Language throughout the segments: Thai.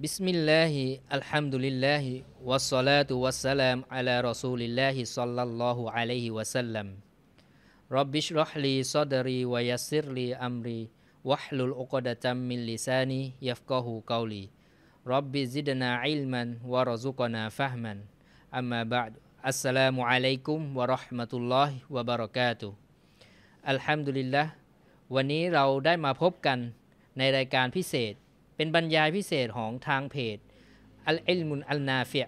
بسم الله الحمد لله والصلاة والسلام على رسول الله صلى الله عليه وسلم رب اشرح لي صدري ويسر لي أمري واحلل عقدة من لساني يفقه قولي رب زدنا علما ورزقنا فهما أما بعد السلام عليكم ورحمة الله وبركاته الحمد لله วันนี้เราได้มาพบกันในรายการพิเศษเป็นบรรยายพิเศษของทางเพจอัลเอลมุนอัลนาเฟีย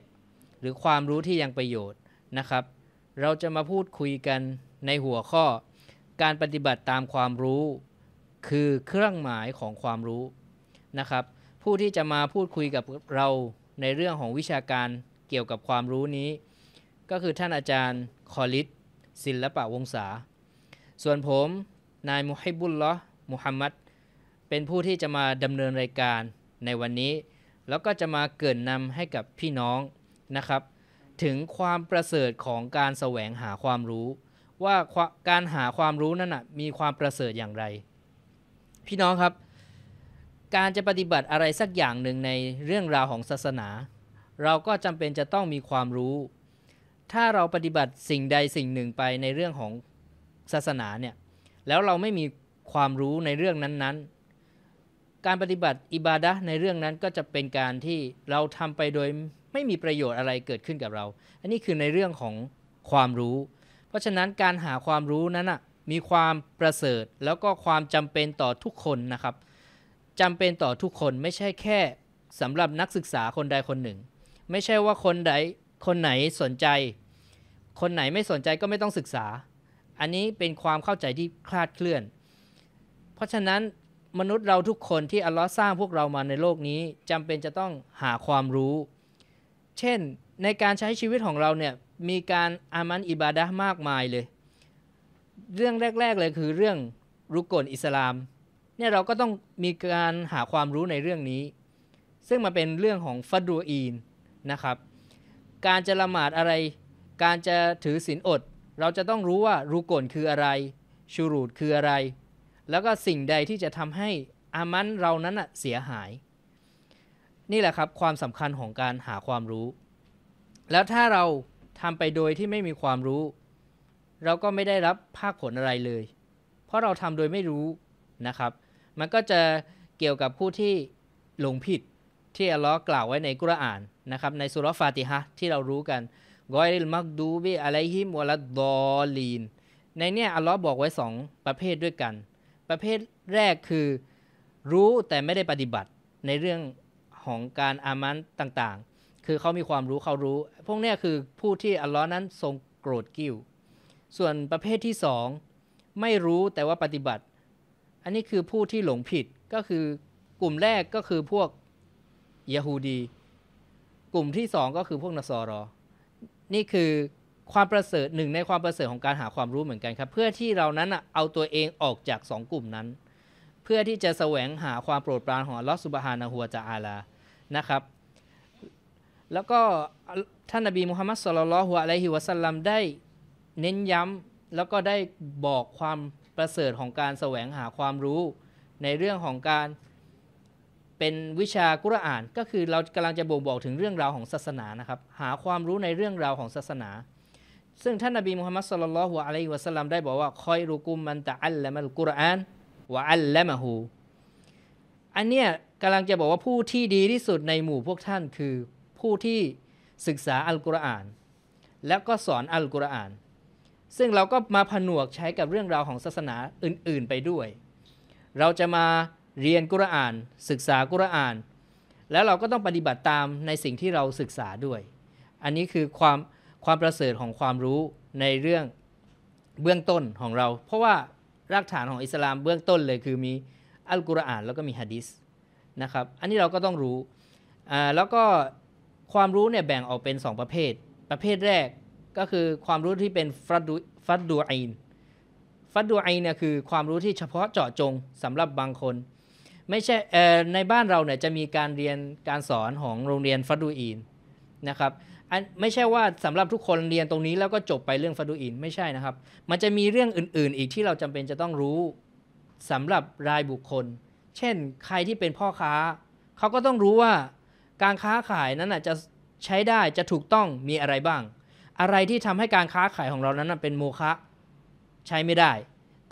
หรือความรู้ที่ยังประโยชน์นะครับ เราจะมาพูดคุยกันในหัวข้อ การปฏิบัติตามความรู้ คือเครื่องหมายของความรู้นะครับ ผู้ที่จะมาพูดคุยกับเราในเรื่องของวิชาการเกี่ยวกับความรู้นี้ ก็คือท่านอาจารย์คอลิสศิลปะวงศาส่วนผมนายมุฮิบุลละมุฮัมมัดเป็นผู้ที่จะมาดำเนินรายการในวันนี้ แล้วก็จะมาเกินนำให้กับพี่น้องนะครับ ถึงความประเสริฐของการแสวงหาความรู้ ว่าการหาความรู้นั้นนะมีความประเสริฐอย่างไร พี่น้องครับ การจะปฏิบัติอะไรสักอย่างหนึ่งในเรื่องราวของศาสนา เราก็จำเป็นจะต้องมีความรู้ ถ้าเราปฏิบัติสิ่งใดสิ่งหนึ่งไปในเรื่องของศาสนาเนี่ย แล้วเราไม่มีความรู้ในเรื่องนั้นๆการปฏิบัติอิบาดะในเรื่องนั้นก็จะเป็นการที่เราทำไปโดยไม่มีประโยชน์อะไรเกิดขึ้นกับเรา อันนี้คือในเรื่องของความรู้ เพราะฉะนั้นการหาความรู้นั้นะมีความประเสริฐ แล้วก็ความจำเป็นต่อทุกคนนะครับจำเป็นต่อทุกคนไม่ใช่แค่สำหรับนักศึกษาคนใดคนหนึ่ง ไม่ใช่ว่าคนใดคนไหนสนใจ คนไหนไม่สนใจก็ไม่ต้องศึกษา อันนี้เป็นความเข้าใจที่คลาดเคลื่อน เพราะฉะนั้นมนุษย์เราทุกคนที่อัลลอฮ์สร้างพวกเรามาในโลกนี้ จำเป็นจะต้องหาความรู้ เช่นในการใช้ชีวิตของเราเนี่ยมีการอามันอิบาดะมากมายเลย เรื่องแรกๆเลยคือเรื่องรุกลอิสลาม เนี่ยเราก็ต้องมีการหาความรู้ในเรื่องนี้ ซึ่งมาเป็นเรื่องของฟัดูอีนนะครับ การจะละหมาดอะไร การจะถือศีลอด เราจะต้องรู้ว่ารุกลคืออะไรชูรูดคืออะไรแล้วก็สิ่งใดที่จะทำให้อามันเรานั้นเสียหาย นี่แหละครับความสำคัญของการหาความรู้ แล้วถ้าเราทำไปโดยที่ไม่มีความรู้ เราก็ไม่ได้รับภาคผลอะไรเลย เพราะเราทำโดยไม่รู้นะครับ มันก็จะเกี่ยวกับผู้ที่หลงผิดที่อัลลอฮ์กล่าวไว้ในกุรอานนะครับในสุรฟาติฮะที่เรารู้กันกอยริลมักดูบิอะไรฮิมวลัดดอลีน ในเนี้ยอัลลอฮ์บอกไว้ 2 ประเภทด้วยกันประเภทแรกคือรู้แต่ไม่ได้ปฏิบัติในเรื่องของการอามันต่างๆ คือเขามีความรู้เขารู้ พวกนี้คือผู้ที่อัลลอฮ์นั้น ทรงโกรธกิ้วส่วนประเภทที่สองไม่รู้แต่ว่าปฏิบัติ อันนี้คือผู้ที่หลงผิดก็คือกลุ่มแรกก็คือพวกยะฮูดี กลุ่มที่สองก็คือพวกนสอรอ นี่คือความประเสริฐหนึ่งในความประเสริฐของการหาความรู้เหมือนกันครับ เพื่อที่เรานั้นเอาตัวเองออกจาก2กลุ่มนั้น เพื่อที่จะแสวงหาความโปรดปรานของอลอสุบฮานะฮัวจาอาลานะครับ แล้วก็ท่านนบีมุฮัมมัดสุลลัลฮุอะลัยฮิวะสัลลัมได้เน้นย้ำแล้วก็ได้บอกความประเสริฐของการแสวงหาความรู้ในเรื่องของการเป็นวิชากุรอาน ก็คือเรากำลังจะบ่งบอกถึงเรื่องราวของศาสนานะครับ หาความรู้ในเรื่องราวของศาสนาซึ่งท่านนบีมุฮัมมัดสลลัลฮุอะลัยฮิวะสัลลัมได้บอกว่า คอยรุกุมมันตะอัลละมัลกุรอานวะอัลละมะฮูอันเนี้ยกำลังจะบอกว่าผู้ที่ดีที่สุดในหมู่พวกท่านคือผู้ที่ศึกษาอัลกุรอาน แล้วก็สอนอัลกุรอาน ซึ่งเราก็มาผนวกใช้กับเรื่องราวของศาสนาอื่นๆไปด้วย เราจะมาเรียนกุรอาน ศึกษากุรอาน แล้วเราก็ต้องปฏิบัติตามในสิ่งที่เราศึกษาด้วย อันนี้คือความความประเสริฐของความรู้ในเรื่องเบื้องต้นของเรา เพราะว่ารากฐานของอิสลามเบื้องต้นเลยคือมีอัลกุรอาน แล้วก็มีฮะดิษนะครับ อันนี้เราก็ต้องรู้อ่าแล้วก็ความรู้เนี่ยแบ่งออกเป็น 2 ประเภท ประเภทแรกก็คือความรู้ที่เป็นฟัดดูฟัดดูอินฟัดดูอินเนี่ยคือความรู้ที่เฉพาะเจาะจงสำหรับบางคน ไม่ใช่ในบ้านเราเนี่ยจะมีการเรียนการสอนของโรงเรียนฟัดดูอินนะครับอันไม่ใช่ว่าสำหรับทุกคนเรียนตรงนี้แล้วก็จบไปเรื่องฟาดูอินไม่ใช่นะครับ มันจะมีเรื่องอื่นๆ อีกที่เราจำเป็นจะต้องรู้ สำหรับรายบุคคล เช่นใครที่เป็นพ่อค้าเขาก็ต้องรู้ว่าการค้าขายนั้นจะใช้ได้จะถูกต้องมีอะไรบ้าง อะไรที่ทำให้การค้าขายของเรานั้นเป็นโมฆะใช้ไม่ได้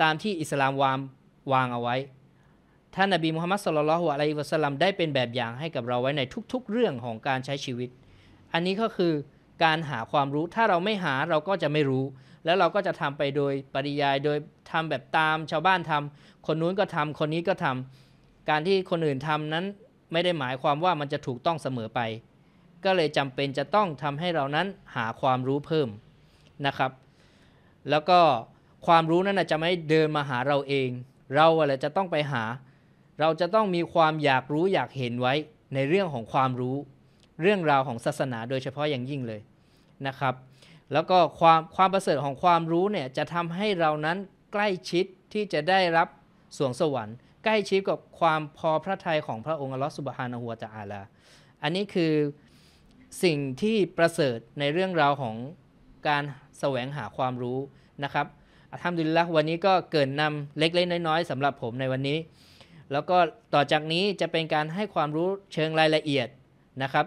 ตามที่อิสลามวางวางเอาไว้ท่านนบีมุฮัมมัดสุลลัลฮุอะลัยฮิวะสัลลัมได้เป็นแบบอย่างให้กับเราไว้ในทุกๆ เรื่องของการใช้ชีวิตอันนี้ก็คือการหาความรู้ ถ้าเราไม่หาเราก็จะไม่รู้ แล้วเราก็จะทำไปโดยปริยาย โดยทำแบบตามชาวบ้านทำ คนนู้นก็ทำ คนนี้ก็ทำ การที่คนอื่นทำนั้นไม่ได้หมายความว่ามันจะถูกต้องเสมอไป ก็เลยจำเป็นจะต้องทำให้เรานั้นหาความรู้เพิ่มนะครับ แล้วก็ความรู้นั้นจะไม่เดินมาหาเราเอง เราอะไรจะต้องไปหา เราจะต้องมีความอยากรู้อยากเห็นไว้ในเรื่องของความรู้เรื่องราวของศาสนาโดยเฉพาะอย่างยิ่งเลยนะครับ แล้วก็ความความประเสริฐของความรู้เนี่ยจะทำให้เรานั้นใกล้ชิดที่จะได้รับสวงสวรรค์ใกล้ชิดกับความพอพระทัยของพระองค์อัลลอฮฺสุบฮานะฮัวตะอาลาอันนี้คือสิ่งที่ประเสริฐในเรื่องราวของการแสวงหาความรู้นะครับอัลรมดุลลละวันนี้ก็เกินนำเล็กๆน้อยๆสำหรับผมในวันนี้ แล้วก็ต่อจากนี้จะเป็นการให้ความรู้เชิงรายละเอียดนะครับ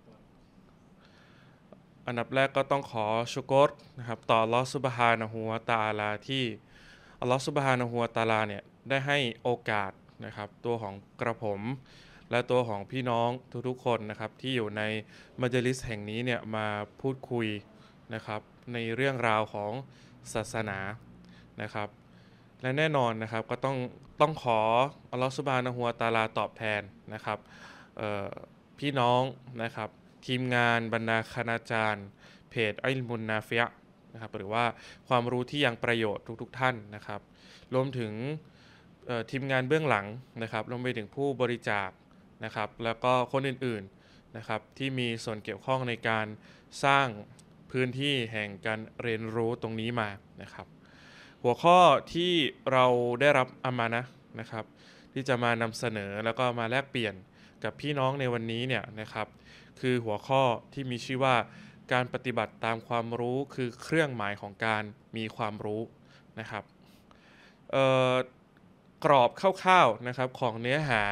อันดับแรกก็ต้องขอชุกรนะครับ ต่อลอสุบฮานะฮัวตาลาที่อัลลอฮฺสุบฮานะฮัวตาลาเนี่ยได้ให้โอกาสนะครับ ตัวของกระผม และตัวของพี่น้องทุกๆคนนะครับที่อยู่ในมัจลิสแห่งนี้เนี่ยมาพูดคุยนะครับ ในเรื่องราวของศาสนานะครับ และแน่นอนนะครับก็ต้องต้องขออัลลอฮฺสุบฮานะฮัวตาลาตอบแทนนะครับพี่น้องนะครับทีมงานบรรณาคณาจารย์เพจไอ้ลมุนนาเฟียนะครับ หรือว่าความรู้ที่ยังประโยชน์ทุกๆทท่านนะครับ รวมถึงทีมงานเบื้องหลังนะครับรวมไปถึงผู้บริจาคนะครับ แล้วก็คนอื่นๆนะครับ ที่มีส่วนเกี่ยวข้องในการสร้างพื้นที่แห่งการเรียนรู้ตรงนี้มานะครับ หัวข้อที่เราได้รับอามานะนะครับ ที่จะมานำเสนอแล้วก็มาแลกเปลี่ยนกับพี่น้องในวันนี้เนี่ยนะครับคือหัวข้อที่มีชื่อว่าการปฏิบัติตามความรู้คือเครื่องหมายของการมีความรู้นะครับกรอบคร่าวๆนะครับของเนื้อหา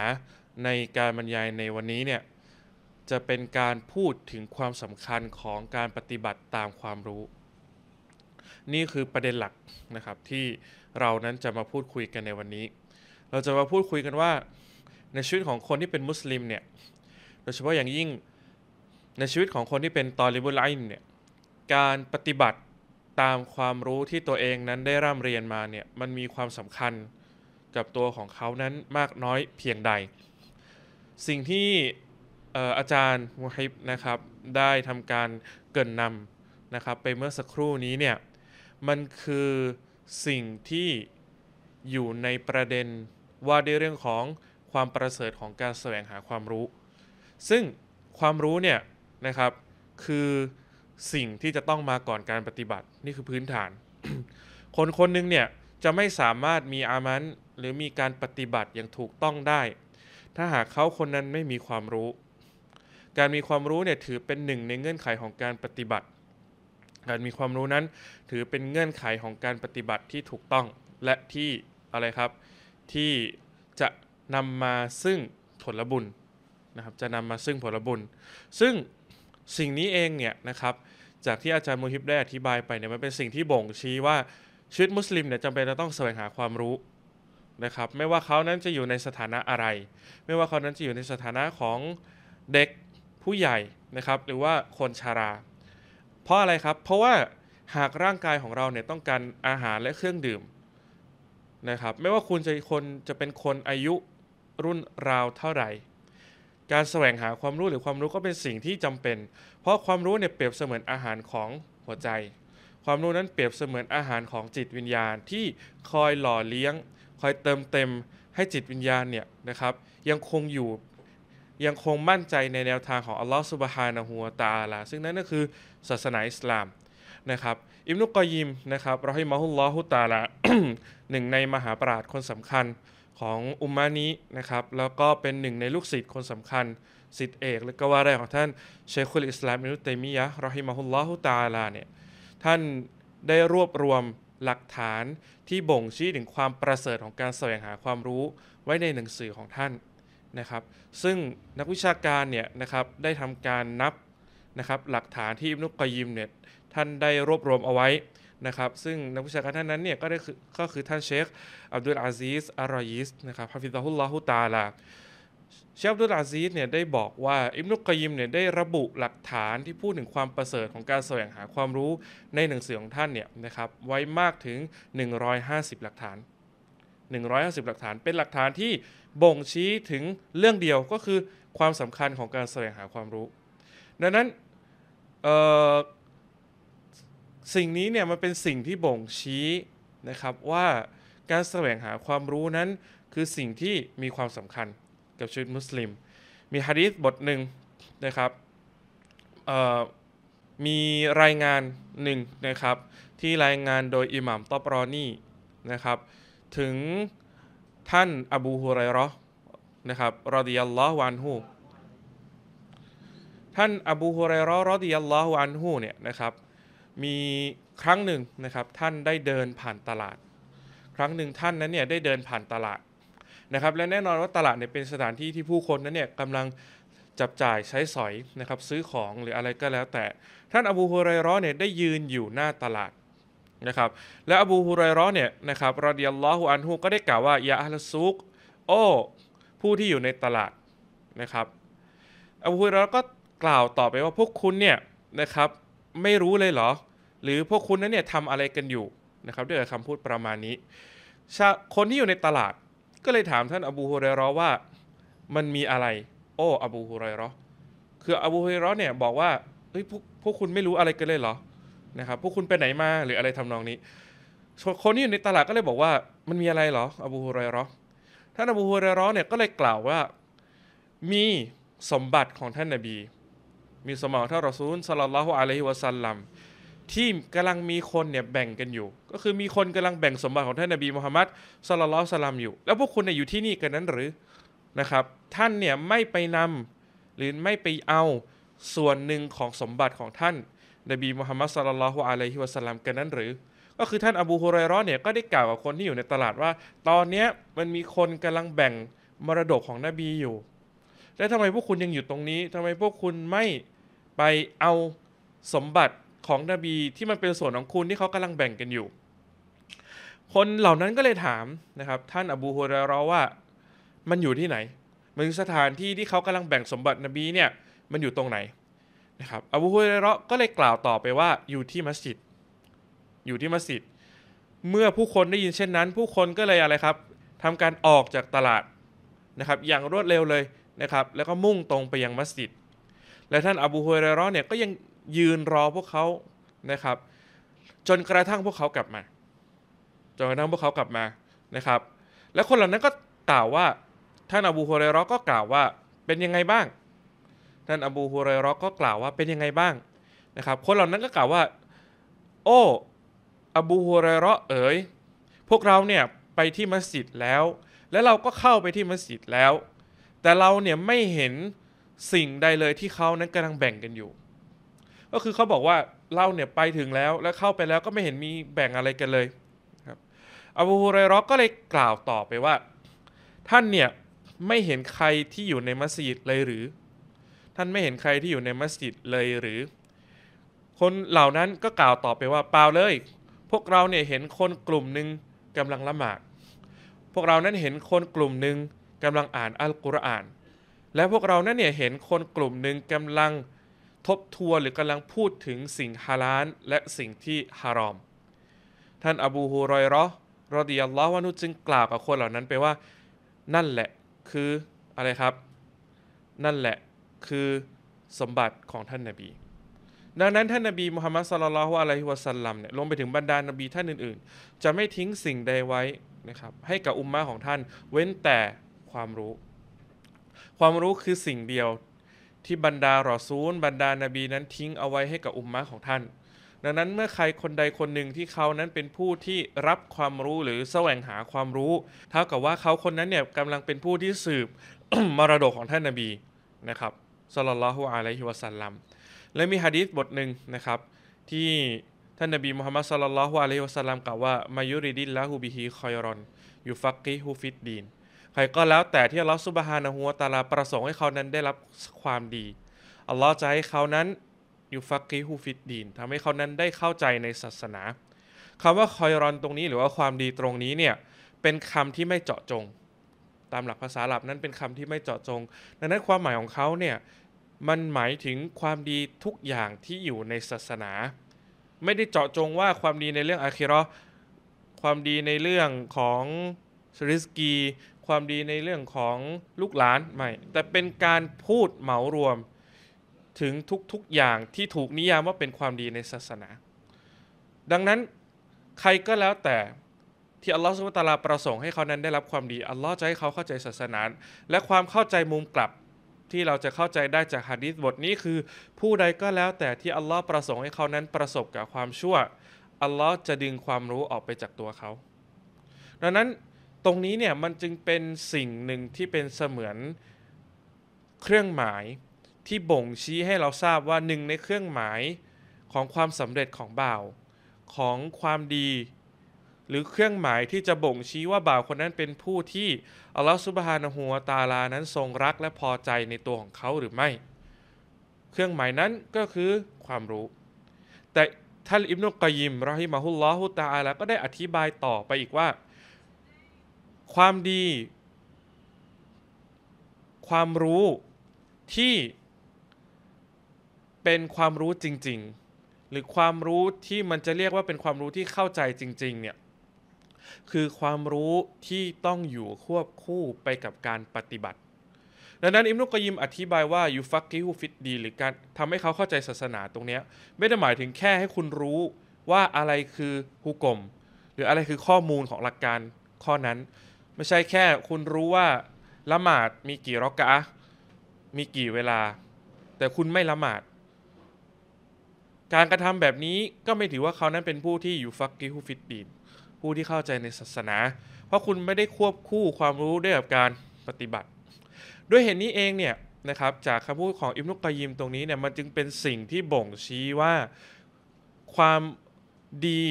ในการบรรยายในวันนี้เนี่ยจะเป็นการพูดถึงความสำคัญของการปฏิบัติตามความรู้ นี่คือประเด็นหลักนะครับที่เรานั้นจะมาพูดคุยกันในวันนี้ เราจะมาพูดคุยกันว่าในชีวิตของคนที่เป็นมุสลิมเนี่ยโดยเฉพาะอย่างยิ่งในชีวิตของคนที่เป็นตอริบุไลน์เนี่ยการปฏิบัติตามความรู้ที่ตัวเองนั้นได้ร่ำเรียนมาเนี่ยมันมีความสำคัญกับตัวของเขานั้นมากน้อยเพียงใด สิ่งที่อาจารย์มูฮิบนะครับได้ทำการเกินนำนะครับไปเมื่อสักครู่นี้เนี่ยมันคือสิ่งที่อยู่ในประเด็นว่าด้วยเรื่องของความประเสริฐของการแสวงหาความรู้ ซึ่งความรู้เนี่ยนะครับคือสิ่งที่จะต้องมาก่อนการปฏิบัตินี่คือพื้นฐาน คนคนนึงเนี่ยจะไม่สามารถมีอามันหรือมีการปฏิบัติอย่างถูกต้องได้ ถ้าหากเขาคนนั้นไม่มีความรู้ การมีความรู้เนี่ยถือเป็นหนึ่งในเงื่อนไขของการปฏิบัติ การมีความรู้นั้นถือเป็นเงื่อนไขของการปฏิบัติที่ถูกต้องและที่อะไรครับที่จะนำมาซึ่งผลบุญนะครับจะนำมาซึ่งผลบุญ ซึ่งสิ่งนี้เองเนี่ยนะครับจากที่อาจารย์มูฮิบได้อธิบายไปเนี่ยมันเป็นสิ่งที่บ่งชี้ว่า ชีวิตมุสลิมเนี่ยจำเป็นจะต้องแสวงหาความรู้นะครับไม่ว่าเขานั้นจะอยู่ในสถานะอะไร ไม่ว่าเขานั้นจะอยู่ในสถานะของเด็กผู้ใหญ่นะครับหรือว่าคนชาราเพราะอะไรครับเพราะว่าหากร่างกายของเราเนี่ยต้องการอาหารและเครื่องดื่มนะครับไม่ว่าคุณจะคนจะเป็นคนอายุรุ่นราวเท่าไหร่การแสวงหาความรู้หรือความรู้ก็เป็นสิ่งที่จำเป็น เพราะความรู้เนี่ยเปรียบเสมือนอาหารของหัวใจ ความรู้นั้นเปรียบเสมือนอาหารของจิตวิญญาณที่คอยหล่อเลี้ยง คอยเติมเต็มให้จิตวิญญาณเนี่ยนะครับยังคงอยู่ยังคงมั่นใจในแนวทางของอัลลอฮฺสุบฮานะฮูวตาลาซึ่งนั่นก็คือศาสนาอิสลามนะครับ อิมนุกอยิมนะครับเราให้มาฮุลลอฮุตาลาหนึ่งในมหาปราชญ์คนสำคัญของอุมมานีนะครับ แล้วก็เป็นหนึ่งในลูกศิษย์คนสำคัญศิษย์เอก และก็ว่าได้ของท่านเชคุลอิสลามอินุตเตมิยะรอฮิมะฮุลลอฮุตาลาเนี่ยท่านได้รวบรวมหลักฐานที่บ่งชี้ถึงความประเสริฐของการแสวงหาความรู้ไว้ในหนังสือของท่านนะครับ ซึ่งนักวิชาการเนี่ยนะครับได้ทำการนับนะครับหลักฐานที่อิบนุกอยิมเนี่ยท่านได้รวบรวมเอาไว้นะครับซึ่งนักวิชาการท่านนั้นเนี่ยก็ได้ก็คือท่านเชคอับดุลอาซีสอารอยิสนะครับฮาฟิซาฮุลลาฮุตาลาเชฟดุลอาซีสเนี่ยได้บอกว่าอิมนุกยิมเนี่ยได้ระบุหลักฐานที่พูดถึงความประเสริฐของการแสวงหาความรู้ในหนังสือของท่านเนี่ยนะครับไว้มากถึง 150 หลักฐาน 150 หลักฐานเป็นหลักฐานที่บ่งชี้ถึงเรื่องเดียวก็คือความสำคัญของการแสวงหาความรู้ ดังนั้นสิ่งนี้เนี่ยมันเป็นสิ่งที่บ่งชี้นะครับว่าการแสวงหาความรู้นั้นคือสิ่งที่มีความสำคัญกับชีวิตมุสลิม มีฮะดีษบทหนึ่งนะครับมีรายงานหนึ่งนะครับ ที่รายงานโดยอิหมัมตอบรอนี่นะครับ ถึงท่านอบูฮุไรรอนะครับ รอดิยัลลอฮวานฮูท่านอบูฮุไรรอรอดิยัลลอฮวานฮูเนี่ยนะครับมีครั้งหนึ่งนะครับท่านได้เดินผ่านตลาด ครั้งหนึ่งท่านนั้นเนี่ยได้เดินผ่านตลาดนะครับและแน่นอนว่าตลาดเนี่ยเป็นสถานที่ที่ผู้คนนั้นเนี่ยกำลังจับจ่ายใช้สอยนะครับซื้อของหรืออะไรก็แล้วแต่ ท่านอบูฮุไรร้อเนี่ยได้ยืนอยู่หน้าตลาดนะครับ และอบูฮุไรร้อเนี่ยนะครับรอดิยัลลอฮุอันฮุก็ได้กล่าวว่ายาอัลซุกโอ้ผู้ที่อยู่ในตลาดนะครับ อบูฮุไรร้อก็กล่าวต่อไปว่าพวกคุณเนี่ยนะครับไม่รู้เลยเหรอหรือพวกคุณนั้นเนี่ยทำอะไรกันอยู่นะครับ ด้วยคำพูดประมาณนี้คนที่อยู่ในตลาด ก็เลยถามท่านอบูฮุเรรอว่า มันมีอะไร โอ้อบูฮุเรรอคืออบูฮุเรรอเนี่ยบอกว่าเฮ้ยพวกพวกคุณไม่รู้อะไรกันเลยเหรอนะครับพวกคุณไปไหนมาหรืออะไรทำนองนี้คนที่อยู่ในตลาดก็เลยบอกว่ามันมีอะไรเหรอ อบูฮุเรรอท่านอบูฮุเรรอเนี่ยก็เลยกล่าวว่า มีสมบัติของท่านนบี มีสมองท่านรอซูลสลลัลลอฮุอะลัยฮิวะซัลลัมที่กำลังมีคนเนี่ยแบ่งกันอยู่ ก็คือมีคนกำลังแบ่งสมบัติของท่านนบีมูฮัมมัดสลลัลสลามอยู่ แล้วพวกคุณเนี่ยอยู่ที่นี่กันนั้นหรือนะครับท่านเนี่ยไม่ไปนำหรือไม่ไปเอาส่วนหนึ่งของสมบัติของท่านนบีมูฮัมมัดสลลัลฮุอะลัยฮิวะสลามกันนั้นหรือก็คือท่านอบูฮุไรรอเนี่ยก็ได้กล่าวกับคนที่อยู่ในตลาดว่า ตอนนี้มันมีคนกำลังแบ่งมรดกของนบีอยู่แล้วทำไมพวกคุณยังอยู่ตรงนี้ทำไมพวกคุณไม่ไปเอาสมบัติของนบีที่มันเป็นส่วนของคุณที่เขากำลังแบ่งกันอยู่ คนเหล่านั้นก็เลยถามนะครับท่านอบูฮุรารอว่ามันอยู่ที่ไหน มันสถานที่ที่เขากำลังแบ่งสมบัตินบีเนี่ยมันอยู่ตรงไหนนะครับอบูฮุรารอก็เลยกล่าวต่อไปว่าอยู่ที่มัสยิด อยู่ที่มัสยิดเมื่อผู้คนได้ยินเช่นนั้น ผู้คนก็เลยอะไรครับทำการออกจากตลาดนะครับอย่างรวดเร็วเลยนะครับแล้วก็มุ่งตรงไปยังมัสยิดและท่านอบูฮุรารอเนี่ยก็ยังยืนรอพวกเขานะครับ จนกระทั่งพวกเขากลับมา จนกระทั่งพวกเขากลับมานะครับ และคนเหล่านั้นก็กล่าวว่า ท่านอบูฮุเรร์ก็กล่าวว่าเป็นยังไงบ้าง ท่านอบูฮุเรร์ก็กล่าวว่าเป็นยังไงบ้างนะครับคนเหล่านั้นก็กล่าวว่า โอ้ อบูฮุเรร์เอ๋ย พวกเราเนี่ย ไปที่มัสยิดแล้ว และเราก็เข้าไปที่มัสยิดแล้ว แต่เราเนี่ยไม่เห็นสิ่งใดเลยที่เขานั้นกำลังแบ่งกันอยู่ก็คือเขาบอกว่าเราเนี่ยไปถึงแล้ว และเข้าไปแล้วก็ไม่เห็นมีแบ่งอะไรกันเลยครับอบูฮุไรรอกก็เลยกล่าวต่อไปว่า ท่านเนี่ยไม่เห็นใครที่อยู่ในมัสยิดเลยหรือ ท่านไม่เห็นใครที่อยู่ในมัสยิดเลยหรือ คนเหล่านั้นก็กล่าวต่อไปว่าเปล่าเลย พวกเราเนี่ยเห็นคนกลุ่มหนึ่งกำลังละหมาดพวกเรานั้นเห็นคนกลุ่มหนึ่งกำลังอ่านอัลกุรอาน และพวกเรานั้นเนี่ยเห็นคนกลุ่มหนึ่งกำลังทบทวนหรือกำลังพูดถึงสิ่งฮาลานและสิ่งที่ฮารอม ท่านอบูฮุรอยรอรอดิยัลลอฮวานุจึงกล่าวกับคนเหล่านั้นไปว่า นั่นแหละคืออะไรครับ นั่นแหละคือสมบัติของท่านนาบีดังนั้นท่านนาบีมุฮัมมัดสลลัลฮุอะลัยฮิวะสัลลัมเนี่ยลงไปถึงบรรดานาบีท่านอื่น ๆ จะไม่ทิ้งสิ่งใดไว้นะครับให้กับอุมมะของท่านเว้นแต่ความรู้ ความรู้คือสิ่งเดียวที่บรรดารอซูล บรรดานาบีนั้นทิ้งเอาไว้ให้กับอุมมะของท่าน ดังนั้นเมื่อใครคนใดคนหนึ่งที่เขานั้นเป็นผู้ที่รับความรู้หรือแสวงหาความรู้ เท่ากับว่าเขาคนนั้นเนี่ยกำลังเป็นผู้ที่สืบมรดกของท่านนาบีนะครับสลลัลอฮุอะลัยฮิวะสัลลัมและมีฮะดีษบทหนึ่งนะครับที่ท่านนบีมุฮัมมัดสลลัลอฮุอะลัยฮิวะสัลลัมกล่าวว่า มายุริดิลละฮูบิฮิคอยรอนยูฟักกิฮูฟิดดีนใครก็แล้วแต่ที่อัลลอฮฺซุบฮานะฮัวตาลาประสงค์ให้เขานั้นได้รับความดี อัลลอฮฺจะให้เขานั้นยูฟักกีฮูฟิดดีนทำให้เขานั้นได้เข้าใจในศาสนา คำว่าคอยรอนตรงนี้หรือว่าความดีตรงนี้เนี่ย เป็นคำที่ไม่เจาะจง ตามหลักภาษาหลับนั้นเป็นคำที่ไม่เจาะจง ดังนั้นความหมายของเขาเนี่ย มันหมายถึงความดีทุกอย่างที่อยู่ในศาสนา ไม่ได้เจาะจงว่าความดีในเรื่องอาคิรอความดีในเรื่องของริสกีความดีในเรื่องของ ลูกหลาน ไม่ แต่เป็นการพูดเหมารวมถึงทุกๆอย่างที่ถูกนิยามว่าเป็นความดีในศาสนา ดังนั้นใครก็แล้วแต่ที่อัลลอฮฺสุบตาลาประสงค์ให้เขานั้นได้รับความดีอัลลอฮฺจะให้เขาเข้าใจศาสนาและความเข้าใจมุมกลับที่เราจะเข้าใจได้จากฮะดิษบทนี้คือผู้ใดก็แล้วแต่ที่อัลลอฮฺประสงค์ให้เขานั้นประสบกับความชั่วอัลลอฮฺจะดึงความรู้ออกไปจากตัวเขา ดังนั้นตรงนี้เนี่ยมันจึงเป็นสิ่งหนึ่งที่เป็นเสมือนเครื่องหมายที่บ่งชี้ให้เราทราบว่าหนึ่งในเครื่องหมายของความสำเร็จของบ่าว ของความดี หรือเครื่องหมายที่จะบ่งชี้ว่าบ่าวคนนั้นเป็นผู้ที่อัลลอฮฺสุบฮานะฮัวตาลานั้นทรงรักและพอใจในตัวของเขาหรือไม่ เครื่องหมายนั้นก็คือความรู้ แต่ท่านอิบนุกอยิมรอฮิมาฮุลลอฮุตาลาก็ได้อธิบายต่อไปอีกว่าความดี ความรู้ที่เป็นความรู้จริงๆ หรือความรู้ที่มันจะเรียกว่าเป็นความรู้ที่เข้าใจจริง ๆ เนี่ย คือความรู้ที่ต้องอยู่ควบคู่ไปกับการปฏิบัติ ดังนั้นอิมนุกยิมอธิบายว่ายูฟักกิฮูฟิตดีหรือการทำให้เขาเข้าใจศาสนาตรงนี้ ไม่ได้หมายถึงแค่ให้คุณรู้ว่าอะไรคือฮุกกมหรืออะไรคือข้อมูลของหลักการข้อนั้นไม่ใช่แค่คุณรู้ว่าละหมาดมีกี่รอกะ มีกี่เวลา แต่คุณไม่ละหมาด การกระทำแบบนี้ก็ไม่ถือว่าเขานั้นเป็นผู้ที่อยู่ฟักกิฮูฟิตดีนผู้ที่เข้าใจในศาสนา เพราะคุณไม่ได้ควบคู่ความรู้ ด้วยกับการปฏิบัติ ด้วยเหตุนนี้เองเนี่ยนะครับจากคำพูดของอิมนุกกยิมตรงนี้เนี่ย มันจึงเป็นสิ่งที่บ่งชี้ว่า ความดี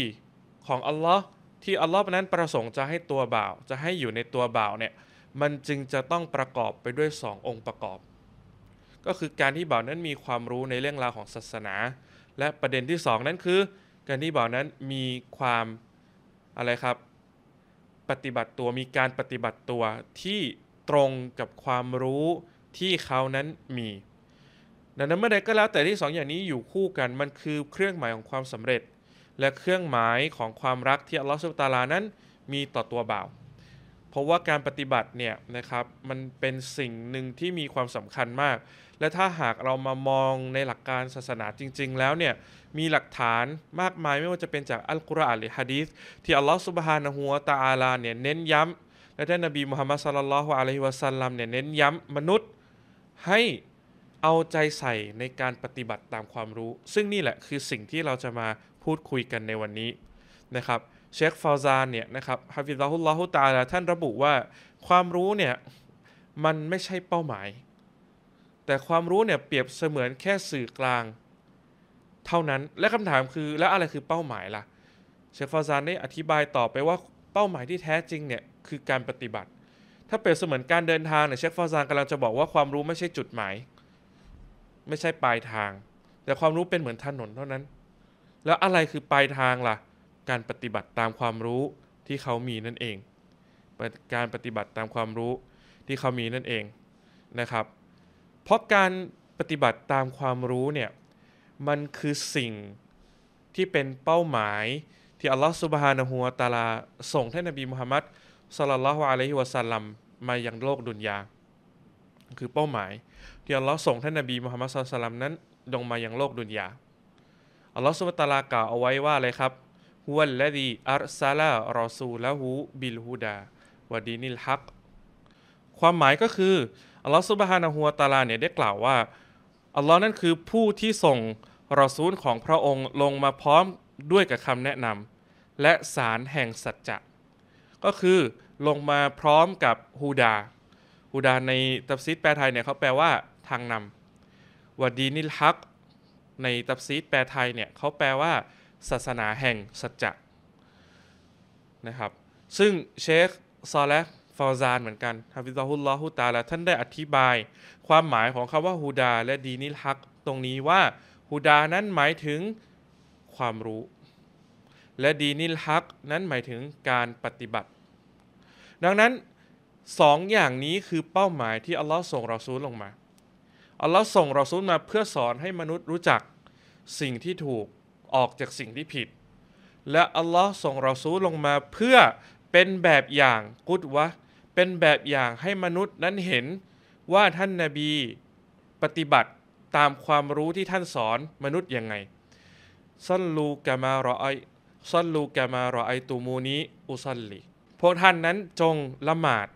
ของอัลลอฮ์ที่อัลลอฮ์นั้นประสงค์จะให้ตัวบ่าวจะให้อยู่ในตัวบ่าวเนี่ยมันจึงจะต้องประกอบไปด้วยสองค์ประกอบ ก็คือการที่บ่าวนั้นมีความรู้ในเรื่องราวของศาสนา และประเด็นที่ 2 นั้นคือ การที่บ่าวนั้นมีความอะไรครับ ปฏิบัติตัวมีการปฏิบัติตัวที่ตรงกับความรู้ที่เขานั้นมี ดังนั้นเมื่อใดก็แล้วแต่ที่2ออย่างนี้อยู่คู่กันมันคือเครื่องหมายของความสำเร็จและเครื่องหมายของความรักที่อัลลอฮฺสุบตาลานั้น มีต่อตัวบ่าวเพราะว่าการปฏิบัติเนี่ยนะครับมันเป็นสิ่งหนึ่งที่มีความสำคัญมาก และถ้าหากเรามามองในหลักการศาสนาจริง ๆ แล้วเนี่ย มีหลักฐานมากมายไม่ว่าจะเป็นจากอัลกุรอานหรือฮะดีษที่อัลลอฮฺสุบฮานะฮูวตาอาลาเนี่ยเน้นย้ำ และท่านนบีมุฮัมมัดสัลลัลลอฮุอะลัยฮิวะสัลลัมเนี่ยเน้นย้ำมนุษย์ให้เอาใจใส่ในการปฏิบัติตามความรู้ซึ่งนี่แหละคือสิ่งที่เราจะมาพูดคุยกันในวันนี้นะครับเชคฟาซานเนี่ยนะครับฮาฟิซาฮุลลอฮุตาลาท่านระบุว่าความรู้เนี่ยมันไม่ใช่เป้าหมาย แต่ความรู้เนี่ยเปรียบเสมือนแค่สื่อกลาง เท่านั้นและคำถามคือแล้วอะไรคือเป้าหมายล่ะเชคฟาซานได้อธิบายต่อไปว่าเป้าหมายที่แท้จริงเนี่ยคือการปฏิบัติ ถ้าเปรียบเสมือนการเดินทางเนี่ยเชคฟาซานกำลังจะบอกว่าความรู้ไม่ใช่จุดหมาย ไม่ใช่ปลายทาง แต่ความรู้เป็นเหมือนถนนเท่านั้นแล้วอะไรคือปลายทางละ่ะการปฏิบัติตามความรู้ที่เขามีนั่นเอง การปฏิบัติตามความรู้ที่เขามีนั่นเองนะครับ เพราะการปฏิบัติตามความรู้เนี่ยมันคือสิ่งที่เป็นเป้าหมายที่อัลลอฮฺสุบฮานะฮูวตาลาส่งท่านนบีมุฮัมมัดสลลัลลอฮุอะลัยฮิวะสัลลัมมายังโลกดุนยาคือเป้าหมาย ที่อัลลอฮ์ส่งท่านนบีมุฮัมมัดสลลัมนั้น ลงมายังโลกดุนยาอัลลอฮฺสุบตาลากล่าวเอาไว้ว่าอะไรครับฮุวัลละดีอัลซาลารอซูละฮูบิลฮูดาวดีนิลฮัก ความหมายก็คือ อัลลอฮฺสุบฮานะฮัวตาลาเนี่ยได้กล่าวว่า อัลลอฮ์นั่นคือผู้ที่ส่งรอซูลของพระองค์ลงมาพร้อมด้วยกับคำแนะนำและสารแห่งสัจจะก็คือลงมาพร้อมกับฮูดาฮูดาในตับซิดแปลไทยเนี่ยเขาแปลว่า ทางนำวดีนิลฮักในตับซีดแปลไทยเนี่ยเขาแปลว่าศาสนาแห่ง สัจจะนะครับซึ่งเชคซอลและฟอซานเหมือนกันฮาฟิซฮุลลอฮุตาลาท่านได้อธิบายความหมายของคำว่า ฮูดาและดีนิลฮัก ตรงนี้ว่า ฮูดานั้นหมายถึงความรู้ และดีนิลฮักนั้นหมายถึงการปฏิบัติ ดังนั้นสองอย่างนี้คือเป้าหมายที่อัลลอฮ์ส่งเราซูลลงมาอัลลอฮ์ส่งเราซูลมาเพื่อสอนให้มนุษย์รู้จักสิ่งที่ถูกออกจากสิ่งที่ผิดและอัลลอฮ์ส่งเราซูลลงมาเพื่อเป็นแบบอย่างกุดวะเป็นแบบอย่างให้มนุษย์นั้นเห็นว่าท่านนาบีปฏิบัติตามความรู้ที่ท่านสอนมนุษย์ยังไงซัลลูกามารอไอซัลลูกามารอไอตูมูนี้ อุซัลลีพวกท่านนั้นจงละหมาด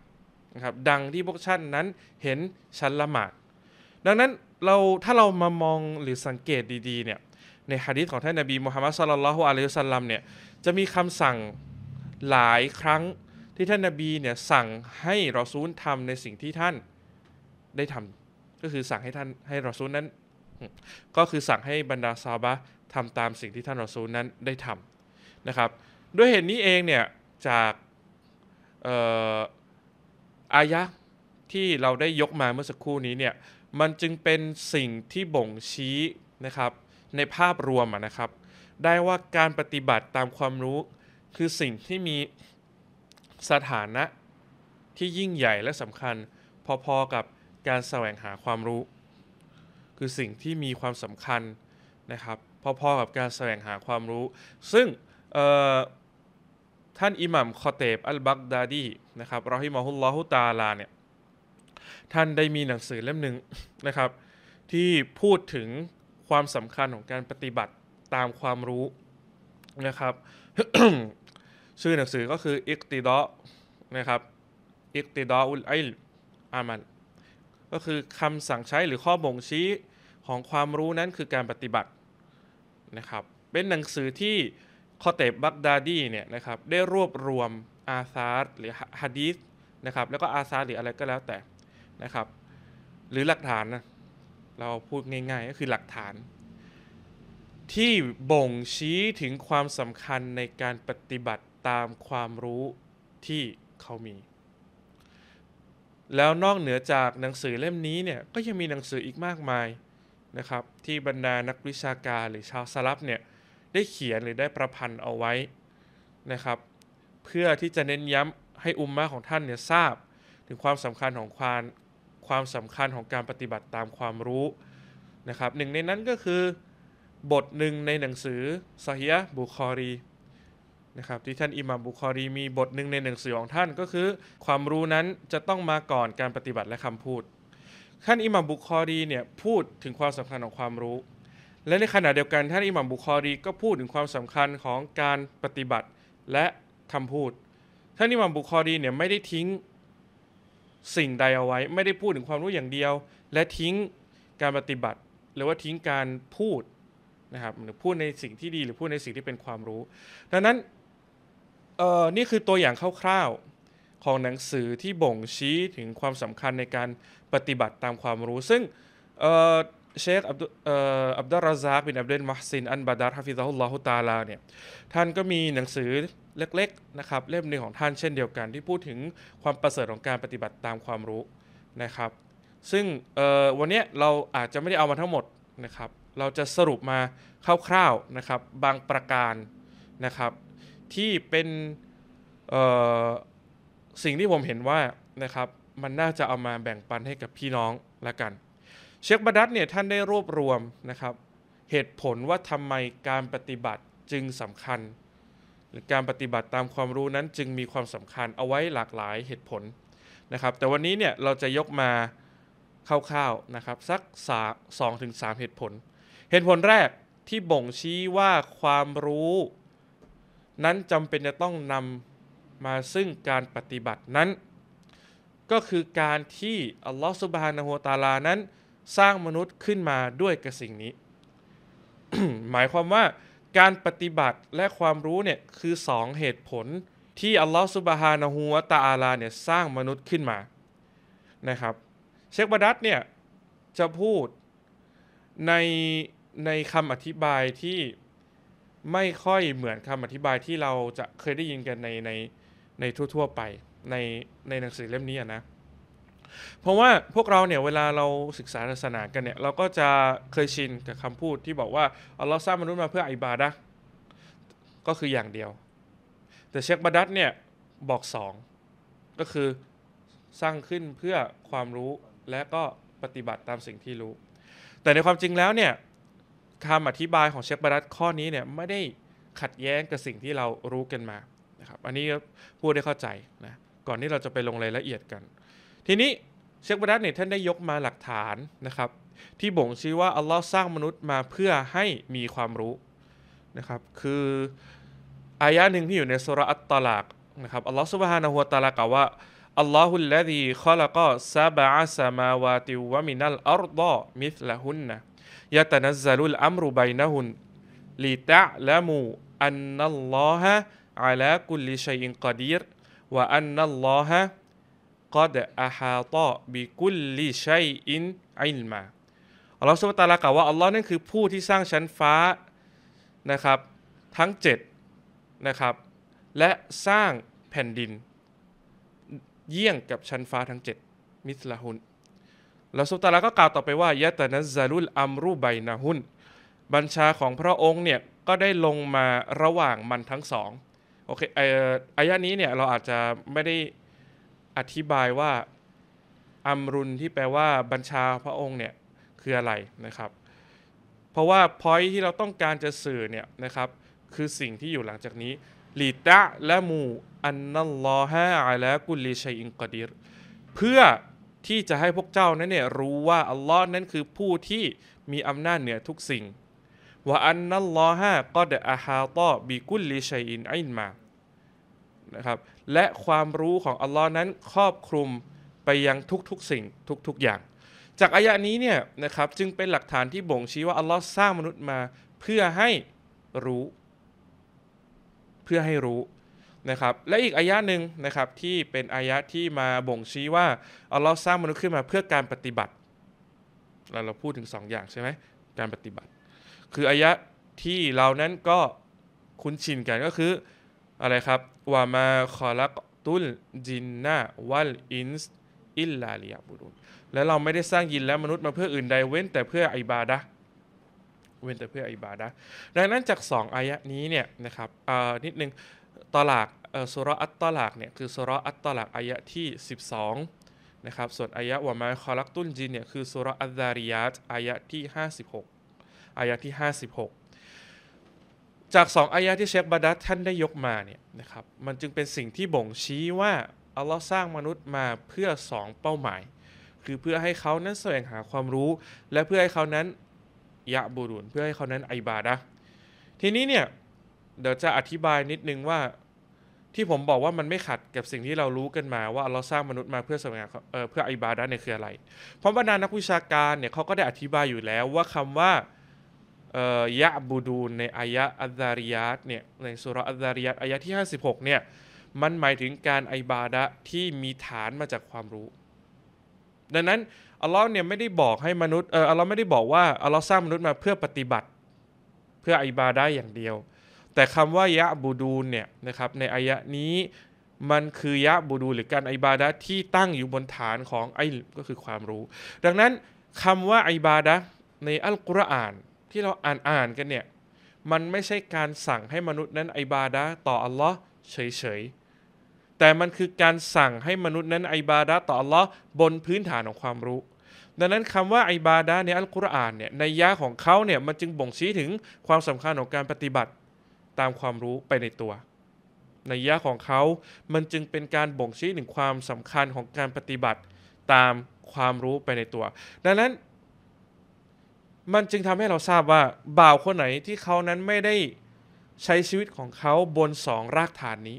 นะครับดังที่พวกท่านนั้นเห็นฉันละหมาดดังนั้นเราถ้าเรามามองหรือสังเกตดีๆเนี่ยในฮะดิษของท่านนบีมูฮัมมัดสุลลัลฮุอะลัยฮิสัลลัมเนี่ยจะมีคำสั่งหลายครั้งที่ท่านนบีเนี่ยสั่งให้รอซูลทำในสิ่งที่ท่านได้ทำ ก็คือสั่งให้ท่านให้รอซูลนั้น ก็คือสั่งให้บรรดาซาบะทำตามสิ่งที่ท่านรอซูลนั้นได้ทำนะครับ ด้วยเหตุนนี้เองเนี่ยจากอายะที่เราได้ยกมาเมื่อสักครู่นี้เนี่ยมันจึงเป็นสิ่งที่บ่งชี้นะครับในภาพรวมนะครับได้ว่าการปฏิบัติตามความรู้ คือสิ่งที่มีสถานะที่ยิ่งใหญ่และสำคัญ พอๆกับการแสวงหาความรู้ คือสิ่งที่มีความสำคัญ นะครับพอๆกับการแสวงหาความรู้ซึ่งท่านอิหมัมคอเตบอัลบักดาดีนะครับเราใฮ้มาฮุลลอฮุตาลาเนี่ยท่านได้มีหนังสือเล่มหนึ่งนะครับที่พูดถึงความสำคัญของการปฏิบัติตามความรู้นะครับชื่อหนังสือก็คืออิกติดะนะครับอิกติดออุลไอลอามันก็คือคำสั่งใช้หรือข้อบ่งชี้ของความรู้นั้นคือการปฏิบัตินะครับเป็นหนังสือที่คอเตบบักดาดีเนี่ยนะครับได้รวบรวมอาซาร์หรือฮะดีสนะครับแล้วก็อาซาร์หรืออะไรก็แล้วแต่นะครับหรือหลักฐานนะเราพูดง่ายๆก็คือหลักฐาน ที่บ่งชี้ถึงความสำคัญในการปฏิบัติตามความรู้ที่เขามี แล้วนอกเหนือจากหนังสือเล่มนี้เนี่ยก็ยังมีหนังสืออีกมากมายนะครับที่บรรดานักวิชาการหรือชาวสลับเนี่ยได้เขียนหรือได้ประพันธ์เอาไว้นะครับเพื่อที่จะเน้นย้ำให้อุมมาของท่านเนี่ยทราบถึงความสำคัญของความความสำคัญของการปฏิบัติตามความรู้นะครับหนึ่งในนั้นก็คือบทหนึ่งในหนังสือซาฮียะบุคอรีนะครับที่ท่านอิหม่ามบุคอรีมีบทหนึ่งในหนังสือของท่านก็คือความรู้นั้นจะต้องมาก่อนการปฏิบัติและคำพูด ท่านอิหม่ามบุคอรีเนี่ยพูดถึงความสำคัญของความรู้ และในขณะเดียวกันท่านอิหม่ามบุคอรีก็พูดถึงความสำคัญของการปฏิบัติและคำพูดท่านอิหม่ามบุคอรีเนี่ยไม่ได้ทิ้งสิ่งใดเอาไว้ ไม่ได้พูดถึงความรู้อย่างเดียว และทิ้งการปฏิบัติหรือว่าทิ้งการพูดนะครับหรือพูดในสิ่งที่ดีหรือพูดในสิ่งที่เป็นความรู้ ดังนั้นนี่คือตัวอย่างคร่าวๆของหนังสือที่บ่งชี้ถึงความสำคัญในการปฏิบัติตามความรู้ ซึ่งเชคอับดุลราซักบินอับดุลมัซินอันบาดาร์ฮะฟิซาฮุลลอฮุตาลาเนี่ยท่านก็มีหนังสือเล็ก ๆ นะครับ เล่มหนึ่งของท่านเช่นเดียวกันที่พูดถึงความประเสริฐของการปฏิบัติตามความรู้นะครับซึ่งวันนี้เราอาจจะไม่ได้เอามาทั้งหมดนะครับเราจะสรุปมาคร่าวๆนะครับบางประการนะครับที่เป็นสิ่งที่ผมเห็นว่านะครับมันน่าจะเอามาแบ่งปันให้กับพี่น้องละกัน เชคบดัตเนี่ยท่านได้รวบรวมนะครับเหตุผลว่าทำไมการปฏิบัติจึงสำคัญหรือการปฏิบัติตามความรู้นั้นจึงมีความสำคัญเอาไว้หลากหลายเหตุผลนะครับ แต่วันนี้เนี่ยเราจะยกมาคร่าวๆนะครับสักสองถึงสามเหตุผล เหตุผลแรกที่บ่งชี้ว่าความรู้ นั้นจำเป็นจะต้องนำมาซึ่งการปฏิบัตินั้น ก็คือการที่อัลลอฮฺสุบฮานาหูตาลานั้น สร้างมนุษย์ขึ้นมาด้วยกระสิ่งนี้ หมายความว่าการปฏิบัติและความรู้เนี่ยคือสองเหตุผลที่อัลลอฮฺสุบฮานะฮูวะตาอาลาเนี่ยสร้างมนุษย์ขึ้นมานะครับเชคบาดัตเนี่ยจะพูดในในคำอธิบายที่ไม่ค่อยเหมือนคำอธิบายที่เราจะเคยได้ยินกันในในในทั่วๆไปในในหนังสือเล่มนี้นะเพราะว่าพวกเราเนี่ยเวลาเราศึกษาศาสนากันเนี่ยเราก็จะเคยชินกับคำพูดที่บอกว่าอัลลอฮ์สร้างมนุษย์มาเพื่ออิบาดะก็คืออย่างเดียว แต่เชคบาดัตเนี่ยบอกสองก็คือสร้างขึ้นเพื่อความรู้และก็ปฏิบัติตามสิ่งที่รู้ แต่ในความจริงแล้วเนี่ยคำอธิบายของเชคบาดัตข้อนี้เนี่ยไม่ได้ขัดแย้งกับสิ่งที่เรารู้กันมานะครับอันนี้พูดได้เข้าใจนะก่อนที่เราจะไปลงรายละเอียดกันทีนี้ เชคบรัตเนี่ยท่านได้ยกมาหลักฐานนะครับที่บ่งชี้ว่า อัลลอฮ์สร้างมนุษย์มาเพื่อให้มีความรู้นะครับคืออายะหนึ่งที่อยู่ในสุรอัตตลากนะครับอัลลอฮ์สุบฮานะฮัวตาลากล่าวว่าอัลลอฮุลลดีขละก็ซาบะสมาวาติวะมินัลอัรดอมิสละหุนนะยะตนัซลุลอัมรุบัยนะหุนลีตะละมูอันนัลลอฮะอัลากุลิชัยอินกอดีรวะอันนัลลอฮะกอดอาฮาตอบิกุลลิชัยอินอินมาอัลลอฮ์สุบตาลากล่าวว่า อัลลอฮ์นั่นคือผู้ที่สร้างชั้นฟ้านะครับทั้ง7นะครับและสร้างแผ่นดิน เยี่ยงกับชั้นฟ้าทั้ง 7 มิสลาฮุนแล้วสุตาลาก็กล่าวต่อไปว่ายะตนัซาลุลอัมรูไบนาหุนบัญชาของพระองค์เนี่ยก็ได้ลงมาระหว่างมันทั้งสองโอเคอออายะนี้เนี่ยเราอาจจะไม่ได้อธิบายว่าอัมรุนที่แปลว่าบัญชาพระองค์เนี่ยคืออะไรนะครับ เพราะว่าพอยที่เราต้องการจะสื่อเนี่ยนะครับคือสิ่งที่อยู่หลังจากนี้ลีตะและมูอันนัลลอฮะอัลกุลีชัยอิงกอดิรเพื่อที่จะให้พวกเจ้านั้นเนี่ยรู้ว่าอัลลอฮ์นั้นคือผู้ที่มีอำนาจเหนือทุกสิ่งว่าอันนัลลอฮะก็เดอาฮาตอบิกุลีชัยอินอินมานะครับและความรู้ของอัลลอฮ์นั้นครอบคลุมไปยังทุกๆสิ่งทุก ๆอย่าง จากอายะนี้เนี่ยนะครับจึงเป็นหลักฐานที่บ่งชี้ว่าอัลลอฮ์สร้างมนุษย์มาเพื่อให้รู้ เพื่อให้รู้นะครับ และอีกอายะหนึ่งนะครับที่เป็นอายะที่มาบ่งชี้ว่าอัลลอฮ์สร้างมนุษย์ขึ้นมาเพื่อการปฏิบัติเราเราพูดถึง2ออย่างใช่ไหมการปฏิบัติ คืออายะที่เรานั้นก็คุ้นชินกันก็คืออะไรครับว่ามาคอลักตุล จินนาวัลอินส์อิลลาลิยาบุรุนและเราไม่ได้สร้างยินและมนุษย์มาเพื่ออื่นใดเว้นแต่เพื่ออิบาดะเว้นแต่เพื่ออิบาดะดังนั้นจากสองอายะนี้เนี่ยนะครับนิดนึงตลากสุรอัตตลากเนี่ยคือสุรอัตตลากอายะที่ 12นะครับ ส่วนอายะวามาคอลักตุลจิน เนี่ยคือสุรอัลดาริยัตอายะที่ 56อายะที่56จากสองอายะที่เชคบาดัตท่านได้ยกมาเนี่ยนะครับมันจึงเป็นสิ่งที่บ่งชี้ว่าอัลลอฮ์สร้างมนุษย์มาเพื่อสองเป้าหมาย คือเพื่อให้เขานั้นแสวงหาความรู้ และเพื่อให้เขานั้นยะบุรุนเพื่อให้เขานั้นไอบาดะทีนี้เนี่ยเดี๋ยวจะอธิบายนิดนึงว่าที่ผมบอกว่ามันไม่ขัดกับสิ่งที่เรารู้กันมา ว่าเราสร้างมนุษย์มาเพื่อสมัยเพื่ออิบาดะเนี่ยคืออะไร เพราะบรรดานักวิชาการเนี่ยเขาก็ได้อธิบายอยู่แล้วว่าคำว่ายะบูดูนในอายะอัลดาริยัตเนี่ยในสุรอัลดาริยัตอายะที่56เนี่ยมันหมายถึงการอิบาดะที่มีฐานมาจากความรู้ ดังนั้นอัลลอฮ์เนี่ยไม่ได้บอกให้มนุษย์เอออัลลอฮ์ไม่ได้บอกว่าอัลลอฮ์สร้างมนุษย์มาเพื่อปฏิบัติเพื่ออิบาดะอย่างเดียว แต่คำว่ายะบูดูนเนี่ยนะครับในอายะนี้มันคือยะบูดูหรือการอิบาดะที่ตั้งอยู่บนฐานของไอก็คือความรู้ ดังนั้นคำว่าอิบาดะในอัลกุรอานที่เราอ่านอ่านกันเนี่ย มันไม่ใช่การสั่งให้มนุษย์นั้นไอบาดะต่ออัลลอฮ์เฉยๆแต่มันคือการสั่งให้มนุษย์นั้นไอบาดะต่ออัลลอฮ์บนพื้นฐานของความรู้ ดังนั้นคำว่าอิบาดะในอัลกุรอานเนี่ยในยะของเขาเนี่ยมันจึงบ่งชี้ถึงความสำคัญของการปฏิบัติตามความรู้ไปในตัวในยะของเขามันจึงเป็นการบ่งชี้ถึงความสำคัญของการปฏิบัติตามความรู้ไปในตัว ดังนั้นมันจึงทำให้เราทราบว่า บ่าวคนไหนที่เขานั้นไม่ได้ใช้ชีวิตของเขาบนสองรากฐานนี้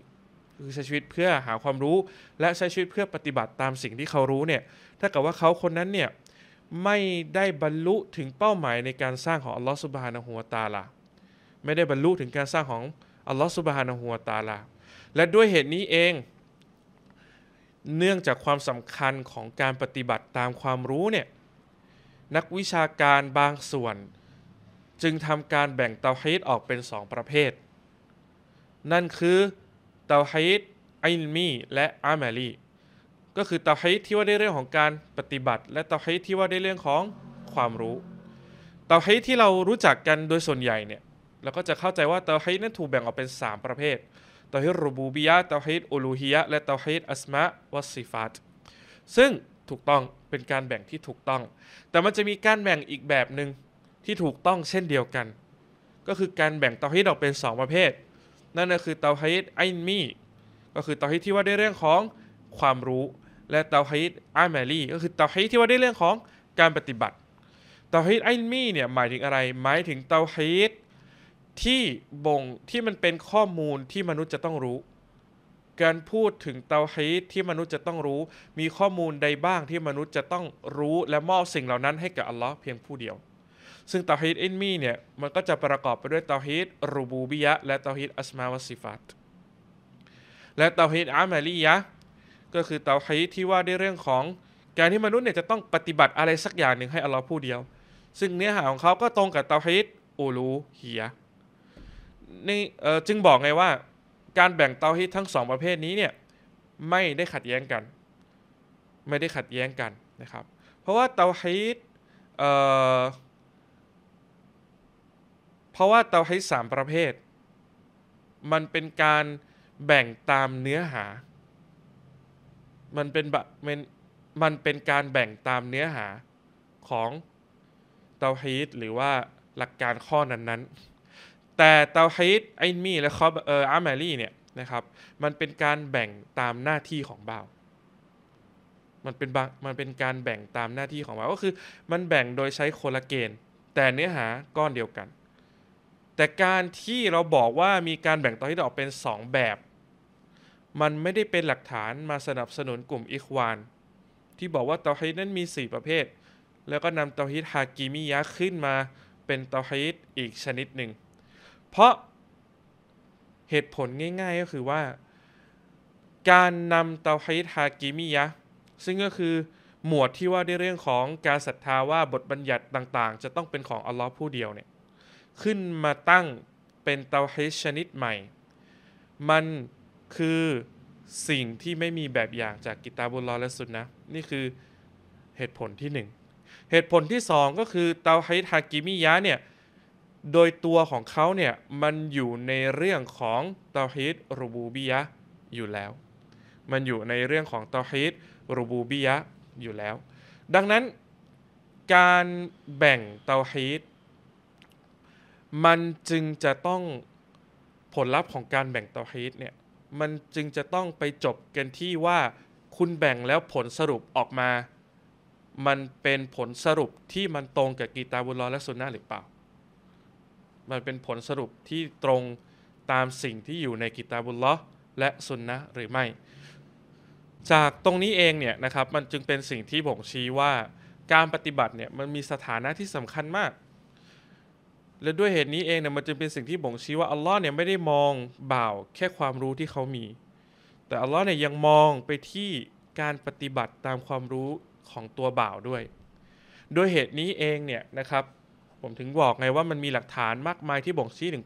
คือใช้ชีวิตเพื่อหาความรู้และใช้ชีวิตเพื่อปฏิบัติตามสิ่งที่เขารู้เนี่ยถ้าเกิดว่าเขาคนนั้นเนี่ยไม่ได้บรรลุถึงเป้าหมายในการสร้างของอัลลอฮฺสุบฮานะฮัวตาลาไม่ได้บรรลุถึงการสร้างของอัลลอฮฺสุบฮานะฮัวตาลาและด้วยเหตุนี้เองเนื่องจากความสำคัญของการปฏิบัติตามความรู้เนี่ยนักวิชาการบางส่วน จึงทำการแบ่งเตาฮีตออกเป็นสองประเภท นั่นคือ เตาฮีไอิลมีและอามลี ก็คือเตาฮีตที่ว่าได้เรื่องของการปฏิบัติ และเตาฮีตที่ว่าได้เรื่องของความรู้ เตาฮีตที่เรารู้จักกันโดยส่วนใหญ่เนี่ยเราก็จะเข้าใจว่าเตาฮีตนั้นถูกแบ่งออกเป็น 3ประเภท เตาฮีตรูบูบียะเตาฮีตอูลูฮียะและเตาฮีตอัสมะวัสซิฟาตซึ่งถูกต้องเป็นการแบ่งที่ถูกต้อง แต่มันจะมีการแบ่งอีกแบบหนึ่งที่ถูกต้องเช่นเดียวกัน ก็คือการแบ่งเตาฮีตออกเป็น 2 ประเภท นั่นก็คือเตาฮีตไอมีก็คือเตาฮีตที่ว่าด้วยเรื่องของความรู้ และเตาฮีดอามรลีก็คือเตาฮีตที่ว่าด้วยเรื่องของการปฏิบัติ เตาฮีตไอมีเนี่ยหมายถึงอะไร หมายถึงเตาฮีตที่บ่งที่มันเป็นข้อมูลที่มนุษย์จะต้องรู้การพูดถึงเตาฮีตที่มนุษย์จะต้องรู้ มีข้อมูลใดบ้างที่มนุษย์จะต้องรู้ และมอบสิ่งเหล่านั้นให้กับอัลลอฮ์เพียงผู้เดียว ซึ่งเตาฮีตอินมีเนี่ย มันก็จะประกอบไปด้วยเตาฮีตรูบูบิยะและเตาฮีตอัสมาวสิฟัตและเตาฮีตอามาลียะก็คือเตาฮีตที่ว่าด้วยเรื่องของ การที่มนุษย์เนี่ยจะต้องปฏิบัติอะไรสักอย่างหนึ่งให้อัลลอฮ์ผู้เดียว ซึ่งเนื้อหาของเขาก็ตรงกับเตาฮีตอูลูฮียะนี่จึงบอกไงว่าการแบ่งเตาฮีททั้งสองประเภทนี้เนี่ย ไม่ได้ขัดแย้งกัน ไม่ได้ขัดแย้งกันนะครับ เพราะว่าเตาฮีทเเพราะว่าเตาฮีทสามประเภท มันเป็นการแบ่งตามเนื้อหามันเป็นแบบมันเป็นการแบ่งตามเนื้อหาของเตาฮีทหรือว่าหลักการข้อนั้นๆแต่เตาฮีตไอมีและคอบเอออามรลีเนี่ยนะครับ มันเป็นการแบ่งตามหน้าที่ของบ่าวมันเป็นมันเป็นการแบ่งตามหน้าที่ของบ่าว ก็คือ มันแบ่งโดยใช้คนละเกณฑ์แต่เนื้อหาก้อนเดียวกัน แต่การที่เราบอกว่ามีการแบ่งเตาฮี่ออกเป็น 2 แบบ มันไม่ได้เป็นหลักฐานมาสนับสนุนกลุ่มอิควาน ที่บอกว่าเตาฮิตนั้นมี 4 ประเภท แล้วก็นำเตาฮิตฮากิมิยะขึ้นมาเป็นเตาฮิตอีกชนิดหนึ่งเพราะเหตุผลง่ายๆก็คือว่า การนำเตาฮิตฮากิมิยะซึ่งก็คือหมวดที่ว่าในเรื่องของการศรัทธาว่าบทบัญญัติต่างๆ จะต้องเป็นของอัลลอฮ์ผู้เดียวเนี่ย ขึ้นมาตั้งเป็นเตาฮิตชนิดใหม่ มันคือสิ่งที่ไม่มีแบบอย่างจากกิตาบุลลอและสุดนะนี่คือเหตุผลที่ 1 เหตุผลที่2ก็คือเตาฮิตฮากิมิยะเนี่ยโดยตัวของเขาเนี่ยมันอยู่ในเรื่องของตอฮีดรูบูบียะอยู่แล้ว มันอยู่ในเรื่องของตอฮีดรูบูบียะอยู่แล้ว ดังนั้นการแบ่งเตาฮีดมันจึงจะต้องผลลัพธ์ของการแบ่งเตาฮีดเนี่ยมันจึงจะต้องไปจบกันที่ว่า คุณแบ่งแล้วผลสรุปออกมา มันเป็นผลสรุปที่มันตรงกับกีตาบุลลอและสุนนะหรือเปล่ามันเป็นผลสรุปที่ตรงตามสิ่งที่อยู่ในกิตาบุลลอและสุนนะหรือไม่ จากตรงนี้เองเนี่ยนะครับ มันจึงเป็นสิ่งที่บ่งชี้ว่าการปฏิบัติเนี่ยมันมีสถานะที่สำคัญมาก และด้วยเหตุนี้เองเนี่ยมันจึงเป็นสิ่งที่บ่งชี้ว่าอัลลอฮ์เนี่ยไม่ได้มองบ่าวแค่ความรู้ที่เขามี แต่อัลลอฮ์เนี่ยยังมองไปที่การปฏิบัติตามความรู้ของตัวบ่าวด้วยโดยเหตุนี้เองเนี่ยนะครับผมถึงบอกไงว่ามันมีหลักฐานมากมายที่บ่งชี้ถึง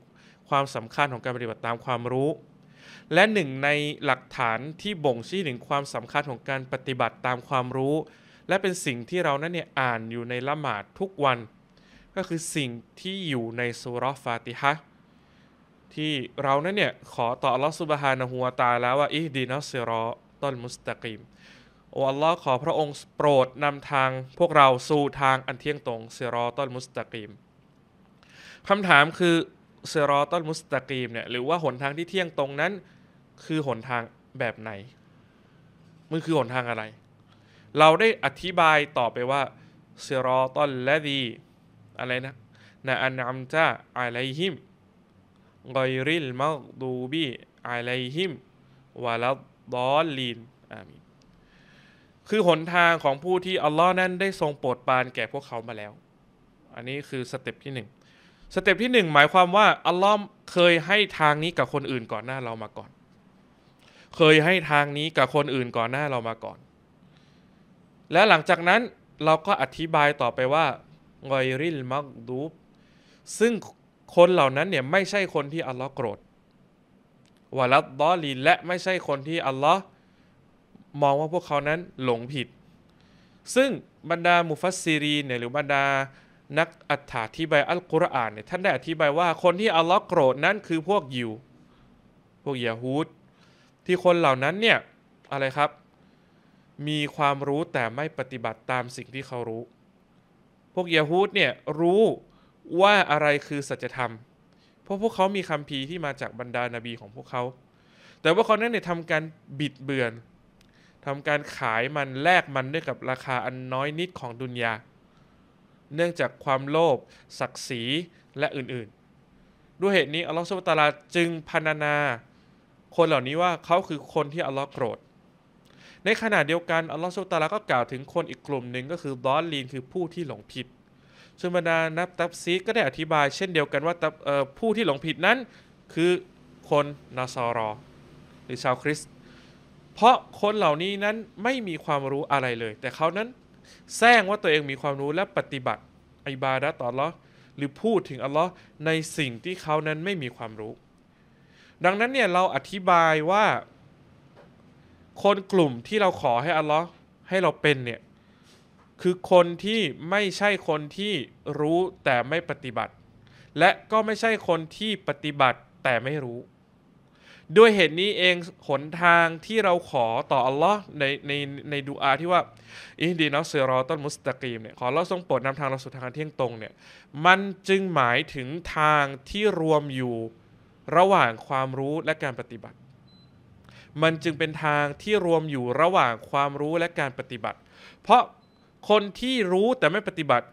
ความสำคัญของการปฏิบัติตามความรู้ และหนึ่งในหลักฐานที่บ่งชี้ถึงความสำคัญของการปฏิบัติตามความรู้ และเป็นสิ่งที่เรานั้นเนี่ยอ่านอยู่ในละหมาดทุกวัน ก็คือสิ่งที่อยู่ในสุรฟาติฮะที่เรานั้นเนี่ยขอต่อลอสุบฮานะฮัวตาแล้วว่าอิดีนัสซิรอตอลมุสตะกิมโอ้ัลลอฮ์ขอพระองค์โปรดนำทางพวกเราสู่ทางอันเที่ยงตรงเซรอตอลมุสตะกีมคำถามคือเซรอตอลมุสตะกีมเนี่ยหรือว่าหนทางที่เที่ยงตรงนั้นคือหนทางแบบไหน มันคือหนทางอะไร เราได้อธิบายต่อไปว่าเซรอตอลและดีอะไรนะนะอันนัมจ้าอะไรหิมกอยริลมักดูบีอะไรหิมวะลัดดอลลีนอามีนคือหนทางของผู้ที่อัลลอฮ์นั้นได้ทรงโปรดปรานแก่พวกเขามาแล้ว อันนี้คือสเต็ปที่หนึ่งสเต็ปที่หนึ่งหมายความว่าอัลลอฮ์เคยให้ทางนี้กับคนอื่นก่อนหน้าเรามาก่อน เคยให้ทางนี้กับคนอื่นก่อนหน้าเรามาก่อน และหลังจากนั้นเราก็อธิบายต่อไปว่าไวยริลมักดูบซึ่งคนเหล่านั้นเนี่ยไม่ใช่คนที่อัลลอฮ์โกรธวะลัดดอลีและไม่ใช่คนที่อัลลอฮ์มองว่าพวกเขานั้นหลงผิด ซึ่งบรรดามุฟัสซีรีเนี่ยหรือบรรดานักอัถาธิบายอัลกุรอานเนี่ยท่านได้อธิบายว่าคนที่อัลลอฮ์โกรธนั้นคือพวกยิว พวกยาฮูดที่คนเหล่านั้นเนี่ยอะไรครับ มีความรู้แต่ไม่ปฏิบัติตามสิ่งที่เขารู้ พวกยาฮูดเนี่ยรู้ว่าอะไรคือสัจธรรม เพราะพวกเขามีคำพีที่มาจากบรรดานาบีของพวกเขา แต่ว่าเขานั้นเนี่ยทำการบิดเบือนทำการขายมันแลกมันด้วยกับราคาอันน้อยนิดของดุนยา เนื่องจากความโลภศักดิ์ศรีและอื่นๆ ด้วยเหตุนี้อัลลอฮฺสุบตาลาจึงพรรณนา คนเหล่านี้ว่าเขาคือคนที่อัลลอฮ์โกรธ ในขณะเดียวกันอัลลอฮฺสุบตาลาก็กล่าวถึงคนอีกกลุ่มหนึ่งก็คือดอลลีนคือผู้ที่หลงผิดซึ่งบรรดา นับตับซีก็ได้อธิบายเช่นเดียวกันว่าผู้ที่หลงผิดนั้นคือคนนาซารอหรือชาวคริสต์เพราะคนเหล่านี้นั้นไม่มีความรู้อะไรเลย แต่เขานั้นแซงว่าตัวเองมีความรู้และปฏิบัติอิบาดะต่อลอหรือพูดถึงอัลลอฮ์ในสิ่งที่เขานั้นไม่มีความรู้ ดังนั้นเนี่ยเราอธิบายว่า คนกลุ่มที่เราขอให้อัลลอฮ์ให้เราเป็นเนี่ยคือคนที่ไม่ใช่คนที่รู้แต่ไม่ปฏิบัติ และก็ไม่ใช่คนที่ปฏิบัติแต่ไม่รู้ด้วยเหตุนี้เองหนทางที่เราขอต่ออัลลอฮ์ในในในดูอาที่ว่า อินดีนัสเซรอต้นมุสตะกีมเนี่ยขอเราทรงโปรดนำทางเราสู่ทางเที่ยงตรงเนี่ยมันจึงหมายถึงทางที่รวมอยู่ระหว่างความรู้และการปฏิบัติ มันจึงเป็นทางที่รวมอยู่ระหว่างความรู้และการปฏิบัติ เพราะคนที่รู้แต่ไม่ปฏิบัติ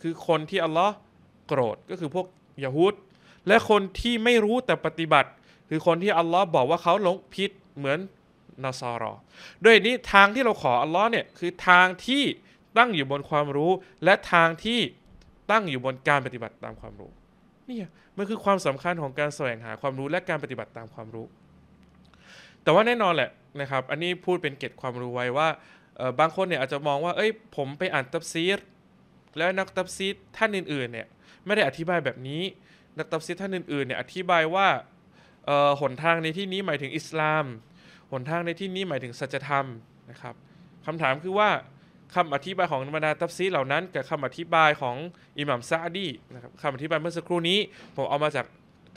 คือคนที่อัลลอฮ์โกรธก็คือพวกยะฮูดและคนที่ไม่รู้แต่ปฏิบัติคือคนที่อัลลอฮ์บอกว่าเขาหลงผิดเหมือนนาซารอด้วยนี้ทางที่เราขออัลลอฮ์เนี่ยคือทางที่ตั้งอยู่บนความรู้ และทางที่ตั้งอยู่บนการปฏิบัติตามความรู้นี่มันคือความสำคัญของการแสวงหาความรู้และการปฏิบัติตามความรู้ แต่ว่าแน่นอนแหละนะครับอันนี้พูดเป็นเกตความรู้ไว้ว่าบางคนเนี่ยอาจจะมองว่าเอ้ยผมไปอ่านตับซีดแล้วนักตับซีดท่านอื่นๆเนี่ยไม่ได้อธิบายแบบนี้ นักตับซีดท่านอื่นๆเนี่ยอธิบายว่าหนทางในที่นี้หมายถึงอิสลาม หนทางในที่นี้หมายถึงสัจธรรมนะครับคำถามคือว่าคำอธิบายของบรรดาตัฟซีเหล่านั้นกับคำอธิบายของอิหมัมซาดีนะครับคำอธิบายเมื่อสักครู่นี้ ผมเอามาจาก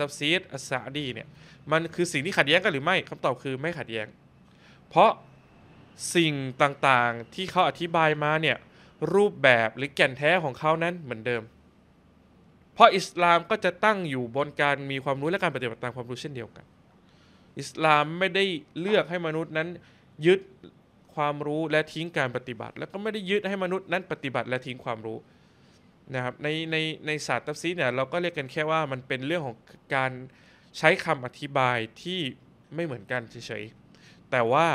ตัฟซีอัสซาดีเนี่ยมันคือสิ่งที่ขัดแย้งกันหรือไม่ คำตอบคือไม่ขัดแย้ง เพราะสิ่งต่างๆที่เขาอธิบายมาเนี่ยรูปแบบหรือแก่นแท้ของเขานั้นเหมือนเดิมเพราะอิสลามก็จะตั้งอยู่บนการมีความรู้และการปฏิบัติตามความรู้เช่นเดียวกัน อิสลามไม่ได้เลือกให้มนุษย์นั้นยึดความรู้และทิ้งการปฏิบัติ แล้วก็ไม่ได้ยึดให้มนุษย์นั้นปฏิบัติและทิ้งความรู้นะครับในในในศาสตร์ตัฟซีเนี่ยเราก็เรียกกันแค่ว่ามันเป็นเรื่องของการใช้คำอธิบายที่ไม่เหมือนกันเฉยๆแต่ว่า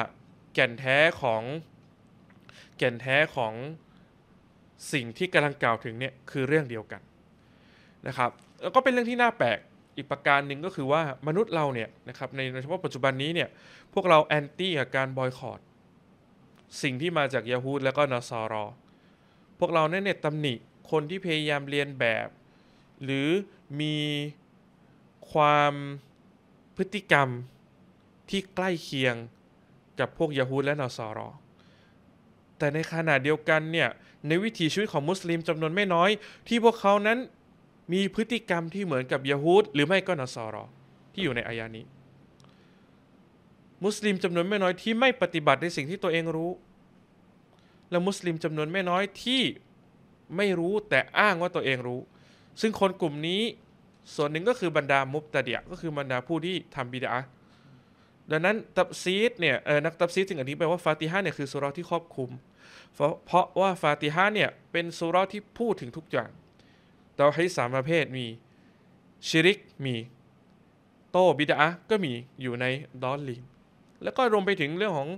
แก่นแท้ของแก่นแท้ของสิ่งที่กำลังกล่าวถึงเนี่ยคือเรื่องเดียวกันนะครับแล้วก็เป็นเรื่องที่น่าแปลก อีกประการหนึ่งก็คือว่ามนุษย์เราเนี่ยนะครับในโดยเฉพาะปัจจุบันนี้เนี่ยพวกเราแอนตี้กับการบอยคอรดสิ่งที่มาจากยาฮูดแล้วก็นอสซรอ พวกเราเนี่ยตำหนิ คนที่พยายามเรียนแบบ หรือมีความพฤติกรรมที่ใกล้เคียงกับพวกยาฮูดและนอสซรอ แต่ในขณะเดียวกันเนี่ยในวิถีชีวิตของมุสลิมจำนวนไม่น้อย ที่พวกเขานั้นมีพฤติกรรมที่เหมือนกับยะฮูดหรือไม่ก็นอสอรอที่อยู่ในอายานี้ มุสลิมจำนวนไม่น้อยที่ไม่ปฏิบัติในสิ่งที่ตัวเองรู้ และมุสลิมจำนวนไม่น้อยที่ไม่รู้แต่อ้างว่าตัวเองรู้ ซึ่งคนกลุ่มนี้ส่วนหนึ่งก็คือบรรดามุบตะเดียก็คือบรรดาผู้ที่ทำบิดาดังนั้นตับซีดเนี่ยนักตับซีดถึงอันี้แปลว่าฟาติฮะเนี่ยคือสุรที่ครอบคลุม เพราะว่าฟาติฮะเนี่ยเป็นสุรที่พูดถึงทุกอย่างเราวฮิสามประเภทมี ชิริกมี โตบิดาก็มีอยู่ในดอลลินแล้วก็รวมไปถึงเรื่องของ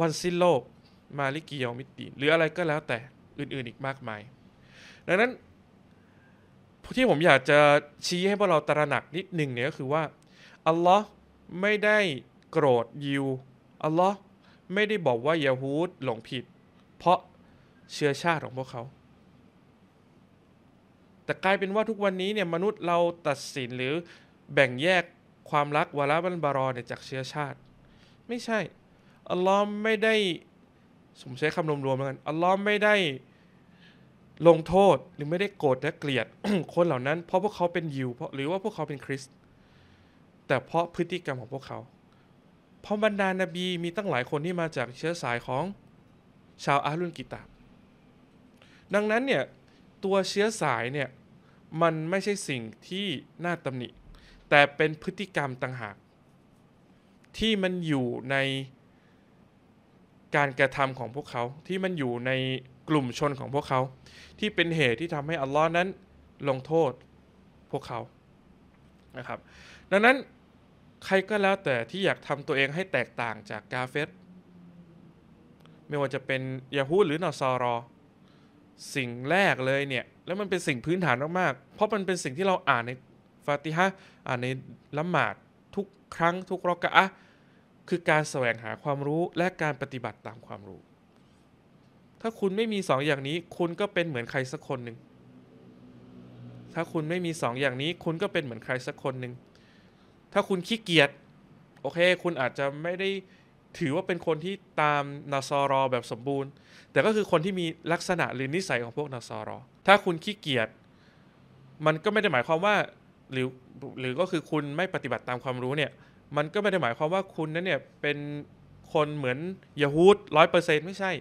วันซิโลกมาลิกิยอมิตีหรืออะไรก็แล้วแต่อื่นๆอีกมากมาย ดังนั้น ที่ผมอยากจะชี้ให้พวกเราตระหนักนิดหนึ่งเนี่ยก็คือว่า อัลลอฮ์ไม่ได้โกรธยิว อัลลอฮ์ไม่ได้บอกว่ายาฮูดหลงผิด เพราะเชื้อชาติของพวกเขาแต่กลายเป็นว่าทุกวันนี้เนี่ยมนุษย์เราตัดสินหรือแบ่งแยกความรักวาระบัรบารอเนี่ยจากเชื้อชาติ ไม่ใช่อัลลอฮ์ไม่ได้สมใช้คำรวมๆแล้วกันอัลลอฮ์ไม่ได้ลงโทษหรือไม่ได้โกรธและเกลียดคนเหล่านั้น เพราะพวกเขาเป็นยิวเพราะหรือว่าพวกเขาเป็นคริสต์แต่เพราะพฤติกรรมของพวกเขา เพราะบรรดานาบีมีตั้งหลายคนที่มาจากเชื้อสายของชาวอาลุนกิตาดังนั้นเนี่ยตัวเชื้อสายเนี่ยมันไม่ใช่สิ่งที่น่าตำหนิ แต่เป็นพฤติกรรมต่างหาก ที่มันอยู่ในการกระทำของพวกเขา ที่มันอยู่ในกลุ่มชนของพวกเขา ที่เป็นเหตุที่ทำให้อัลลอฮ์นั้นลงโทษพวกเขานะครับดังนั้นใครก็แล้วแต่ที่อยากทำตัวเองให้แตกต่างจากกาเฟสไม่ว่าจะเป็นยาฮูหรือนอซอรอสิ่งแรกเลยเนี่ย แล้วมันเป็นสิ่งพื้นฐานมากๆ เพราะมันเป็นสิ่งที่เราอ่านในฟาติฮะอ่านในละหมาดทุกครั้ง ทุกรอกะอะคือการแสวงหาความรู้และการปฏิบัติตามความรู้ ถ้าคุณไม่มีสองอย่างนี้ คุณก็เป็นเหมือนใครสักคนหนึ่งถ้าคุณไม่มีสองอย่างนี้ คุณก็เป็นเหมือนใครสักคนหนึ่งถ้าคุณขี้เกียจโอเค คุณอาจจะไม่ได้ถือว่าเป็นคนที่ตามนาซอรอแบบสมบูรณ์ แต่ก็คือคนที่มีลักษณะหรือนิสัยของพวกนาซอรอ ถ้าคุณขี้เกียจมันก็ไม่ได้หมายความว่าหรือหรือก็คือคุณไม่ปฏิบัติตามความรู้เนี่ยมันก็ไม่ได้หมายความว่าคุณนั้นเนี่ยเป็นคนเหมือนยาฮูดร้อยเปอร์เซ็นต์ไม่ใช่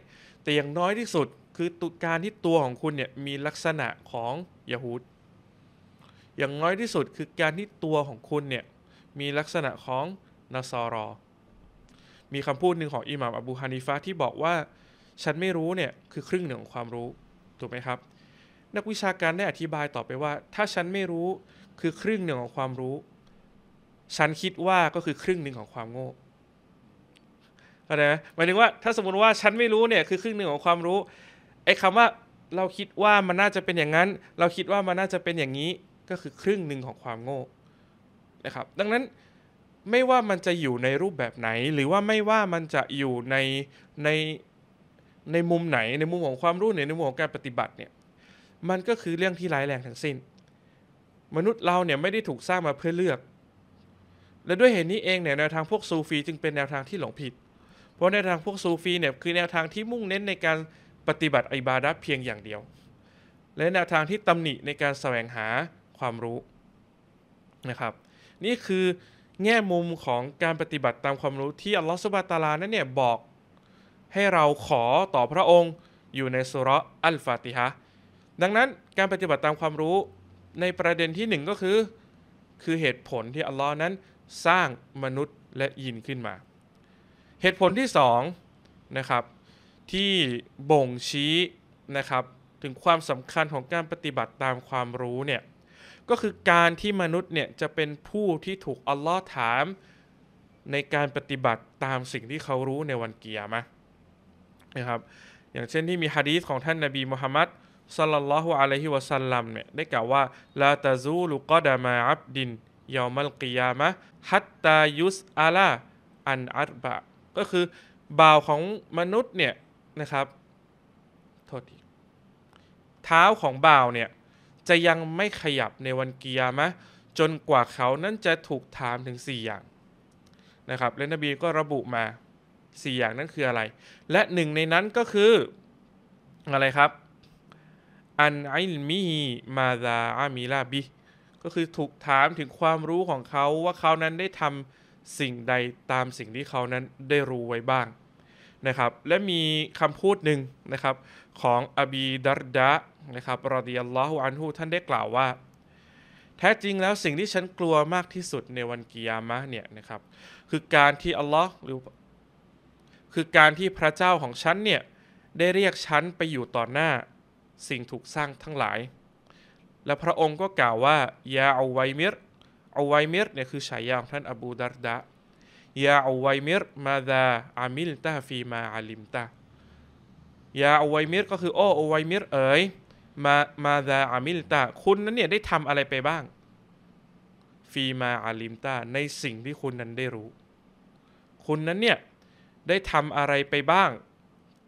แต่อย่างน้อยที่สุดคือการที่ตัวของคุณเนี่ยมีลักษณะของยาฮูดอย่างน้อยที่สุดคือการที่ตัวของคุณเนี่ยมีลักษณะของนาซอรอมีคำพูดหนึ่งของอิหม่ามอบูฮานิฟะที่บอกว่า ฉันไม่รู้เนี่ยคือครึ่งหนึ่งของความรู้ถูกไหมครับนักวิชาการได้อธิบายต่อไปว่า ถ้าฉันไม่รู้คือครึ่งหนึ่งของความรู้ ฉันคิดว่าก็คือครึ่งหนึ่งของความโง่อะ้าใจไหมหมายถึงว่าถ้าสมมติว่าฉันไม่รู้เนี่ยคือครึ่งหนึ่งของความรู้ไอ้คาว่าเราคิดว่ามันน่าจะเป็นอย่างนั้น เราคิดว่ามันน่าจะเป็นอย่างนี้ ก็คือครึ่งหนึ่งของความโง่นะครับดังนั้นไม่ว่ามันจะอยู่ในรูปแบบไหนหรือว่าไม่ว่ามันจะอยู่ในในในมุมไหนในมุมของความรู้ในในมุมของการปฏิบัติเนี่ยมันก็คือเรื่องที่ร้ายแรงทั้งสิ้น มนุษย์เราเนี่ยไม่ได้ถูกสร้างมาเพื่อเลือก และด้วยเหตุนี้เองเนี่ยแนวทางพวกซูฟี จึงเป็นแนวทางที่หลงผิดเพราะแนวทางพวกซูฟีเนี่ยคือแนวทางที่มุ่งเน้นในการปฏิบัติอิบาดะเพียงอย่างเดียวและแนวทางที่ตำหนิในการแสวงหาความรู้นะครับ นี่คือแง่มุมของการปฏิบัติตามความรู้ที่อัลลอฮฺสุบะตาลานั้นเนี่ยบอกให้เราขอต่อพระองค์อยู่ในสุรอัลฟาติฮะดังนั้นการปฏิบัติตามความรู้ในประเด็นที่หนึ่งก็คือคือเหตุผลที่อัลลอฮ์นั้นสร้างมนุษย์และยินขึ้นมาเหตุผลที่สองนะครับที่บ่งชี้นะครับถึงความสำคัญของการปฏิบัติตามความรู้เนี่ยก็คือการที่มนุษย์เนี่ย จะเป็นผู้ที่ถูก อัลลอฮ์ถาม ในการปฏิบัติตามสิ่งที่เขารู้ในวันเกียร์มะนะครับอย่างเช่นที่มีฮะดีษของท่านนาบีมุฮัมมัดสัลลัลลอฮุอะลัยฮิวะสัลลัมเนี่ยได้กล่าวว่าลาตาซูลุกอดามาอับดินยอมัลกิยามะฮัตตายุสอาลาอันอัตบะก็คือ บ่าวของมนุษย์เนี่ยนะครับโทษทีเท้าของบ่าวเนี่ยจะยังไม่ขยับในวันกียร์มะจนกว่าเขานั้นจะถูกถามถึง 4 อย่างนะครับเลนบีก็ระบุมา 4 อย่างนั้นคืออะไร และหนึ่งในนั้นก็คืออะไรครับอันไอมีมาซาอามีลาบีก็คือถูกถามถึงความรู้ของเขาว่าเขานั้นได้ทำสิ่งใดตามสิ่งที่เขานั้นได้รู้ไว้บ้างนะครับและมีคำพูดหนึ่งนะครับของ อบีดัรดะนะครับรอดิยัลลอฮุอันฮูท่านได้กล่าวว่า แท้จริงแล้วสิ่งที่ฉันกลัวมากที่สุดในวันกิยามะเนี่ยนะครับคือการที่อัลลอฮ์หรือคือการที่พระเจ้าของฉันเนี่ย ได้เรียกฉันไปอยู่ต่อหน้าสิ่งถูกสร้างทั้งหลาย และพระองค์ก็กล่าวว่ายาอวัยมิรอาไวมิรเนี่ยคือฉายาของท่านอบูดารดะยาอวัยมิรมาดาอามิลตาฟีมาอาลิมตายาอวัยมิรก็คือ โอ้อวัยมิรเอ๋ยมามาดาอามิลตาคุณนั้นเนี่ยได้ทำอะไรไปบ้างฟีมาอาลิมตาในสิ่งที่คุณนั้นได้รู้ คุณนั้นเนี่ย ได้ทำอะไรไปบ้าง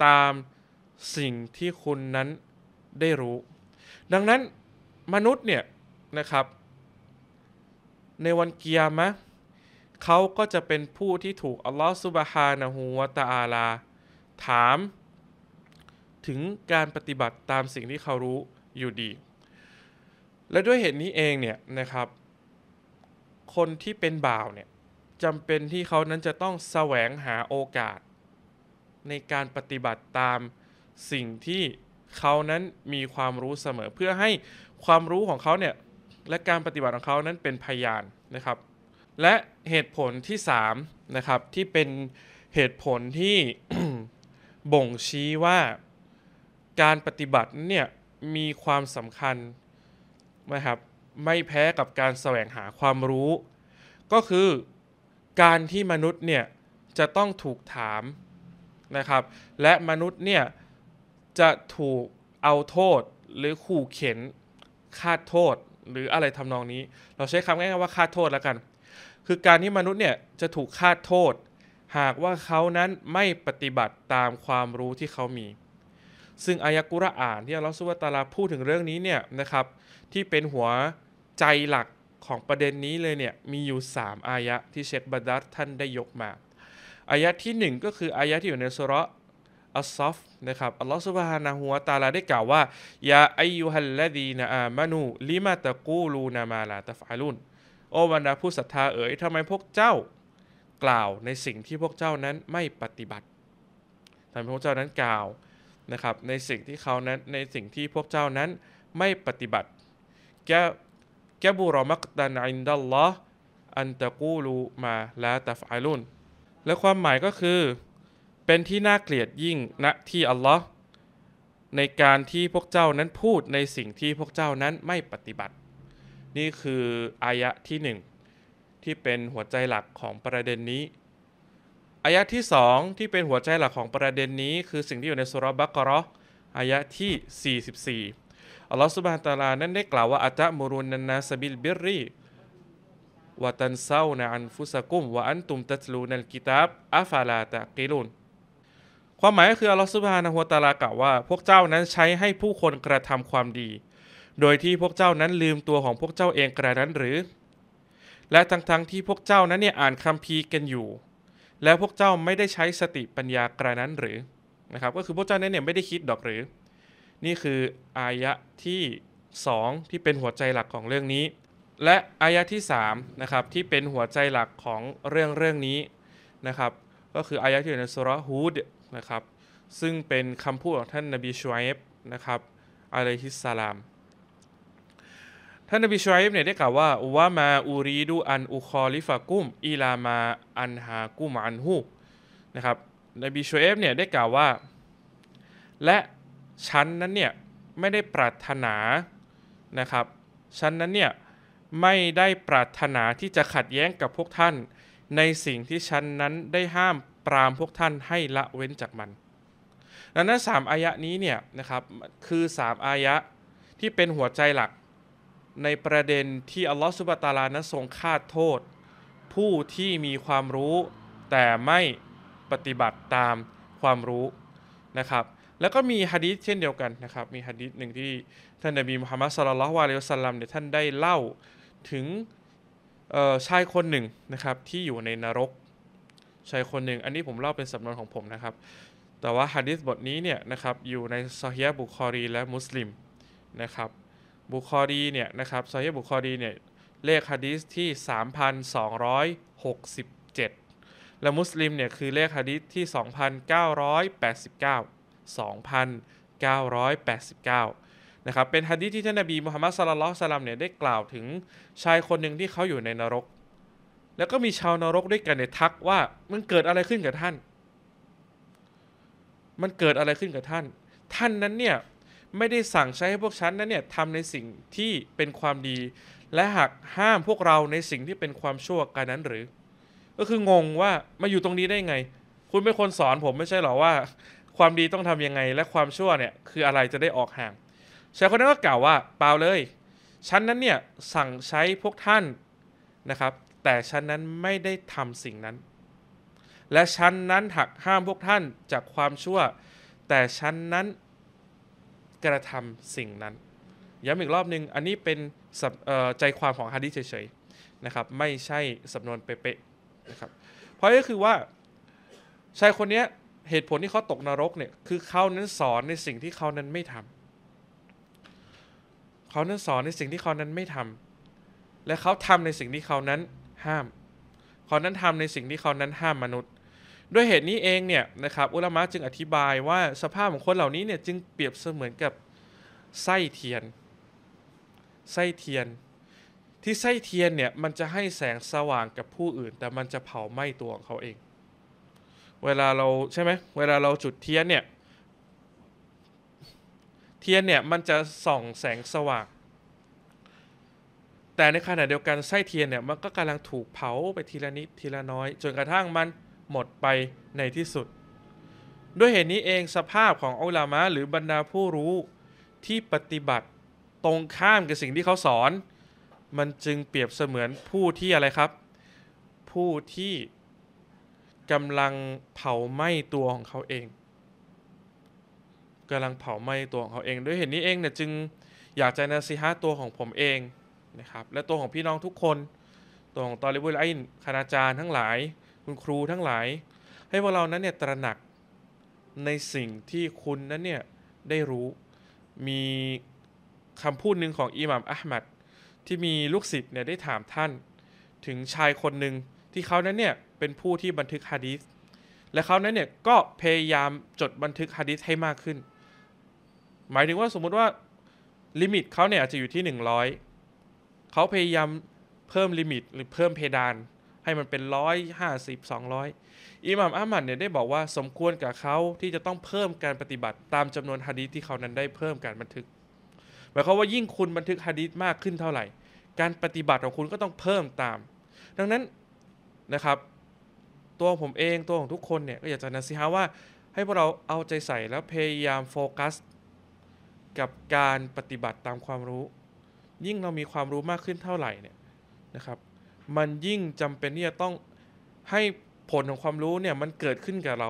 ตามสิ่งที่คุณนั้นได้รู้ ดังนั้นมนุษย์เนี่ย นะครับ ในวันเกียร์มะเขาก็จะเป็นผู้ที่ถูกอัลลอฮฺสุบฮานะฮูวะตาอาลา ถามถึงการปฏิบัติตามสิ่งที่เขารู้อยู่ดี และด้วยเหตุนี้เองเนี่ยนะครับ คนที่เป็นบ่าวเนี่ยจำเป็นที่เขานั้นจะต้องแสวงหาโอกาส ในการปฏิบัติตามสิ่งที่เขานั้นมีความรู้เสมอเพื่อให้ความรู้ของเขาเนี่ยและการปฏิบัติของเขานั้นเป็นพยานนะครับ และเหตุผลที่3นะครับที่เป็นเหตุผลที่บ่งชี้ว่าการปฏิบัติเนี่ยมีความสำคัญนะครับไม่แพ้กับการแสวงหาความรู้ ก็คือการที่มนุษย์เนี่ยจะต้องถูกถามนะครับและมนุษย์เนี่ยจะถูกเอาโทษหรือขู่เข็นคาดโทษหรืออะไรทำนองนี้ เราใช้คำง่ายๆว่าคาดโทษแล้วกัน คือการที่มนุษย์เนี่ยจะถูกคาดโทษ หากว่าเขานั้นไม่ปฏิบัติตามความรู้ที่เขามีซึ่งอายะกุรอ่านที่อัลลอฮฺสุบตาลาพูดถึงเรื่องนี้เนี่ยนะครับที่เป็นหัวใจหลักของประเด็นนี้เลยเนี่ยมีอยู่ 3 อายะที่เชคบัดัตท่านได้ยกมา อายะที่ 1 ก็คืออายะที่อยู่ในสุรอัลซอฟนะครับอัลลอฮฺสุบฮานะหัวตาลาได้กล่าวว่ายาอายุฮัลลดีนะอามานูลิมาตะกูลูนามาลาตะฟาลุนโอ้บรรดาผู้ศรัทธาเอ๋ยทำไมพวกเจ้ากล่าวในสิ่งที่พวกเจ้านั้นไม่ปฏิบัติทำไมพวกเจ้านั้นกล่าวนะครับในสิ่งที่เขานั้นในสิ่งที่พวกเจ้านั้นไม่ปฏิบัติแกแกบูรอมักตันอินดัลลอฮ์อันตะกูลูมาแลแตะฟาลุนและความหมายก็คือเป็นที่น่าเกลียดยิ่ง ณที่อัลลอฮ์ในการที่พวกเจ้านั้นพูดในสิ่งที่พวกเจ้านั้นไม่ปฏิบัติ นี่คืออายะที่หนึ่งที่เป็นหัวใจหลักของประเด็นนี้อายะที่ 2 ที่เป็นหัวใจหลักของประเด็นนี้ คือสิ่งที่อยู่ในสุรบักรออายะที่ 44 อัลลอฮฺสุบฮานตาลานั้นได้กล่าวว่าอัตมุรุนนันนาสบิลบิรีวตันเซานะอันฟุสกุมวะอันตุมตัตลูนัลกิตาบอัฟาลาตะกิลุนความหมายก็คืออัลลอฮฺสุบฮานะฮวตาลากล่าวว่าพวกเจ้านั้นใช้ให้ผู้คนกระทำความดี โดยที่พวกเจ้านั้นลืมตัวของพวกเจ้าเองกระนั้นหรือ และทั้งๆทที่พวกเจ้านั้นเนี่ยอ่านคัมภีร์กันอยู่แล้วพวกเจ้าไม่ได้ใช้สติปัญญากระนั้นหรือนะครับก็คือพวกเจ้านั้นเนี่ยไม่ได้คิดดอกหรือ นี่คืออายะที่2 ที่เป็นหัวใจหลักของเรื่องนี้ และอายะที่3นะครับที่เป็นหัวใจหลักของเรื่องเรื่องนี้นะครับก็คืออายะที่อยู่ในสุรฮูดนะครับซึ่งเป็นคำพูดของท่านนบีชูอัยบนะครับอะลัยฮิสสลามท่านนบีชัยบเนี่ยได้กล่าวว่าอุวามาอูรีดูอันอุคอลิฟะกุมอีลามาอันฮากุมอันฮูนะครับนบีชัยอเนี่ยได้กล่าวว่า และฉันนั้นเนี่ยไม่ได้ปรารถนานะครับฉันนั้นเนี่ยไม่ได้ปรารถนาที่จะขัดแย้งกับพวกท่าน ในสิ่งที่ฉันนั้นได้ห้ามปรามพวกท่านให้ละเว้นจากมันดังนั้นสามอายะนี้เนี่ยนะครับคือสามอายะที่เป็นหัวใจหลักในประเด็นที่อัลลอฮฺสุบตาลานั้นทรงคาดโทษ ผู้ที่มีความรู้แต่ไม่ปฏิบัติตามความรู้นะครับ แล้วก็มีฮะดิษเช่นเดียวกันนะครับมีฮะดิษหนึ่งที่ ท่านนบีมุฮัมมัดสลลัลวะลัยสัลลัมเนี่ยท่านได้เล่าถึงชายคนหนึ่งนะครับ ที่อยู่ในนรกชายคนหนึ่ง อันนี้ผมเล่าเป็นสำนวนของผมนะครับ แต่ว่าฮะดิษบทนี้เนี่ยนะครับอยู่ในซอฮีบุคอรีและมุสลิมนะครับบุคอรีเนี่ยนะครับซอฮีบุคอรีเนี่ยเลขฮะดีสที่ 3,267 และมุสลิม เนี่ย คือเลขฮะดีสที่ 2,989 2,989นะครับ เป็นฮะดีษที่ท่านนบีมุฮัมมัดสลลัลสลัมเนี่ยได้กล่าวถึงชายคนหนึ่งที่เขาอยู่ในนรก แล้วก็มีชาวนรกด้วยกันเนี่ยทักว่ามันเกิดอะไรขึ้นกับท่าน มันเกิดอะไรขึ้นกับท่าน ท่านนั้นเนี่ยไม่ได้สั่งใช้ให้พวกฉันนั้นเนี่ยทำในสิ่งที่เป็นความดี และหักห้ามพวกเราในสิ่งที่เป็นความชั่วกันนั้นหรือ ก็คืองงว่ามาอยู่ตรงนี้ได้ไง คุณเป็นคนสอนผมไม่ใช่หรอว่า ความดีต้องทํำยังไง และความชั่วเนี่ยคืออะไรจะได้ออกห่างชายคนนั้นก็กล่าวว่า เปล่าเลยฉันนั้นเนี่ย สั่งใช้พวกท่านนะครับ แต่ฉันนั้นไม่ได้ทำสิ่งนั้น และฉันนั้นหักห้ามพวกท่านจากความชั่ว แต่ฉันนั้นกระทำสิ่งนั้น ย้ำอีกรอบนึงอันนี้เป็นใจความของฮะดีษเฉยๆนะครับ ไม่ใช่สำนวนเป๊ะๆนะครับ เพราะก็คือว่าชายคนนี้เหตุผลที่เขาตกนรกเนี่ย คือเขานั้นสอนในสิ่งที่เขานั้นไม่ทำเขานั้นสอนในสิ่งที่เขานั้นไม่ทำ และเขาทำในสิ่งที่เขานั้นห้ามเขานั้นทำในสิ่งที่เขานั้นห้ามมนุษย์ด้วยเหตุนี้เองเนี่ยนะครับอุลามะจึงอธิบายว่าสภาพของคนเหล่านี้เนี่ยจึงเปรียบเสมือนกับไส้เทียน ไส้เทียน ที่ไส้เทียนเนี่ยมันจะให้แสงสว่างกับผู้อื่น แต่มันจะเผาไหม้ตัวของเขาเอง เวลาเราใช่ไหมเวลาเราจุดเทียน เนี่ย เทียนเนี่ยมันจะส่องแสงสว่าง แต่ในขณะเดียวกันไส้เทียนเนี่ยมันก็กำลังถูกเผาไปทีละนิดทีละน้อยจนกระทั่งมันหมดไปในที่สุด ด้วยเหตุนี้เองสภาพของอัลามะหรือบรรดาผู้รู้ที่ปฏิบัติตรงข้ามกับสิ่งที่เขาสอน มันจึงเปรียบเสมือนผู้ที่อะไรครับ ผู้ที่กำลังเผาไหม้ตัวของเขาเองกำลังเผาไหม้ตัวของเขาเอง ด้วยเหตุนี้เองเนี่ยจึงอยากจะนาซีฮะตัวของผมเองนะครับและตัวของพี่น้องทุกคนตัวของตอริบุลไอน์คณาจารย์ทั้งหลายคุณครูทั้งหลาย ให้พวกเรานั้นเนี่ยตระหนักในสิ่งที่คุณนั้นเนี่ยได้รู้มีคำพูดหนึ่งของอิหม่ามอัลมัดที่มีลูกศิษย์เนี่ยได้ถามท่าน ถึงชายคนหนึ่งที่เขานั้นเนี่ยเป็นผู้ที่บันทึกฮะดีษและเขานั้นเนี่ยก็พยายามจดบันทึกฮะดีษให้มากขึ้น หมายถึงว่าสมมุติว่าลิมิตเขาเนี่ยอาจจะอยู่ที่ 100เขาพยายามเพิ่มลิมิตหรือเพิ่มเพดานให้มันเป็นร้อยห้าสิบสองร้อยอิหม่ามอามัดเนี่ยได้บอกว่า สมควรกับเขาที่จะต้องเพิ่มการปฏิบัติตามจำนวนฮะดีที่เขานั้นได้เพิ่มการบันทึกหมายความว่ายิ่งคุณบันทึกฮะดีมากขึ้นเท่าไหร่ การปฏิบัติของคุณก็ต้องเพิ่มตาม ดังนั้นนะครับ ตัวผมเองตัวของทุกคนเนี่ย ก็อยากจะนะสิฮะว่าให้พวกเราเอาใจใส่แล้วพยายามโฟกัสกับการปฏิบัติตามความรู้ ยิ่งเรามีความรู้มากขึ้นเท่าไหร่เนี่ยนะครับมันยิ่งจำเป็นที่จะต้องให้ผลของความรู้เนี่ยมันเกิดขึ้นกับเรา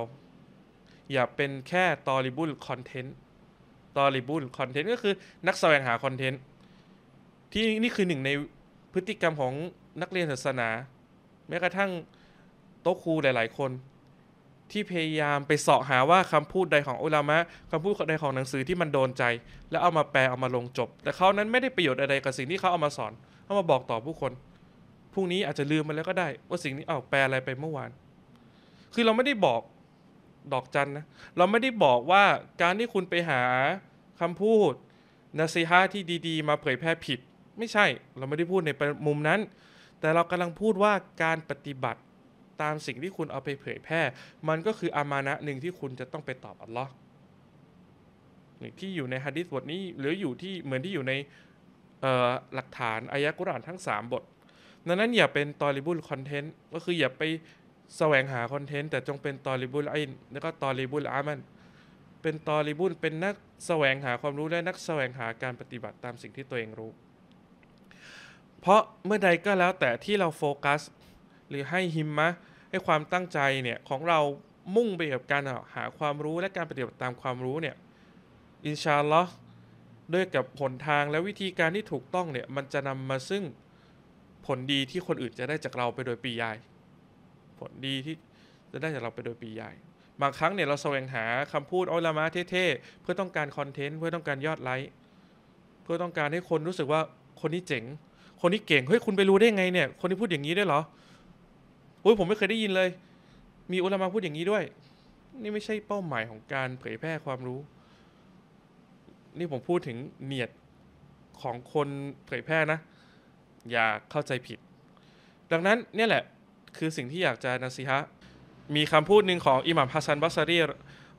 อย่าเป็นแค่ตอริบุลคอนเทนต์ตอริบุลคอนเทนต์ก็คือนักแสวงหาคอนเทนต์ที่นี่คือหนึ่งในพฤติกรรมของนักเรียนศาสนา แม้กระทั่งโต๊ะครูหลายๆคน ที่พยายามไปเสาะหาว่าคำพูดใดของอุลามะคำพูดใดของหนังสือที่มันโดนใจ แล้วเอามาแปลเอามาลงจบ แต่เขานั้นไม่ได้ประโยชน์อะไรกับสิ่งที่เขาเอามาสอน เอามาบอกต่อผู้คนพรุ่งนี้อาจจะลืมมปแล้วก็ได้ว่าสิ่งนี้อาวแปลอะไรไปเมื่อวาน คือเราไม่ได้บอกดอกจันนะ เราไม่ได้บอกว่าการที่คุณไปหาคำพูดนาซีฮะที่ดีๆ มาเผยแพร่ผิด ไม่ใช่เราไม่ได้พูดในมุมนั้น แต่เรากำลังพูดว่าการปฏิบัติตามสิ่งที่คุณเอาไปเผยแพร่ มันก็คืออามานะหนึ่งที่คุณจะต้องไปตอบอัลลอฮ์ที่อยู่ในฮะดิษบทนี้หรืออยู่ที่เหมือนที่อยู่ในหลักฐานอายะกุรอานทั้ง 3 บทดังนั้นอย่าเป็นตอริบุลคอนเทนต์ก็คืออย่าไปแสวงหาคอนเทนต์แต่จงเป็นตอริบุลไอ้นแล้วก็ตอริบุลอามันเป็นตอริบุลเป็นนักแสวงหาความรู้และนักแสวงหาการปฏิบัติตามสิ่งที่ตัวเองรู้ เพราะเมื่อใดก็แล้วแต่ที่เราโฟกัสหรือให้หิมมะให้ความตั้งใจเนี่ยของเรามุ่งไปกับการหาความรู้และการปฏิบัติตามความรู้เนี่ยอินชาอัลลอฮ์ด้วยกับหนทางและวิธีการที่ถูกต้องเนี่ยมันจะนำมาซึ่งผลดีที่คนอื่นจะได้จากเราไปโดยปียาย ผลดีที่จะได้จากเราไปโดยปียายบางครั้งเนี่ยเราแสวงหาคำพูดอัละมาเท่ๆเพื่อต้องการคอนเทนต์เพื่อต้องการยอดไลค์เพื่อต้องการให้คนรู้สึกว่าคนนี้เจ๋ง คนนี้เก่งเฮ้ยคุณไปรู้ได้ไง เนี่ย คนที่พูดอย่างนี้ด้วยเหรอโอ้ยผมไม่เคยได้ยินเลย มีอุลามาพูดอย่างนี้ด้วย นี่ไม่ใช่เป้าหมายของการเผยแพร่ความรู้ นี่ผมพูดถึงเนียดของคนเผยแพร่นะอย่าเข้าใจผิด ดังนั้นเนี่ยแหละ คือสิ่งที่อยากจะนะสิฮะ มีคำพูดหนึ่งของอิหม่ามฮัสซันบัสรี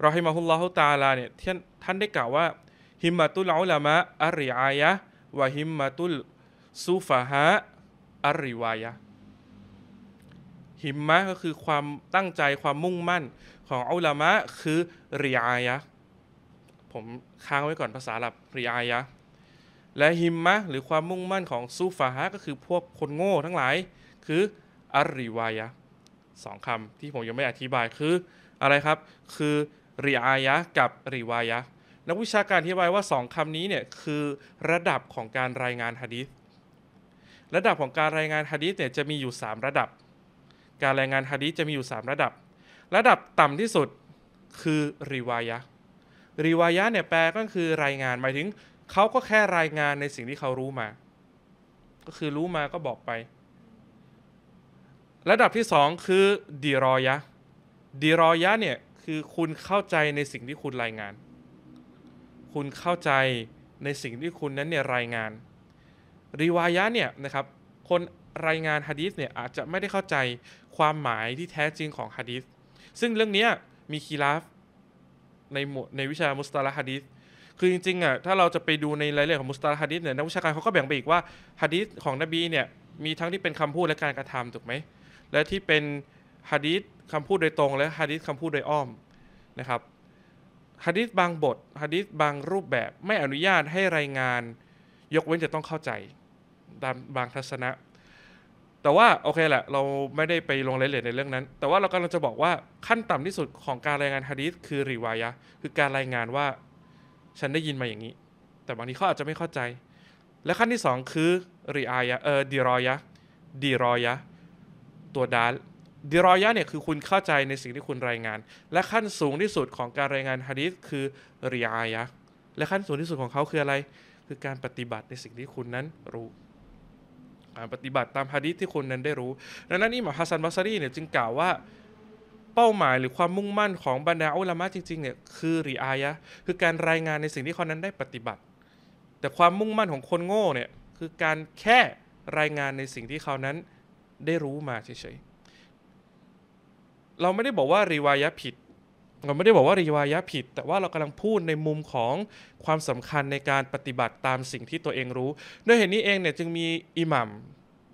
เราให้มาฮุลลอฮุตาลาเนี่ยท่านได้กล่าวว่าฮิมมาตุลอุลามะอาริอายะวะฮิมมาตุลซูฟะฮะอาริวายะหิมมะก็คือความตั้งใจความมุ่งมั่นของอุลามะคือริอายะผมค้างไว้ก่อนภาษาหลับริอายะและหิมมะหรือความมุ่งมั่นของซูฟาฮะก็คือพวกคนโง่ทั้งหลายคืออาริวายะสองคำที่ผมยังไม่อธิบายคืออะไรครับคือริอายะกับริวายะนักวิชาการอธิบายว่า 2คำนี้เนี่ยคือระดับของการรายงานฮะดิษระดับของการรายงานฮะดิษเนี่ยจะมีอยู่3 ระดับ การรายงานฮะดิษจะมีอยู่ 3 ระดับ ระดับต่ำที่สุดคือริวายะริวายะเนี่ยแปลก็คือรายงานหมายถึงเขาก็แค่รายงานในสิ่งที่เขารู้มา ก็คือรู้มาก็บอกไป ระดับที่สองคือดีรอยะดีรอยะเนี่ยคือคุณเข้าใจในสิ่งที่คุณรายงาน คุณเข้าใจในสิ่งที่คุณนั้นเนี่ยรายงาน รีวายะเนี่ยนะครับ คนรายงานฮะดีสเนี่ยอาจจะไม่ได้เข้าใจความหมายที่แท้จริงของฮะดีสซึ่งเรื่องนี้มีคีราฟในหมวดในวิชามุสตาลฮะดีสคือจริงๆอ่ะถ้าเราจะไปดูในรายละเอียดของมุสตาฮัดิษเนี่ยนักวิชาการเขาก็แบ่งไปอีกว่าฮัดิษของนบีเนี่ยมีทั้งที่เป็นคำพูดและการกระทำถูกไหมและที่เป็นฮัดิษคำพูดโดยตรง และฮัดิษคำพูดโดยอ้อมนะครับฮัดิษบางบทฮัดิษบางรูปแบบไม่อนุญาตให้รายงานยกเว้นจะต้องเข้าใจตามบางทัศนะ แต่ว่าโอเคแหละเราไม่ได้ไปลงรายละเอียดในเรื่องนั้น แต่ว่าเรากำลังจะบอกว่าขั้นต่ำที่สุดของการรายงานฮะดิษคือรีวายะคือการรายงานว่าฉันได้ยินมาอย่างนี้ แต่บางทีเขาอาจจะไม่เข้าใจ และขั้นที่2คือริอายะ เออดีรอยะดีรอยะ ตัวดาลดีรอยะเนี่ยคือคุณเข้าใจในสิ่งที่คุณรายงาน และขั้นสูงที่สุดของการรายงานฮะดิษคือริอายะ และขั้นสูงที่สุดของเขาคืออะไร คือการปฏิบัติในสิ่งที่คุณนั้นรู้ การปฏิบัติตามฮะดิษที่คุณนั้นได้รู้ ดังนั้นอิหม่าฮัสซันบัสรีเนี่ยจึงกล่าวว่าเป้าหมายหรือความมุ่งมั่นของบรรดาอุลามะจริงๆเนี่ยคือริอายะคือการรายงานในสิ่งที่คนนั้นได้ปฏิบัติ แต่ความมุ่งมั่นของคนโง่เนี่ยคือการแค่รายงานในสิ่งที่เขานั้นได้รู้มาเฉยๆเราไม่ได้บอกว่ารีวายะผิดเราไม่ได้บอกว่ารีวายะผิด แต่ว่าเรากำลังพูดในมุมของความสำคัญในการปฏิบัติตามสิ่งที่ตัวเองรู้ด้วยเหตุนนี้เองเนี่ยจึงมีอิหมัม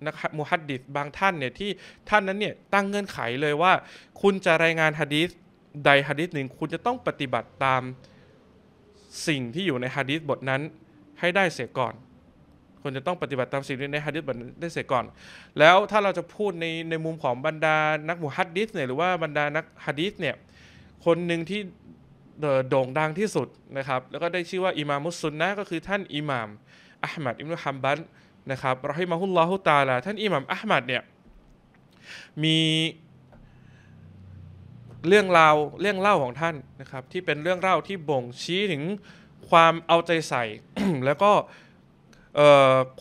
นะครับมุฮัดดิสบางท่านเนี่ยที่ท่านนั้นเนี่ยตั้งเงื่อนไขเลยว่า คุณจะรายงานฮะดีษใดฮะดีษหนึ่งคุณจะต้องปฏิบัติตามสิ่งที่อยู่ในฮะดีษบทนั้นให้ได้เสียก่อนคุณจะต้องปฏิบัติตามสิ่งในฮะดิษบทนั้นได้เสียก่อน แล้วถ้าเราจะพูดในในมุมของบรรดานักมุฮัดดิสเนี่ยหรือว่าบรรดานักฮะดิษเนี่ยคนหนึ่งที่โด่งดังที่สุดนะครับแล้วก็ได้ชื่อว่าอิมามุสซุนนะก็คือท่านอิหม่ามอัลมัดอิมนุฮัมบันนะครับเราให้มาฮุลลอฮุตาลาท่านอิหมัมอัลมัดเนี่ยมีเรื่องราวเรื่องเล่าของท่านนะครับ ที่เป็นเรื่องเล่าที่บ่งชี้ถึงความเอาใจใส่ แล้วก็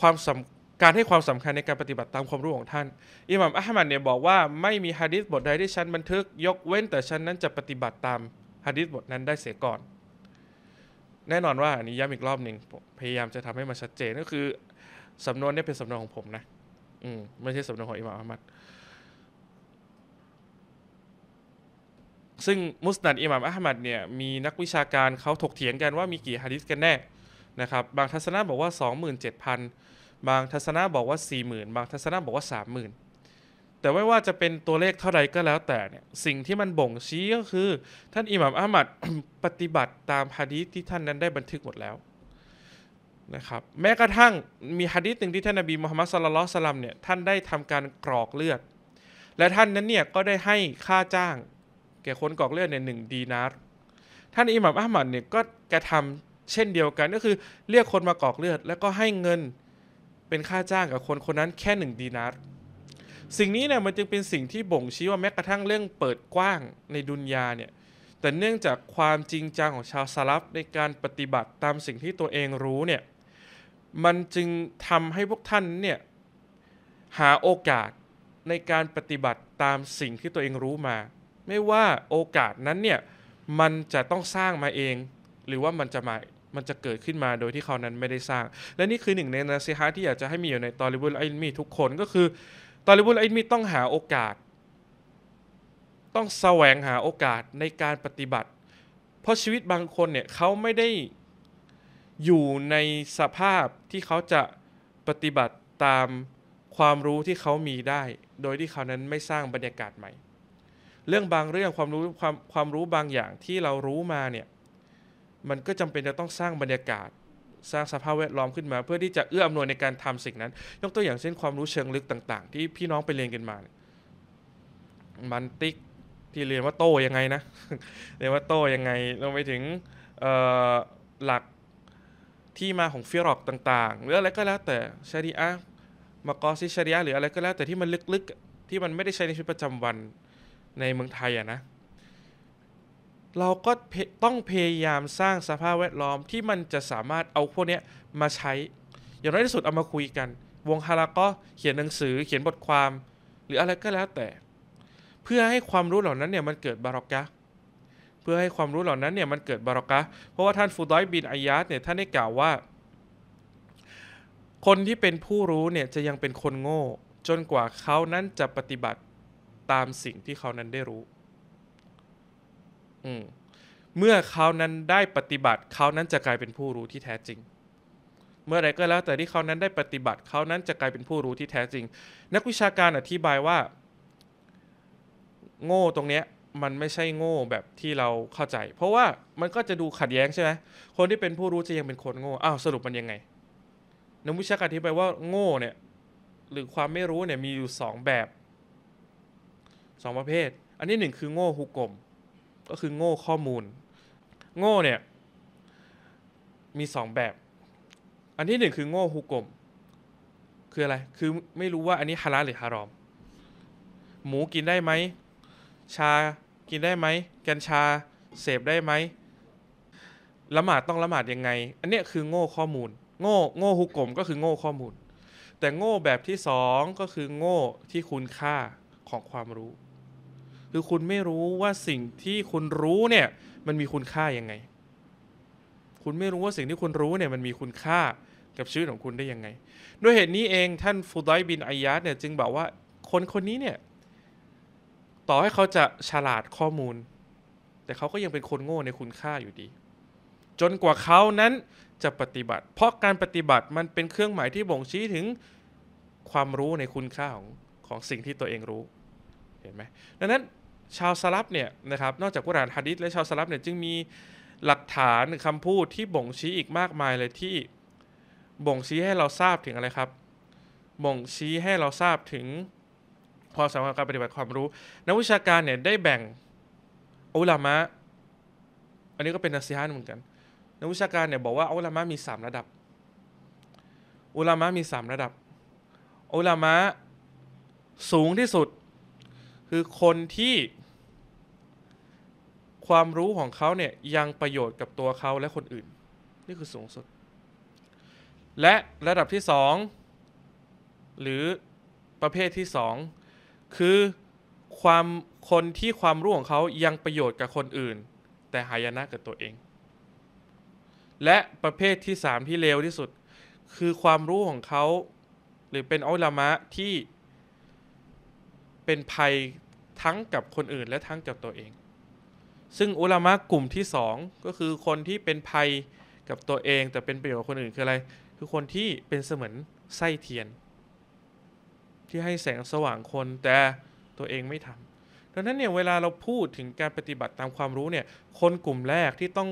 ความสำการให้ความสำคัญในการปฏิบัติตามความรู้ของท่าน อิหมัมอัลมัดเนี่ยบอกว่าไม่มีฮะดิษบทใดที่ฉัน บันทึกยกเว้นแต่ฉันนั้นจะปฏิบัติตามฮะดิษบทนั้นได้เสียก่อน แน่นอนว่าอันนี้ย้ำอีกรอบหนึ่งพยายามจะทำให้มันชัดเจนก็คือสำนวนนี้เป็นสำนวนของผมนะ อืม ไม่ใช่สำนวนของอิหม่ามอัมัด ซึ่งมุสนัดอิหม่ามอัมัดเนี่ยมีนักวิชาการเขาถกเถียงกันว่ามีกี่ฮะดิษกันแน่ นะครับ บางทัศนะบอกว่า 27,000บางทัศนะบอกว่า40,000 บางทัศนะบอกว่า30,000 แต่ไม่ว่าจะเป็นตัวเลขเท่าไรก็แล้วแต่เนี่ยสิ่งที่มันบ่งชี้ก็คือ ท่านอิหม่ามอัมัดปฏิบัติตามฮะดีษที่ท่านนั้นได้บันทึกหมดแล้วนะครับแม้กระทั่งมีฮะดิษหนึ่งที่ท่านนบีมุฮัมมัดสลลัลสลัมเนี่ยท่านได้ทำการกรอกเลือด และท่านนั้นเนี่ยก็ได้ให้ค่าจ้างแก่คนกรอกเลือดในหนึ่งดีนาร์ท่านอิหม่ามอัลมัดเนี่ยก็กระทาเช่นเดียวกันก็คือเรียกคนมากรอกเลือด แล้วก็ให้เงินเป็นค่าจ้างกับคนคนนั้นแค่หนึ่งดีนาร์สิ่งนี้เนี่ยมันจึงเป็นสิ่งที่บ่งชี้ว่าแม้กระทั่งเรื่องเปิดกว้างในดุนยาเนี่ยแต่เนื่องจากความจริงจังของชาวซาลับในการปฏิบัติตามสิ่งที่ตัวเองรู้เนี่ยมันจึงทำให้พวกท่านเนี่ยหาโอกาสในการปฏิบัติตามสิ่งที่ตัวเองรู้มา ไม่ว่าโอกาสนั้นเนี่ยมันจะต้องสร้างมาเอง หรือว่ามันจะมา มันจะเกิดขึ้นมาโดยที่เขานั้นไม่ได้สร้าง และนี่คือหนึ่งในนาซีฮะที่อยากจะให้มีอยู่ในตอริบุลไอมีทุกคนก็คือตอริบุลไอมีต้องหาโอกาส ต้องแสวงหาโอกาสในการปฏิบัติ เพราะชีวิตบางคนเนี่ยเขาไม่ได้อยู่ในสภาพที่เขาจะปฏิบัติตามความรู้ที่เขามีได้ โดยที่เขานั้นไม่สร้างบรรยากาศใหม่ เรื่องบางเรื่องความรู้ความความรู้บางอย่างที่เรารู้มาเนี่ย มันก็จำเป็นจะต้องสร้างบรรยากาศ สร้างสภาพแวดล้อมขึ้นมา เพื่อที่จะเอื้ออำนวยในการทำสิ่งนั้น ยกตัวอย่างเช่นความรู้เชิงลึกต่างๆ ที่พี่น้องไปเรียนกันมา มันติกที่เรียนว่าโตยังไงนะ เรียนว่าโตยังไงรงไปถึงหลักที่มาของฟิรอกต่างๆหรืออะไรก็แล้วแต่ชริอะมากอซิชริอะหรืออะไรก็แล้วแต่ที่มันลึกๆ ที่มันไม่ได้ใช้ในชีวิตประจำวันในเมืองไทยอะนะ เราก็ต้องพยายามสร้างสภาพแวดล้อมที่มันจะสามารถเอาพวกนี้มาใช้ อย่างน้อยที่สุดเอามาคุยกัน วงฮาราก็เขียนหนังสือเขียนบทความ หรืออะไรก็แล้วแต่ เพื่อให้ความรู้เหล่านั้นเนี่ยมันเกิดบารอกะเพื่อให้ความรู้เหล่านั้นเนี่ยมันเกิดบารักะ เพราะว่าท่านฟูดอยบินอายาตเนี่ยท่านได้กล่าวว่า คนที่เป็นผู้รู้เนี่ยจะยังเป็นคนโง่ จนกว่าเขานั้นจะปฏิบัติตามสิ่งที่เขานั้นได้รู้อืมเมื่อเขานั้นได้ปฏิบัติ เขานั้นจะกลายเป็นผู้รู้ที่แท้จริง เมื่อไรก็แล้ว แต่ที่เขานั้นได้ปฏิบัติ เขานั้นจะกลายเป็นผู้รู้ที่แท้จริง นักวิชาการอธิบายว่า โง่ตรงเนี้ยมันไม่ใช่โง่แบบที่เราเข้าใจ เพราะว่ามันก็จะดูขัดแย้งใช่ไหม คนที่เป็นผู้รู้จะยังเป็นคนโง่ อ้าว สรุปมันยังไง นักวิชาการที่ไปว่าโง่เนี่ย หรือความไม่รู้เนี่ยมีอยู่สองแบบ สองประเภท อันนี้หนึ่งคือโง่หุกกลม ก็คือโง่ข้อมูล โง่เนี่ย มีสองแบบ อันที่หนึ่งคือโง่หุกกลม คืออะไร คือไม่รู้ว่าอันนี้ฮาลาหรือฮารอม หมูกินได้ไหมชากินได้ไหมกัญชาเสพได้ไหมละหมาดต้องละหมาดยังไง อันเนี้ยคือโง่ข้อมูล โง่โง่ฮุกกลมก็คือโง่ข้อมูล แต่โง่แบบที่สองก็คือโง่ที่คุณค่าของความรู้ คือคุณไม่รู้ว่าสิ่งที่คุณรู้เนี่ย มันมีคุณค่ายังไง คุณไม่รู้ว่าสิ่งที่คุณรู้เนี่ย มันมีคุณค่ากับชีวิตของคุณได้ยังไง ด้วยเหตุนี้เองท่านฟูดอยบินอายาตเนี่ยจึงบอกว่าคนคนนี้เนี่ยต่อให้เขาจะฉลาดข้อมูล แต่เขาก็ยังเป็นคนโง่ในคุณค่าอยู่ดี จนกว่าเขานั้นจะปฏิบัติ เพราะการปฏิบัติมันเป็นเครื่องหมายที่บ่งชี้ถึงความรู้ในคุณค่าของ ของสิ่งที่ตัวเองรู้เห็นไหมดังนั้นชาวสลับเนี่ยนะครับนอกจากกุรานฮะดิษและชาวสลับเนี่ย จึงมีหลักฐานคำพูดที่บ่งชี้อีกมากมายเลยที่ บ่งชี้ให้เราทราบถึงอะไรครับ บ่งชี้ให้เราทราบถึงความสำรับการปฏิบัติความรู้ นักวิชาการเนี่ยได้แบ่งอุลามะอันนี้ก็เป็นนักสิฮานเหมือนกันนักวิชาการเนี่ยบอกว่าอุลามะมีสามระดับ อุลามะมีสามระดับอุลามะสูงที่สุด คือคนที่ความรู้ของเขาเนี่ยยังประโยชน์กับตัวเขาและคนอื่นนี่คือสูงสุด และระดับที่สองหรือประเภทที่สองคือความคนที่ความรู้ของเขายังประโยชน์กับคนอื่น แต่หายนะกับตัวเอง และประเภทที่สามที่เลวที่สุด คือความรู้ของเขา หรือเป็นอัลลามะที่เป็นภัยทั้งกับคนอื่น และทั้งกับตัวเอง ซึ่ง อุลามะกลุ่มที่สองก็คือคนที่เป็นภัยกับตัวเอง แต่เป็นประโยชน์กับคนอื่นคืออะไร คือคนที่เป็นเสมือนไส้เทียนที่ให้แสงสว่างคนแต่ตัวเองไม่ทำดังนั้นเนี่ยเวลาเราพูดถึงการปฏิบัติตามความรู้เนี่ยคนกลุ่มแรกที่ต้อง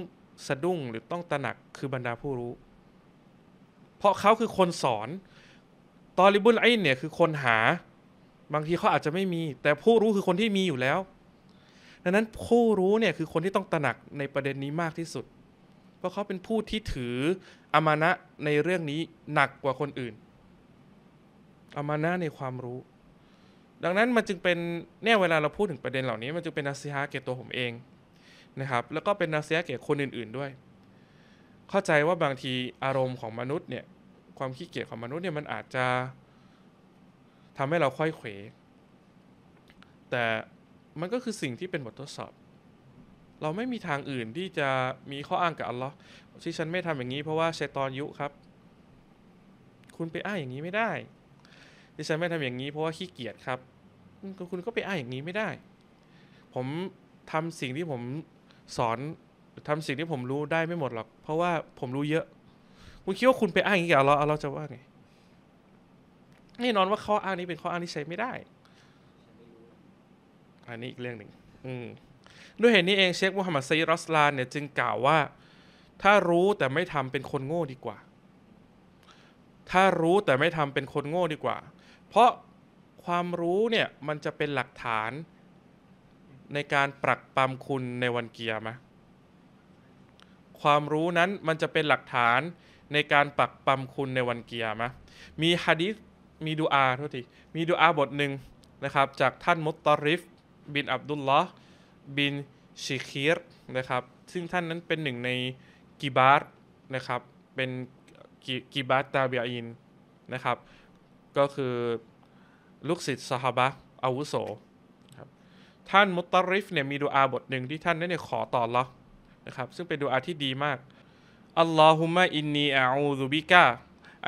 สะดุ้งหรือต้องตระหนักคือบรรดาผู้รู้ เพราะเขาคือคนสอนตอริบุลไอเนี่ยคือคนหา บางทีเขาอาจจะไม่มี แต่ผู้รู้คือคนที่มีอยู่แล้ว ดังนั้นผู้รู้เนี่ยคือคนที่ต้องตระหนักในประเด็นนี้มากที่สุด เพราะเขาเป็นผู้ที่ถืออามานะในเรื่องนี้หนักกว่าคนอื่นอามานะในความรู้ ดังนั้นมันจึงเป็นเนี่ยเวลาเราพูดถึงประเด็นเหล่านี้ มันจึงเป็นนัสซีฮะเก่ตัวผมเองนะครับ แล้วก็เป็นนัสซีฮะเก่คนอื่นๆด้วย เข้าใจว่าบางทีอารมณ์ของมนุษย์เนี่ยความขี้เกียจของมนุษย์เนี่ยมันอาจจะทำให้เราค่อยเขวแต่มันก็คือสิ่งที่เป็นบททดสอบ เราไม่มีทางอื่นที่จะมีข้ออ้างกับอัลลอฮ์ที่ฉันไม่ทำอย่างนี้เพราะว่าชัยตอนยุครับ คุณไปอ้างอย่างนี้ไม่ได้ดิฉันไม่ทำอย่างนี้เพราะว่าขี้เกียจครับคุณก็ไปอ้างอย่างนี้ไม่ได้ ผมทำสิ่งที่ผมสอนทำสิ่งที่ผมรู้ได้ไม่หมดหรอกเพราะว่าผมรู้เยอะ คุณคิดว่าคุณไปอ้างอย่างนี้กับเราเราจะว่าไงแน่นอนว่าข้ออ้างนี้เป็นข้ออ้างที่ใช้ไม่ได้อันนี้อีกเรื่องหนึ่งด้วยเหตุนี้เองเชคมูฮัมหมัดไซรัสลานเนี่ยจึงกล่าวว่า ถ้ารู้แต่ไม่ทำเป็นคนโง่ดีกว่า ถ้ารู้แต่ไม่ทำเป็นคนโง่ดีกว่าเพราะความรู้เนี่ยมันจะเป็นหลักฐานในการปรักปรำคุณในวันเกียร์มะความรู้นั้นมันจะเป็นหลักฐานในการปรักปรำคุณในวันเกียร์มะมีฮะดิษมีดูอาทุกทีมีดูอาบทหนึ่งนะครับจากท่านมุตตริฟบินอับดุลลอฮ์บินชิคีรนะครับซึ่งท่านนั้นเป็นหนึ่งในกิบาร์นะครับ เป็นกิบาร์ตาเบียอินนะครับก็คือลูกศิษย์สฮาบะอาวุโสครับท่านมุตาริฟเนี่ยมีดูอาบทหนึ่งที่ท่านนั้นเนี่ยขอต่อละนะครับซึ่งเป็นดูอาที่ดีมาก อัลลอฮุมะอินนีอูซุบิกะ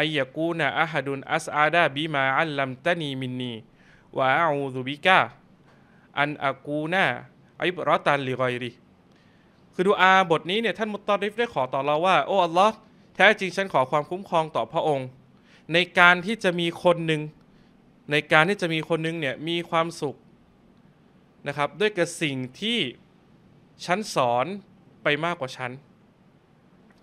อายากูนะอะฮัดุนอัสอาดาบิมาอัลลัมตะนีมินนีวะอูซุบิกะอันอากูนะอิบรอตันลิกอยรีคือดูอาบทนี้เนี่ยท่านมุตตาริฟได้ขอต่อเราว่า โอ้อัลลอฮ์แท้จริงฉันขอความคุ้มครองต่อพระองค์ในการที่จะมีคนหนึ่งในการที่จะมีคนนึงเนี่ยมีความสุข นะครับ ด้วยกับสิ่งที่ฉันสอนไปมากกว่าฉัน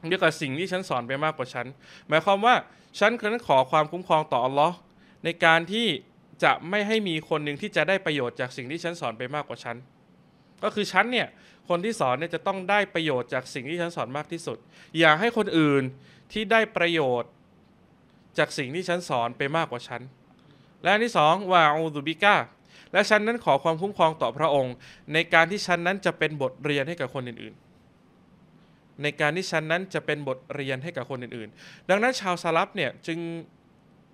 ด้วยกับสิ่งที่ฉันสอนไปมากกว่าฉันหมายความว่าฉันครั้นขอความคุ้มครองต่ออัลลอฮ์ในการที่จะไม่ให้มีคนหนึ่งที่จะได้ประโยชน์จากสิ่งที่ฉันสอนไปมากกว่าฉันก็คือฉันเนี่ยคนที่สอนเนี่ยจะต้องได้ประโยชน์จากสิ่งที่ฉันสอนมากที่สุด อย่าให้คนอื่นที่ได้ประโยชน์จากสิ่งที่ฉันสอนไปมากกว่าฉันและที่สองว่าอูดูบิก้าและฉันนั้นขอความคุ้มครองต่อพระองค์ ในการที่ฉันนั้นจะเป็นบทเรียนให้กับคนอื่นๆ ในการที่ฉันนั้นจะเป็นบทเรียนให้กับคนอื่นๆ ดังนั้นชาวซาลับเนี่ยจึง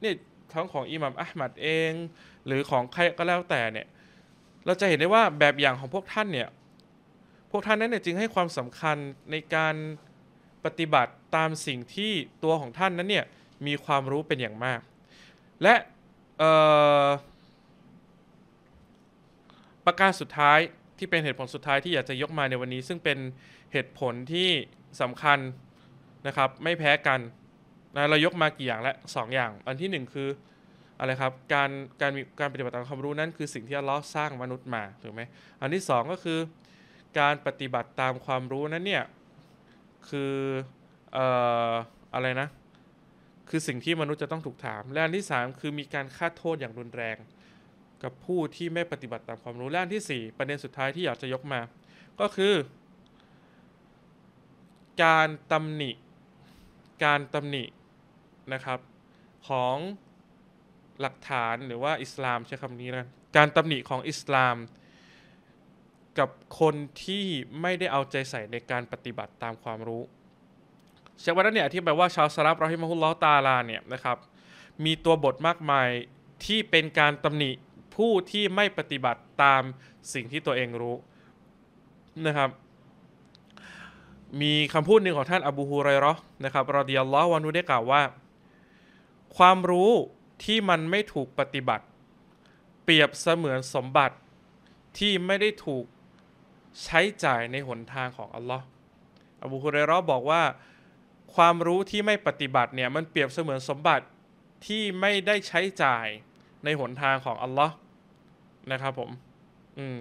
นี่ทั้งของอิหมัมอัลมัดเอง หรือของใครก็แล้วแต่เนี่ยเราจะเห็นได้ว่าแบบอย่างของพวกท่านเนี่ยพวกท่านนั้นเนี่ยจึงให้ความสำคัญในการปฏิบัติตามสิ่งที่ตัวของท่านนั้นเนี่ยมีความรู้เป็นอย่างมาก และ ประการสุดท้ายที่เป็นเหตุผลสุดท้ายที่อยากจะยกมาในวันนี้ ซึ่งเป็นเหตุผลที่สำคัญนะครับไม่แพ้กันนะเรายกมากี่อย่างและสองอย่าง อันที่หนึ่งคือ อะไรครับ การการการปฏิบัติตามความรู้นั่นคือสิ่งที่เรลอสร้างมนุษย์มาถูกไหมอันที่สองก็คือ การปฏิบัติตามความรู้นั้นเนี่ยคืออออะไรนะคือสิ่งที่มนุษย์จะต้องถูกถามและอันที่ 3 คือมีการคาโทษอย่างรุนแรง กับผู้ที่ไม่ปฏิบัติตามความรู้และอันที่4ประเด็นสุดท้ายที่อยากจะยกมา ก็คือ การตำหนิการตำหนินะครับของหลักฐานหรือว่าอิสลาม ใช้คำนี้นะการตำหนิของอิสลาม กับคนที่ไม่ได้เอาใจใส่ในการปฏิบัติตามความรู้เชควันนั้นเนี่ยที่แปลว่าชาวสลับเราให้มาฮุลลอตาลาเนี่ยนะครับมีตัวบทมากมายที่เป็นการตำหนิผู้ที่ไม่ปฏิบัติตามสิ่งที่ตัวเองรู้นะครับมีคำพูดหนึ่งของท่าน อบูฮุไรรอนะครับรอดิยัลลอวานุได้กล่าวว่า ความรู้ที่มันไม่ถูกปฏิบัติ เปรียบเสมือนสมบัติที่ไม่ได้ถูกใช้จ่ายในหนทางของ อัลลอฮ์อบูฮุไรรอบอกว่าความรู้ที่ไม่ปฏิบัติเนี่ยมันเปรียบเสมือนสมบัติที่ไม่ได้ใช้จ่ายในหนทางของอัลลอฮ์นะครับผมอืม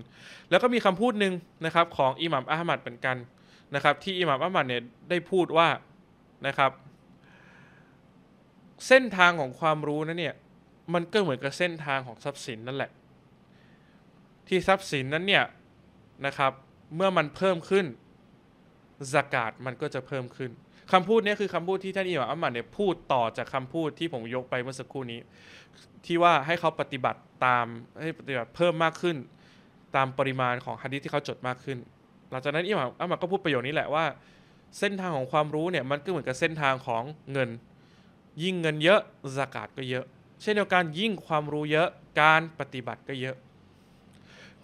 แล้วก็มีคำพูดหนึ่งนะครับ ของอิหมัมอัลฮมัดเหมือนกันนะครับ ที่อิหมัมอัลฮมัดเนี่ยได้พูดว่านะครับ เส้นทางของความรู้นั้นเนี่ยมันก็เหมือนกับเส้นทางของทรัพย์สินนั่นแหละ ที่ทรัพย์สินนั้นเนี่ยนะครับเมื่อมันเพิ่มขึ้นสกาดมันก็จะเพิ่มขึ้นคำพูดนี้คือคำพูดที่ท่านอิหม่ามอัมมัดเนี่ยพูดต่อจากคำพูดที่ผมยกไปเมื่อสักครู่นี้ ที่ว่าให้เขาปฏิบัติตามให้ปฏิบัติเพิ่มมากขึ้น ตามปริมาณของฮะดิษที่เขาจดมากขึ้นหลังจากนั้นอิหม่ามอัมมัดก็พูดประโยคนี้แหละว่าเส้นทางของความรู้เนี่ยมันก็เหมือนกับเส้นทางของเงิน ยิ่งเงินเยอะสกาดก็เยอะ เช่นเดียวกันยิ่งความรู้เยอะการปฏิบัติก็เยอะ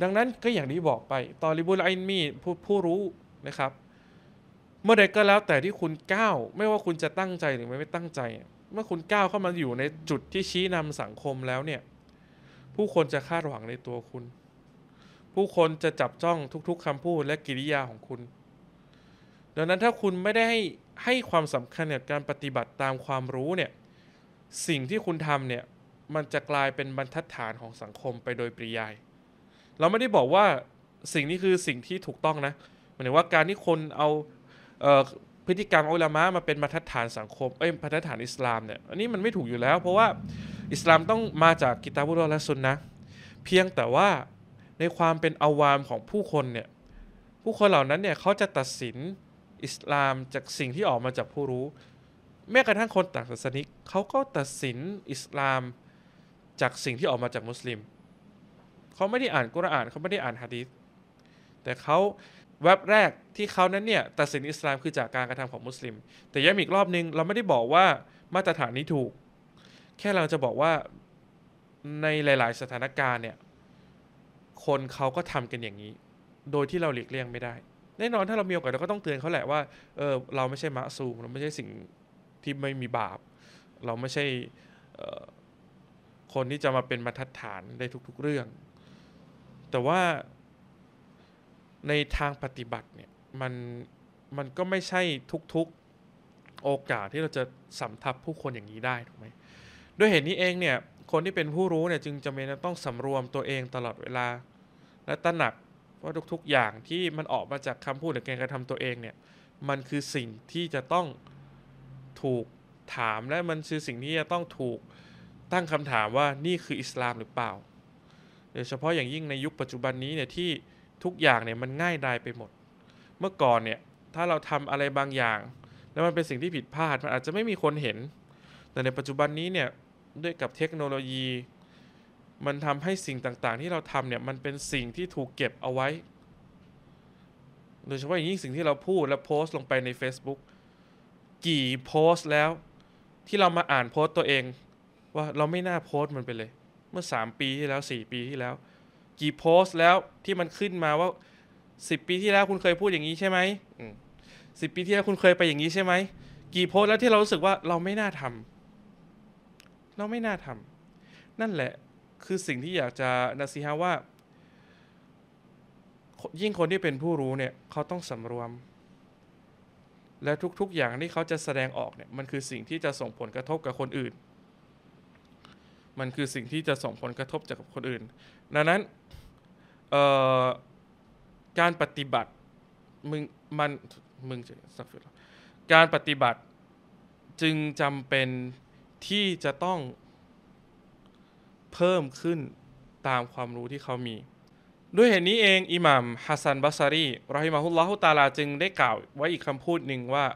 ดังนั้นก็อย่างที่บอกไปตอริบุลไอมีผู้ผู้รู้นะครับเมื่อใดก็แล้วแต่ที่คุณก้าว ไม่ว่าคุณจะตั้งใจหรือไม่ตั้งใจ เมื่อคุณก้าวเข้ามาอยู่ในจุดที่ชี้นำสังคมแล้วเนี่ยผู้คนจะคาดหวังในตัวคุณ ผู้คนจะจับจ้องทุก ๆ คำพูดและกิริยาของคุณ ดังนั้นถ้าคุณไม่ได้ให้ให้ความสำคัญกับการปฏิบัติตามความรู้เนี่ยสิ่งที่คุณทำเนี่ยมันจะกลายเป็นบรรทัดฐานของสังคมไปโดยปริยาย เราไม่ได้บอกว่าสิ่งนี้คือสิ่งที่ถูกต้องนะหมายถึงว่าการที่คนเอาพฤติกรรมอุลามะมาเป็นมาตรฐานสังคม เอ้ยมาตรฐานอิสลามเนี่ยอันนี้มันไม่ถูกอยู่แล้ว เพราะว่าอิสลามต้องมาจากกิตาบุรอและสุนนะเพียงแต่ว่าในความเป็นอาวามของผู้คนเนี่ยผู้คนเหล่านั้นเนี่ยเขาจะตัดสินอิสลามจากสิ่งที่ออกมาจากผู้รู้ แม้กระทั่งคนต่างศาสนิกเขาก็ตัดสินอิสลามจากสิ่งที่ออกมาจากมุสลิม เขาไม่ได้อ่านกุรอาน เขาไม่ได้อ่านฮะดีษแต่เขาววบแรกที่เขานั้นเนี่ยตัดสินอิสลามคือจากการกระทำของมุสลิม แต่ย้ำอีกรอบนึงเราไม่ได้บอกว่ามาตรฐานนี้ถูก แค่เราจะบอกว่าในหลาย ๆ สถานการณ์เนี่ย คนเขาก็ทำกันอย่างนี้ โดยที่เราหลีกเลี่ยงไม่ได้แน่นอนถ้าเรามีโอกาสเราก็ต้องเตือนเขาแหละว่าเออเราไม่ใช่มะซูมเราไม่ใช่สิ่งที่ไม่มีบาป เราไม่ใช่คนที่จะมาเป็นมาตรฐานในทุก ๆเรื่อง แต่ว่าในทางปฏิบัติเนี่ยมันมันก็ไม่ใช่ทุกๆโอกาสที่เราจะสำทับผู้คนอย่างนี้ได้ถูกไหมด้วยเหตุนี้เองเนี่ยคนที่เป็นผู้รู้เนี่ยจึงจำเป็นต้องสำรวมตัวเองตลอดเวลา และตระหนักว่าทุกๆอย่างที่มันออกมาจากคำพูดหรือการกระทำตัวเองเนี่ยมันคือสิ่งที่จะต้องถูกถามและมันคือสิ่งที่จะต้องถูกตั้งคำถามว่านี่คืออิสลามหรือเปล่าโดยเฉพาะอย่างยิ่งในยุคปัจจุบันนี้เนี่ยที่ทุกอย่างเนี่ยมันง่ายดายไปหมด เมื่อก่อนเนี่ยถ้าเราทำอะไรบางอย่าง แล้วมันเป็นสิ่งที่ผิดพลาดมันอาจจะไม่มีคนเห็น แต่ในปัจจุบันนี้เนี่ยด้วยกับเทคโนโลยี มันทำให้สิ่งต่างๆที่เราทำเนี่ยมันเป็นสิ่งที่ถูกเก็บเอาไว้ โดยเฉพาะอย่างยิ่งสิ่งที่เราพูดและโพสต์ลงไปใน Facebook กี่โพสต์แล้ว ที่เรามาอ่านโพสต์ตัวเองว่าเราไม่น่าโพสต์มันไปเลยเมื่อ 3 ปีที่แล้ว 4 ปีที่แล้วกี่โพสต์แล้วที่มันขึ้นมาว่าสิบปีที่แล้วคุณเคยพูดอย่างนี้ใช่ไหมสิบปีที่แล้วคุณเคยไปอย่างนี้ใช่ไหมกี่โพสต์แล้วที่เรารู้สึกว่าเราไม่น่าทำ เราไม่น่าทำ นั่นแหละคือสิ่งที่อยากจะนาซีฮะว่า ยิ่งคนที่เป็นผู้รู้เนี่ยเขาต้องสำรวม และทุกๆอย่างที่เขาจะแสดงออกเนี่ยมันคือสิ่งที่จะส่งผลกระทบกับคนอื่นมันคือสิ่งที่จะส่งผลกระทบจากคนอื่น ดังนั้นการปฏิบัติมึงมันมึงสับสนการปฏิบัติจึงจำเป็นที่จะต้องเพิ่มขึ้นตามความรู้ที่เขามี ด้วยเหตุนี้เอง อิหม่ามฮัสซันบัสรีรอฮิมาฮุลลอฮุตาลา จึงได้กล่าวไว้อีกคำพูดหนึ่งว่า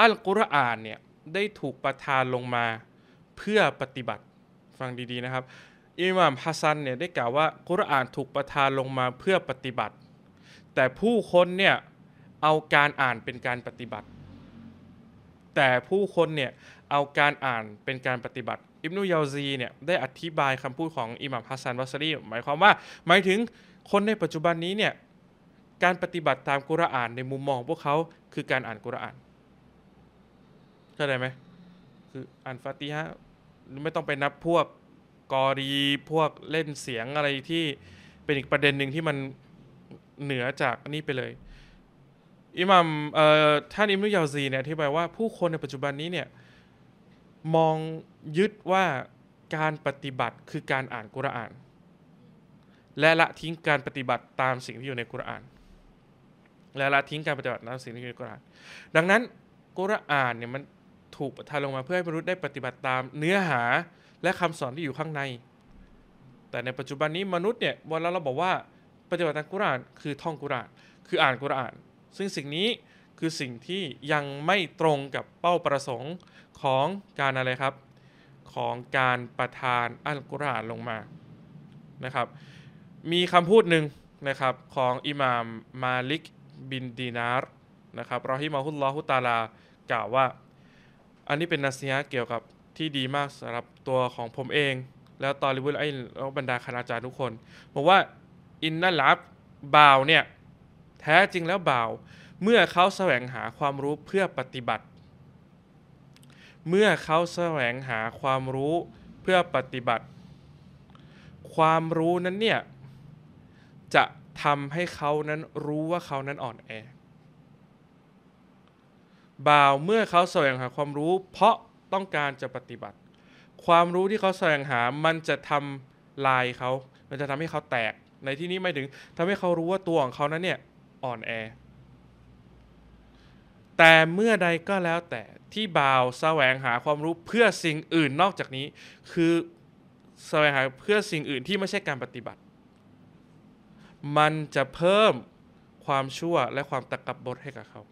อัลกุรอานเนี่ย ได้ถูกประทานลงมาเพื่อปฏิบัติฟังดีๆนะครับอิหม่ามฮัสซันเนี่ยได้กล่าวว่ากุรอานถูกประทานลงมาเพื่อปฏิบัติ แต่ผู้คนเนี่ยเอาการอ่านเป็นการปฏิบัติ แต่ผู้คนเนี่ยเอาการอ่านเป็นการปฏิบัติอิบนุยาวซีเนี่ยได้อธิบายคำพูดของอิหม่ามฮัสซันวัสรีหมายความว่าหมายถึงคนในปัจจุบันนี้เนี่ยการปฏิบัติตามกุรอานในมุมมองพวกเขาคือการอ่านกุรอานเข้าใจไหมคืออ่านฟาติฮะไม่ต้องไปนับพวกกอรี พวกเล่นเสียงอะไรที่เป็นอีกประเด็นหนึ่งที่มันเหนือจากนี่ไปเลยอิหมัมท่านอิมรุยาวซีเนี่ยที่บายว่าผู้คนในปัจจุบันนี้เนี่ยมองยึดว่าการปฏิบัติคือการอ่านกุรอาน และละทิ้งการปฏิบัติตามสิ่งที่อยู่ในกุรอานและละทิ้งการปฏิบัติตามสิ่งที่อยู่ในกุรอานดังนั้นกุรอานเนี่ยมันถูกประทานลงมาเพื่อให้มนุษย์ได้ปฏิบัติตามเนื้อหาและคำสอนที่อยู่ข้างใน แต่ในปัจจุบันนี้มนุษย์เนี่ยวันแล้วเราบอกว่าปฏิบัติตามกุรานคือท่องกุรานคืออ่านกุราน ซึ่งสิ่งนี้คือสิ่งที่ยังไม่ตรงกับเป้าประสงค์ของการอะไรครับ ของการประทานอัลกุรอานลงมานะครับ มีคำพูดหนึ่งนะครับของอิหม่ามมาลิกบินดีนาร์นะครับรอฮิมาฮุลลอฮุตาลากล่าวว่าอันนี้เป็นนัสียเกี่ยวกับที่ดีมากสำหรับตัวของผมเอง แล้วตอนริบุลไอแล้วบรรดาคณาจารย์ทุกคนบอกว่าอินนัลลับบ่าวเนี่ยแท้จริงแล้วบ่าว เมื่อเขาแสวงหาความรู้เพื่อปฏิบัติ เมื่อเขาแสวงหาความรู้เพื่อปฏิบัติ ความรู้นั้นเนี่ยจะทำให้เขานั้นรู้ว่าเขานั้นอ่อนแอบ่าวเมื่อเขาแสวงหาความรู้เพราะต้องการจะปฏิบัติ ความรู้ที่เขาแสวงหามันจะทำลายเขา มันจะทำให้เขาแตกในที่นี้ไม่ถึงทำให้เขารู้ว่าตัวของเขานั้นเนี่ยอ่อนแอ แต่เมื่อใดก็แล้วแต่ที่บ่าวแสวงหาความรู้เพื่อสิ่งอื่นนอกจากนี้ คือแสวงหาเพื่อสิ่งอื่นที่ไม่ใช่การปฏิบัติ มันจะเพิ่มความชั่วและความตะกับบดให้กับเขา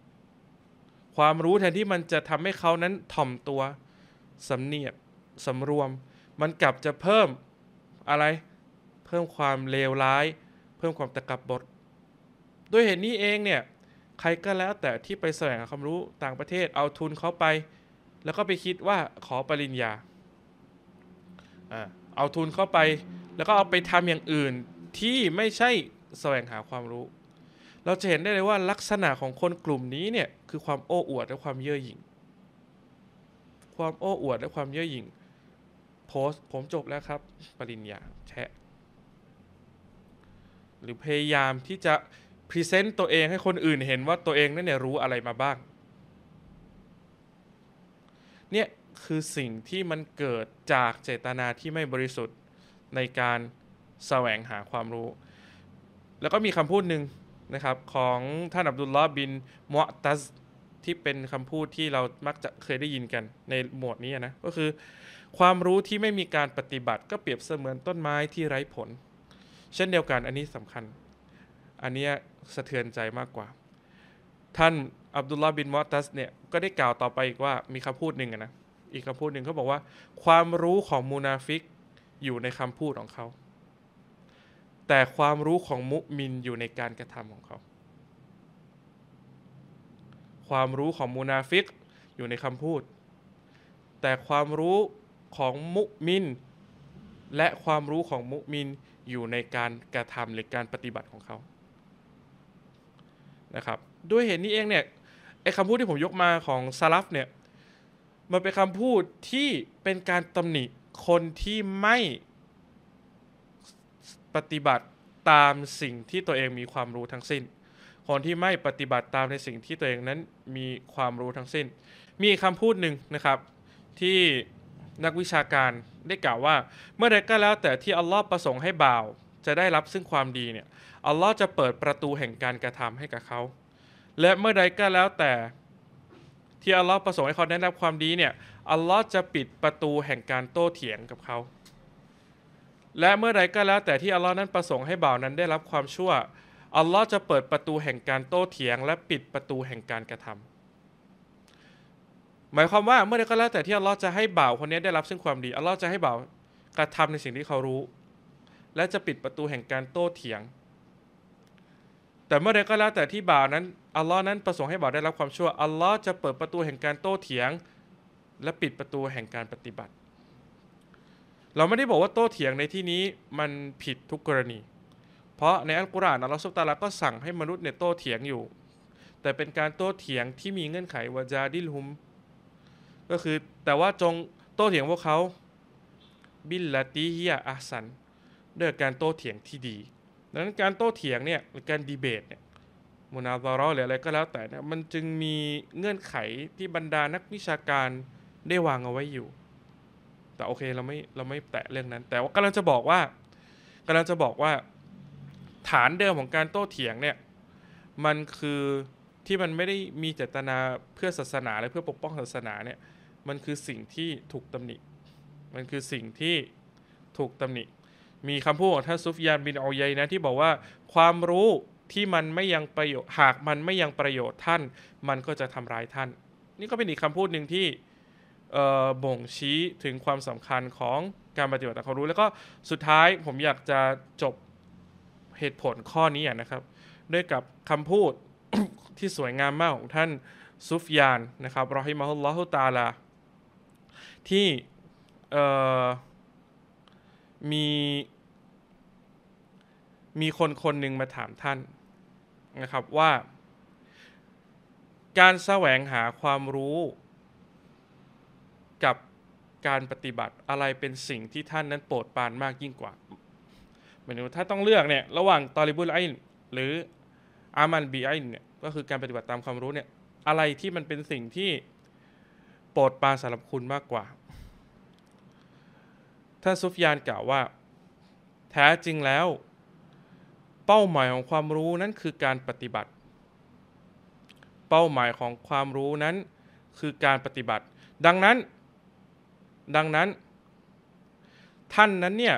ความรู้แทนที่มันจะทำให้เขานั้นถ่อมตัวสำเนียบสำรวม มันกลับจะเพิ่มอะไร เพิ่มความเลวร้าย เพิ่มความตะกับบทด้วยเหตุนี้เองเนี่ยใครก็แล้วแต่ที่ไปแสวงหาความรู้ต่างประเทศเอาทุนเขาไปแล้วก็ไปคิดว่าขอปริญญาเอาทุนเข้าไปแล้วก็เอาไปทำอย่างอื่นที่ไม่ใช่แสวงหาความรู้เราจะเห็นได้เลยว่าลักษณะของคนกลุ่มนี้เนี่ยคือความโอ้อวดและความเย่อหยิ่ง ความโอ้อวดและความเย่อหยิ่งโพสผมจบแล้วครับ ปริญญาแชะหรือพยายามที่จะพรีเซนต์ตัวเองให้คนอื่นเห็นว่าตัวเองนั่นเนี่ยรู้อะไรมาบ้าง เนี่ยคือสิ่งที่มันเกิดจากเจตนาที่ไม่บริสุทธิ์ในการแสวงหาความรู้ แล้วก็มีคำพูดหนึ่งนะครับของท่านอับดุลลอฮ์บินมอตัสที่เป็นคำพูดที่เรามักจะเคยได้ยินกัน ในหมวดนี้นะก็คือ ความรู้ที่ไม่มีการปฏิบัติก็เปรียบเสมือนต้นไม้ที่ไร้ผล เช่นเดียวกันอันนี้สำคัญ อันนี้สะเทือนใจมากกว่าท่านอับดุลลาบินมอตัสเนี่ยก็ได้กล่าวต่อไปอีกว่ามีคำพูดหนึ่งนะอีกคำพูดหนึ่งเขาบอกว่าความรู้ของมูนาฟิกอยู่ในคำพูดของเขาแต่ความรู้ของมุมินอยู่ในการกระทำของเขา ความรู้ของมูนาฟิกอยู่ในคำพูด แต่ความรู้ของมุมินและความรู้ของมุมินอยู่ในการกระทำหรือการปฏิบัติของเขา นะครับ ด้วยเหตุนี้เองเนี่ยไอ้คำพูดที่ผมยกมาของซาลัฟเนี่ย มันเป็นคำพูดที่เป็นการตำหนิคนที่ไม่ปฏิบัติตามสิ่งที่ตัวเองมีความรู้ทั้งสิ้น คนที่ไม่ปฏิบัติตามในสิ่งที่ตัวเองนั้นมีความรู้ทั้งสิ้น มีคำพูดหนึ่งนะครับที่นักวิชาการได้กล่าวว่าเมื่อใดก็แล้วแต่ที่อัลลอฮ์ประสงค์ให้บ่าวจะได้รับซึ่งความดีเนี่ยอัลลอฮ์จะเปิดประตูแห่งการกระทำให้กับเขา และเมื่อใดก็แล้วแต่ที่อัลลอฮ์ประสงค์ให้เขาได้รับความดีเนี่ยอัลลอฮ์จะปิดประตูแห่งการโต้เถียงกับเขาและเมื่อใดก็แล้ว แต่ที่อัลลอฮ์นั้นประสงค์ให้บ่าวนั้นได้รับความชั่ว อัลลอฮ์จะเปิดประตูแห่งการโต้เถียง และปิดประตูแห่งการกระทำ หมายความว่าเมื่อใดก็แล้ว แต่ที่อัลลอฮ์จะให้บ่าวคนนี้ได้รับซึ่งความดี อัลลอฮ์จะให้บ่าวกระทำในสิ่งที่เขารู้ และจะปิดประตูแห่งการโต้เถียง แต่เมื่อใดก็แล้วแต่ที่บ่าวนั้น อัลลอฮ์นั้นประสงค์ให้บ่าวได้รับความชั่ว อัลลอฮ์จะเปิดประตูแห่งการโต้เถียง และปิดประตูแห่งการปฏิบัติเราไม่ได้บอกว่าโต้เถียงในที่นี้มันผิดทุกกรณี เพราะในอัลกุรอานอัลลอฮฺสุบตาลาก็สั่งให้มนุษย์เนี่ยโต้เถียงอยู่ แต่เป็นการโต้เถียงที่มีเงื่อนไขวาจาดิลฮุม ก็คือแต่ว่าจงโต้เถียงพวกเขาบิลลาติฮิยาอัสันด้วยการโต้เถียงที่ดี ดังนั้นการโต้เถียงเนี่ยหรือการดีเบตเนี่ยมุนาซารอหรืออะไรก็แล้วแต่เนี่ยมันจึงมีเงื่อนไขที่บรรดานักวิชาการได้วางเอาไว้อยู่แต่โอเคเราไม่เราไม่แตะเรื่องนั้นแต่ว่ากำลังจะบอกว่ากำลังจะบอกว่า ฐานเดิมของการโต้เถียงเนี่ยมันคือที่มันไม่ได้มีเจตนาเพื่อศาสนาและเพื่อปกป้องศาสนาเนี่ยมันคือสิ่งที่ถูกตำหนิมันคือสิ่งที่ถูกตำหนิ มีคำพูดของท่านซุฟยานบินอัลยัยนะที่บอกว่าความรู้ที่มันไม่ยังประโยชน์หากมันไม่ยังประโยชน์ท่าน มันก็จะทำร้ายท่าน นี่ก็เป็นอีกคำพูดหนึ่งที่บ่งชี้ถึงความสำคัญของการปฏิบัติความรู้ แล้วก็สุดท้ายผมอยากจะจบเหตุผลข้อนี้นะครับ ด้วยกับคำพูดที่สวยงามมากของท่านซุฟยานนะครับรอฮิมาฮุลลอฮุตาลาที่มีมีคนคนหนึ่งมาถามท่าน นะครับว่า การแสวงหาความรู้กับการปฏิบัติอะไรเป็นสิ่งที่ท่านนั้นโปรดปรานมากยิ่งกว่าหมายถึงถ้าต้องเลือกเนี่ยระหว่างตอริบุลไอหรืออามันบีไอเนี่ยก็คือการปฏิบัติตามความรู้เนี่ยอะไรที่มันเป็นสิ่งที่โปรดปรานสำหรับคุณมากกว่า ท่านซุฟยานกล่าวว่าแท้จริงแล้วเป้าหมายของความรู้นั้นคือการปฏิบัติ เป้าหมายของความรู้นั้นคือการปฏิบัติ ดังนั้นดังนั้น ท่านนั้นเนี่ย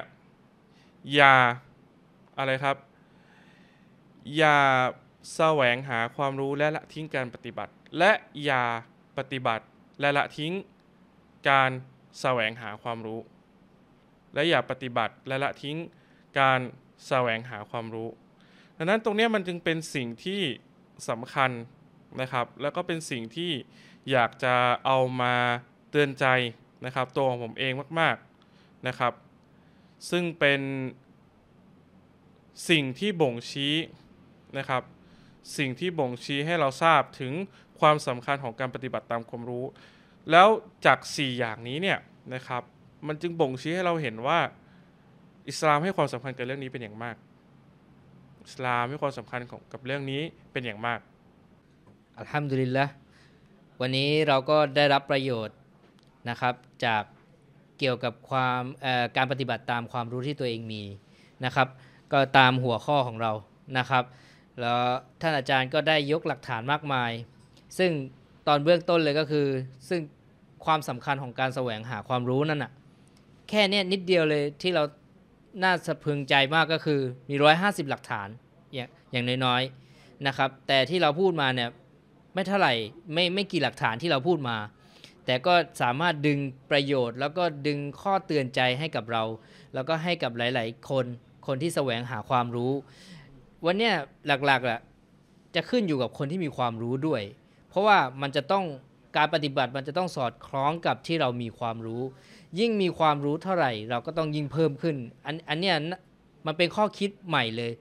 อย่าอะไรครับ อย่าแสวงหาความรู้และละทิ้งการปฏิบัติ และอย่าปฏิบัติและละทิ้งการแสวงหาความรู้ และอย่าปฏิบัติและละทิ้งการแสวงหาความรู้ ดังนั้นตรงนี้มันจึงเป็นสิ่งที่สำคัญนะครับ แล้วก็เป็นสิ่งที่อยากจะเอามาเตือนใจนะครับตัวของผมเองมากๆนะครับ ซึ่งเป็นสิ่งที่บ่งชี้นะครับ สิ่งที่บ่งชี้ให้เราทราบถึงความสำคัญของการปฏิบัติตามความรู้ แล้วจาก 4 อย่างนี้เนี่ยนะครับ มันจึงบ่งชี้ให้เราเห็นว่าอิสลามให้ความสำคัญกับเรื่องนี้เป็นอย่างมากอิสลามให้ความสำคัญของกับเรื่องนี้เป็นอย่างมากอัลฮัมดุลิลละวันนี้เราก็ได้รับประโยชน์นะครับจากเกี่ยวกับความการปฏิบัติตามความรู้ที่ตัวเองมีนะครับ ก็ตามหัวข้อของเรานะครับแล้วท่านอาจารย์ก็ได้ยกหลักฐานมากมาย ซึ่งตอนเบื้องต้นเลยก็คือ ซึ่งความสำคัญของการแสวงหาความรู้นั่นอะแค่นี้นิดเดียวเลยที่เราน่าสะพึงใจมากก็คือมี150 หลักฐานอย่างอย่างน้อยๆนะครับแต่ที่เราพูดมาเนี่ยไม่เท่าไหร่ไม่ไม่กี่หลักฐานที่เราพูดมาแต่ก็สามารถดึงประโยชน์ แล้วก็ดึงข้อเตือนใจให้กับเรา แล้วก็ให้กับหลายๆคน คนที่แสวงหาความรู้ วันนี้หลักๆละจะขึ้นอยู่กับคนที่มีความรู้ด้วย เพราะว่ามันจะต้องการปฏิบัติมันจะต้องสอดคล้องกับที่เรามีความรู้ ยิ่งมีความรู้เท่าไหร่ เราก็ต้องยิ่งเพิ่มขึ้น อันอันเนี้ยมันเป็นข้อคิดใหม่เลย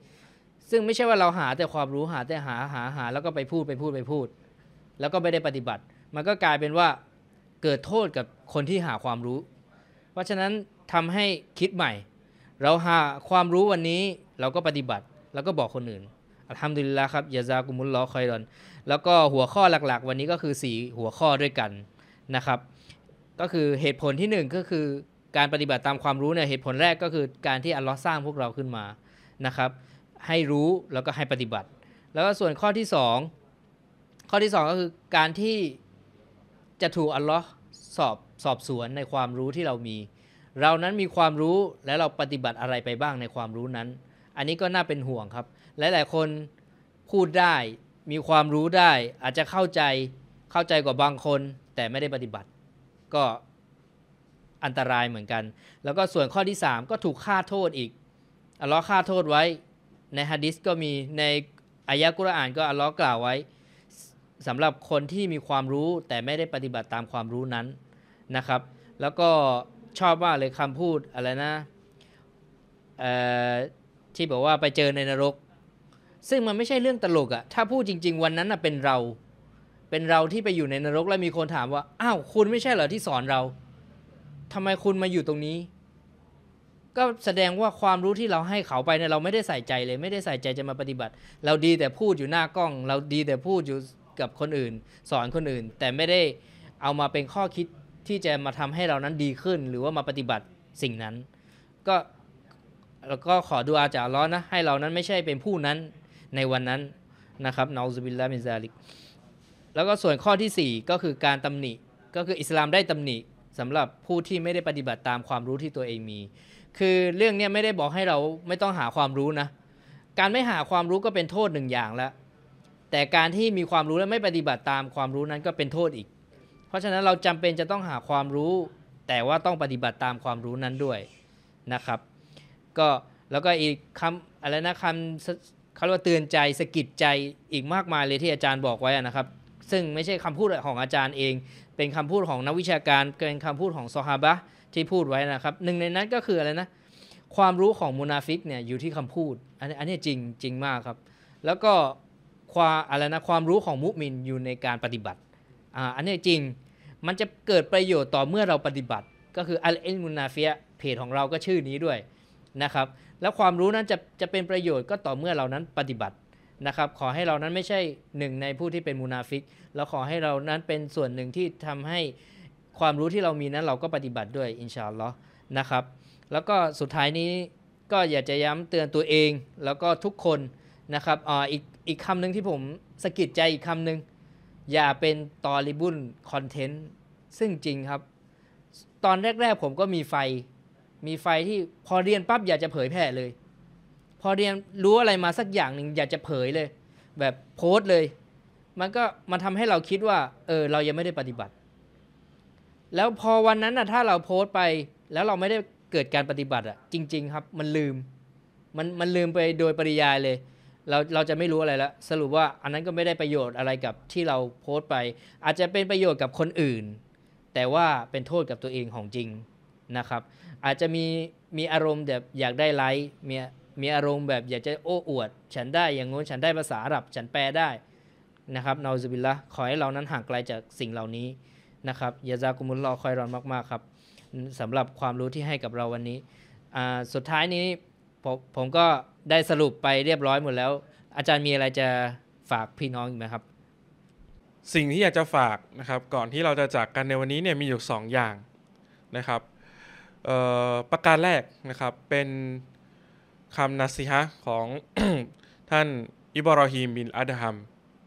ซึ่งไม่ใช่ว่าเราหาแต่ความรู้หาแต่หาหาหาแล้วก็ไปพูดไปพูดไปพูด แล้วก็ไม่ได้ปฏิบัติ มันก็กลายเป็นว่าเกิดโทษกับคนที่หาความรู้ เพราะฉะนั้นทำให้คิดใหม่ เราหาความรู้วันนี้เราก็ปฏิบัติแล้วก็บอกคนอื่นอัลฮัมดุลิลละครับยาซากุมุลลอคอยรอน แล้วก็หัวข้อหลักๆ วันนี้ก็คือ4 หัวข้อด้วยกันนะครับ ก็คือเหตุผลที่ 1 ก็คือการปฏิบัติตามความรู้เนี่ยเหตุผลแรกก็คือการที่อัลลอฮ์สร้างพวกเราขึ้นมานะครับให้รู้แล้วก็ให้ปฏิบัติ แล้วก็ส่วนข้อที่ 2 ข้อที่ 2 ก็คือการที่จะถูกอัลลอฮ์สอบสอบสวนในความรู้ที่เรามีเรานั้นมีความรู้และเราปฏิบัติอะไรไปบ้างในความรู้นั้น อันนี้ก็น่าเป็นห่วงครับหลายๆคนพูดได้มีความรู้ได้ อาจจะเข้าใจเข้าใจกว่าบางคน แต่ไม่ได้ปฏิบัติ ก็อันตรายเหมือนกัน แล้วก็ส่วนข้อที่ 3 ก็ถูกฆ่าโทษอีกอัลลอฮ์ฆ่าโทษไว้ ในฮะดิษก็มีในอายะกุรอานก็อัลลอฮ์กล่าวไว้สำหรับคนที่มีความรู้แต่ไม่ได้ปฏิบัติตามความรู้นั้นนะครับ แล้วก็ชอบว่าเลยคำพูดอะไรนะที่บอกว่าไปเจอในนรก ซึ่งมันไม่ใช่เรื่องตลกอะถ้าพูดจริง ๆ วันนั้นอะเป็นเรา เป็นเราที่ไปอยู่ในนรก แล้วมีคนถามว่า อ้าวคุณไม่ใช่เหรอที่สอนเรา ทำไมคุณมาอยู่ตรงนี้ ก็แสดงว่าความรู้ที่เราให้เขาไปเนี่ยเราไม่ได้ใส่ใจเลย ไม่ได้ใส่ใจจะมาปฏิบัติ เราดีแต่พูดอยู่หน้ากล้อง เราดีแต่พูดอยู่กับคนอื่น สอนคนอื่นแต่ไม่ได้เอามาเป็นข้อคิดที่จะมาทำให้เรานั้นดีขึ้นหรือว่ามาปฏิบัติสิ่งนั้นก็แล้วก็ขอดูอาจา์ร้อนนะให้เรานั้นไม่ใช่เป็นผู้นั้นในวันนั้นนะครับนอุบิลลามิซาลิกแล้วก็ส่วนข้อที่ 4 ก็คือการตำหนิก็คืออิสลามได้ตำหนิ สำหรับผู้ที่ไม่ได้ปฏิบัติตามความรู้ที่ตัวเองมี คือเรื่องนี้ไม่ได้บอกให้เราไม่ต้องหาความรู้นะ การไม่หาความรู้ก็เป็นโทษหนึ่งอย่างแล้วแต่การที่มีความรู้และไม่ปฏิบัติตามความรู้นั้นก็เป็นโทษอีก เพราะฉะนั้นเราจำเป็นจะต้องหาความรู้แต่ว่าต้องปฏิบัติตามความรู้นั้นด้วยนะครับ ก็แล้วก็อีกคำอะไรนะคำเขาเรียกว่าเตือนใจสกิดใจอีกมากมายเลยที่อาจารย์บอกไว้นะครับ ซึ่งไม่ใช่คำพูดของอาจารย์เอง เป็นคำพูดของนักวิชาการเป็นคำพูดของซอฮาบะที่พูดไว้นะครับหนึ่งในนั้นก็คืออะไรนะความรู้ของมูนาฟิกเนี่ยอยู่ที่คำพูดอันนี้จริงจริงมากครับ แล้วก็ความอะไรนะความรู้ของมุมินอยู่ในการปฏิบัติอ่าอันนี้จริงมันจะเกิดประโยชน์ต่อเมื่อเราปฏิบัติ ก็คืออัลเอนมุนาเฟียเพจของเราก็ชื่อนี้ด้วยนะครับแล้วความรู้นั้นจะจะเป็นประโยชน์ก็ต่อเมื่อเรานั้นปฏิบัตินะครับขอให้เรานั้นไม่ใช่หนึ่งในผู้ที่เป็นมูนาฟิกแล้วขอให้เรานั้นเป็นส่วนหนึ่งที่ทำให้ความรู้ที่เรามีนั้นเราก็ปฏิบัติด้วยอินชาอัลลอฮ์นะครับแล้วก็สุดท้ายนี้ก็อยากจะย้ำเตือนตัวเอง แล้วก็ทุกคนนะครับอ่ออีกอีกคำหนึ่งที่ผมสะกิดใจอีกคำหนึ่งอย่าเป็นตอริบุนคอนเทนต์ซึ่งจริงครับ ตอนแรกๆผมก็มีไฟ มีไฟที่พอเรียนปั๊บอยากจะเผยแพร่เลย พอเรียนรู้อะไรมาสักอย่างหนึ่งอยากจะเผยเลย แบบโพสต์เลย มันก็มันทำให้เราคิดว่าเออเรายังไม่ได้ปฏิบัติ แล้วพอวันนั้นนะถ้าเราโพสต์ไปแล้วเราไม่ได้เกิดการปฏิบัติอะจริง ๆ ครับ มันลืมมันมันลืมไปโดยปริยายเลยเราเราจะไม่รู้อะไรแล้วสรุปว่าอันนั้นก็ไม่ได้ประโยชน์อะไรกับที่เราโพสต์ไป อาจจะเป็นประโยชน์กับคนอื่น แต่ว่าเป็นโทษกับตัวเองของจริงนะครับ อาจจะมีมีอารมณ์แบบอยากได้ไลค์มีมีอารมณ์แบบ อยากจะโอ้อวด ฉันได้อย่างงู้นฉันได้ภาษาอาหรับฉันแปลได้นะครับนาซูบิลละขอให้เรานั้นห่างไกลจากสิ่งเหล่านี้นะครับยาซากุมุลรอคอยรอนมากๆครับสำหรับความรู้ที่ให้กับเราวันนี้ สุดท้ายนี้ผมผมก็ได้สรุปไปเรียบร้อยหมดแล้ว อาจารย์มีอะไรจะฝากพี่น้องอีกไหมครับ สิ่งที่อยากจะฝากนะครับ ก่อนที่เราจะจากกันในวันนี้เนี่ยมีอยู่2อย่างนะครับประการแรกนะครับเป็นคำนัสิฮะของท่านอิบรอฮีมบินอัดฮัม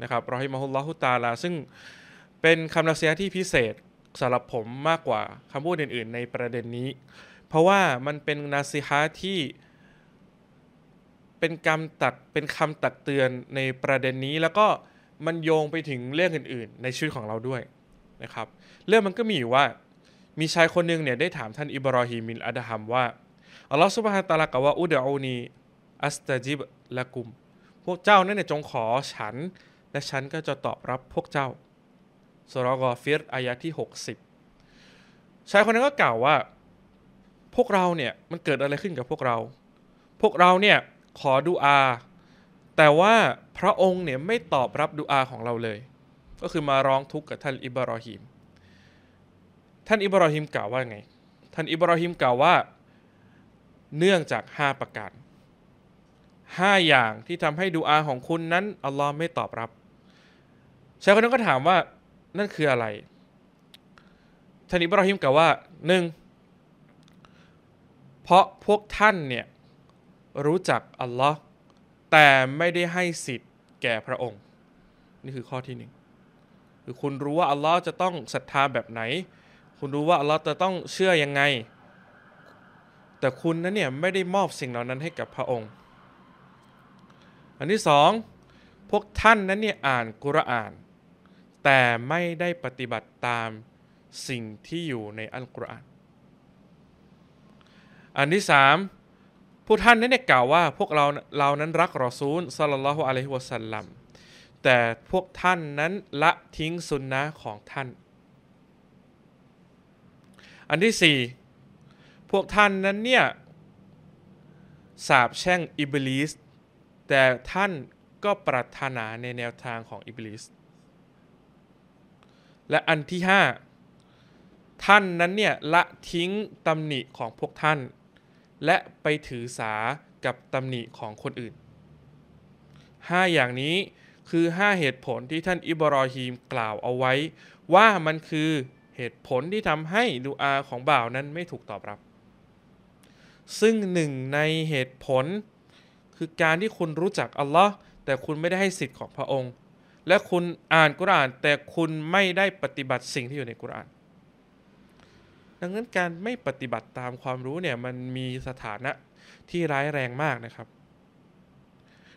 นะครับรอฮิมฮุลลอฮุตาลาซึ่งเป็นคำนัสิฮะที่พิเศษสำหรับผมมากกว่าคำพูดอื่น ๆ ในประเด็นนี้ เพราะว่ามันเป็นนัสิฮะที่เป็นกรรมตักเป็นคำตักเตือนในประเด็นนี้แล้วก็มันโยงไปถึงเรื่องอื่นๆ ในชีวิตของเราด้วยนะครับ เรื่องมันก็มีอยู่ว่ามีชายคนหนึ่งเนี่ยได้ถามท่านอิบรอฮิมินอัดฮัมว่าอัลลอฮฺสุบฮานตะลากะว่าอุดะอูนีอัสตาจิบละกุมพวกเจ้านั่นเนี่ยจงขอฉัน และฉันก็จะตอบรับพวกเจ้าสุรกอฟิรอายะที่ 60 ชายคนนั้นก็กล่าวว่า พวกเราเนี่ย มันเกิดอะไรขึ้นกับพวกเรา พวกเราเนี่ยขอดูอา แต่ว่าพระองค์เนี่ยไม่ตอบรับดูอาของเราเลย ก็คือมาร้องทุกข์กับท่านอิบรอฮิม ท่านอิบรอฮิมกล่าวว่าไง ท่านอิบรอฮิมกล่าวว่า เนื่องจาก 5 ประการ5อย่างที่ทำให้ดูอาของคุณนั้นอัลลอฮ์ไม่ตอบรับ ชายคนนั้นก็ถามว่า นั่นคืออะไร ท่านอิบราฮิมกล่าวว่าหนึ่ง เพราะพวกท่านเนี่ยรู้จัก อัลลอฮ์แต่ไม่ได้ให้สิทธิ์แก่พระองค์ นี่คือข้อที่หนึ่งคือคุณรู้ว่าอัลลอฮ์จะต้องศรัทธาแบบไหน คุณรู้ว่า อัลลอฮ์จะต้องเชื่อยังไง แต่คุณนั้นเนี่ยไม่ได้มอบสิ่งเหล่านั้นให้กับพระองค์ อันที่สองพวกท่านนั้นเนี่ยอ่านกุรอาน แต่ไม่ได้ปฏิบัติตามสิ่งที่อยู่ในอัลกุรอาน อันที่สามพวกท่านนั้นได้กล่าวว่าพวกเราเรานั้นรักรอซูลสัลลัลลอฮุอะลัยฮิวะสัลลัม แต่พวกท่านนั้นละทิ้งสุนนะของท่าน อันที่4พวกท่านนั้นเนี่ย สาบแช่งอิบลิสแต่ท่านก็ปรารถนาในแนวทางของอิบลิสและอันที่ 5 ท่านนั้นเนี่ยละทิ้งตำหนิของพวกท่านและไปถือสากับตำหนิของคนอื่น 5 อย่างนี้คือ5เหตุผลที่ท่านอิบรอฮีมกล่าวเอาไว้ว่ามันคือเหตุผลที่ทำให้ดูอาของบ่าวนั้นไม่ถูกตอบรับ ซึ่งหนึ่งในเหตุผล คือการที่คุณรู้จักอัลลอฮ์แต่คุณไม่ได้ให้สิทธิ์ของพระองค์ และคุณอ่านกุรานแต่คุณไม่ได้ปฏิบัติสิ่งที่อยู่ในกุรอานดังนั้นการไม่ปฏิบัติตามความรู้เนี่ยมันมีสถานะที่ร้ายแรงมากนะครับ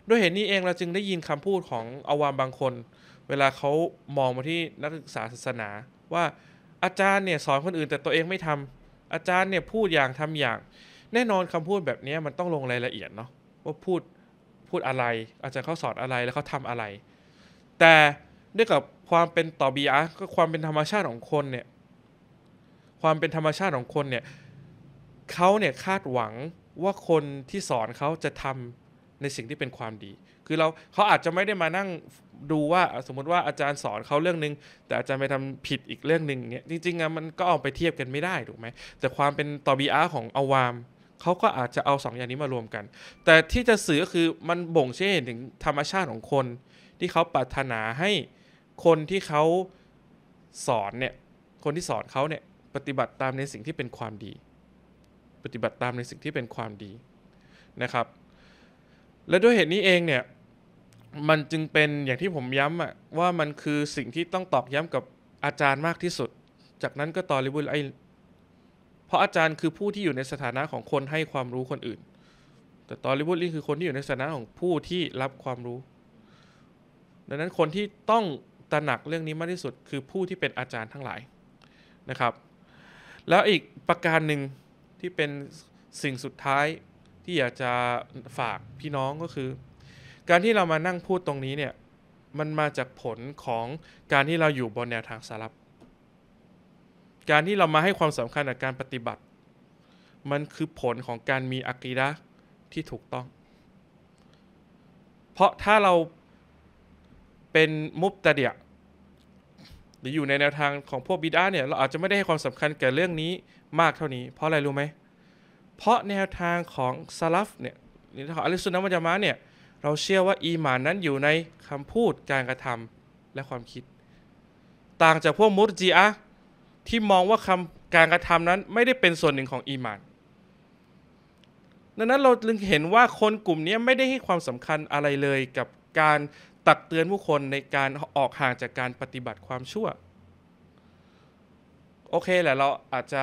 ด้วยเหตุนนี้เองเราจึงได้ยินคำพูดของอาวามบางคน เวลาเขามองมาที่นักศึกษาศาสนา ว่าอาจารย์เนี่ยสอนคนอื่น แต่ตัวเองไม่ทำอาจารย์เนี่ยพูดอย่างทำอย่าง แน่นอนคำพูดแบบนี้มันต้องลงรายละเอียดเนาะว่าพูดพูดอะไร อาจารย์เขาสอนอะไรแล้วเขาทำอะไร แต่ด้วยกับความเป็นต่อบีอาก็ความเป็นธรรมชาติของคนเนี่ยความเป็นธรรมชาติของคนเนี่ยเขาเนี่ยคาดหวังว่าคนที่สอนเขาจะทำในสิ่งที่เป็นความดี คือเราเขาอาจจะไม่ได้มานั่งดูว่า สมมติว่าอาจารย์สอนเขาเรื่องนึง แต่อาจารย์ไปทำผิดอีกเรื่องหนึ่งเนี่ยจริงๆอะมันก็เอาไปเทียบกันไม่ได้ถูกไหมแต่ความเป็นตอบีอาของอวามเขาก็อาจจะเอาสองอย่างนี้มารวมกัน แต่ที่จะสื่อก็คือมันบ่งชี้เนถึงธรรมชาติของคน ที่เขาปรารถนาให้คนที่เขาสอนเนี่ย คนที่สอนเขาเนี่ยปฏิบัติตามในสิ่งที่เป็นความดี ปฏิบัติตามในสิ่งที่เป็นความดีนะครับ และด้วยเหตุนี้เองเนี่ย มันจึงเป็นอย่างที่ผมย้ำอะว่ามันคือสิ่งที่ต้องตอกย้ำกับอาจารย์มากที่สุด จากนั้นก็ต่อริบุลไอเพราะอาจารย์คือผู้ที่อยู่ในสถานะของคนให้ความรู้คนอื่น แต่ตอริบุลนีคือคนที่อยู่ในสถานะของผู้ที่รับความรู้ ดังนั้นคนที่ต้องตระหนักเรื่องนี้มากที่สุด คือผู้ที่เป็นอาจารย์ทั้งหลายนะครับแล้วอีกประการหนึ่งที่เป็นสิ่งสุดท้ายที่อยากจะฝากพี่น้องก็คือ การที่เรามานั่งพูดตรงนี้เนี่ยมันมาจากผลของการที่เราอยู่บนแนวทางสารับการที่เรามาให้ความสำคัญกับการปฏิบัติ มันคือผลของการมีอักีดะที่ถูกต้อง เพราะถ้าเราเป็นมุบตะเดียหรืออยู่ในแนวทางของพวกบิดาเนี่ยเราอาจจะไม่ได้ให้ความสำคัญแก่เรื่องนี้มากเท่านี้ เพราะอะไรรู้ไหมเพราะแนวทางของซาลฟเนี่ยนี่อของอัลลอฮสุนนะมัจามาเนี่ยเราเชื่อว่าอีหมานนั้นอยู่ในคำพูดการกระทำและความคิด ต่างจากพวกมุสจีอะที่มองว่าคำการกระทำนั้นไม่ได้เป็นส่วนหนึ่งของอีหมานดังนั้นเราจึงเห็นว่าคนกลุ่มนี้ไม่ได้ให้ความสำคัญอะไรเลยกับการตักเตือนผู้คนในการออกห่างจากการปฏิบัติความชั่ว โอเคแหละเราอาจจะ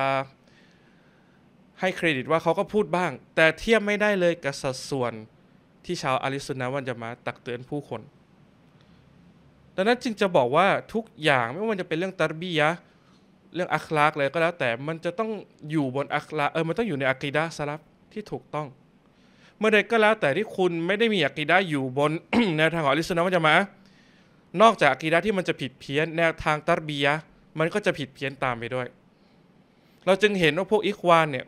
ให้เครดิตว่าเขาก็พูดบ้าง แต่เทียบไม่ได้เลยกับสัดส่วนที่ชาวอาริสุนาวันจะมาตักเตือนผู้คน ดังนั้นจึงจะบอกว่าทุกอย่างไม่ว่าจะเป็นเรื่องตารบียะเรื่องอัคลากเลยก็แล้วแต่มันจะต้องอยู่บนอัคลาเออมันต้องอยู่ในอะกิดาสลับที่ถูกต้องเมื่อใดก็แล้วแต่ที่คุณไม่ได้มีอักีดะอยู่บนแนวทางของลิสนามัจมา นอกจากอักีดะที่มันจะผิดเพี้ยนแนวทางตัรบียะมันก็จะผิดเพี้ยนตามไปด้วย เราจึงเห็นว่าพวกอิควานเนี่ย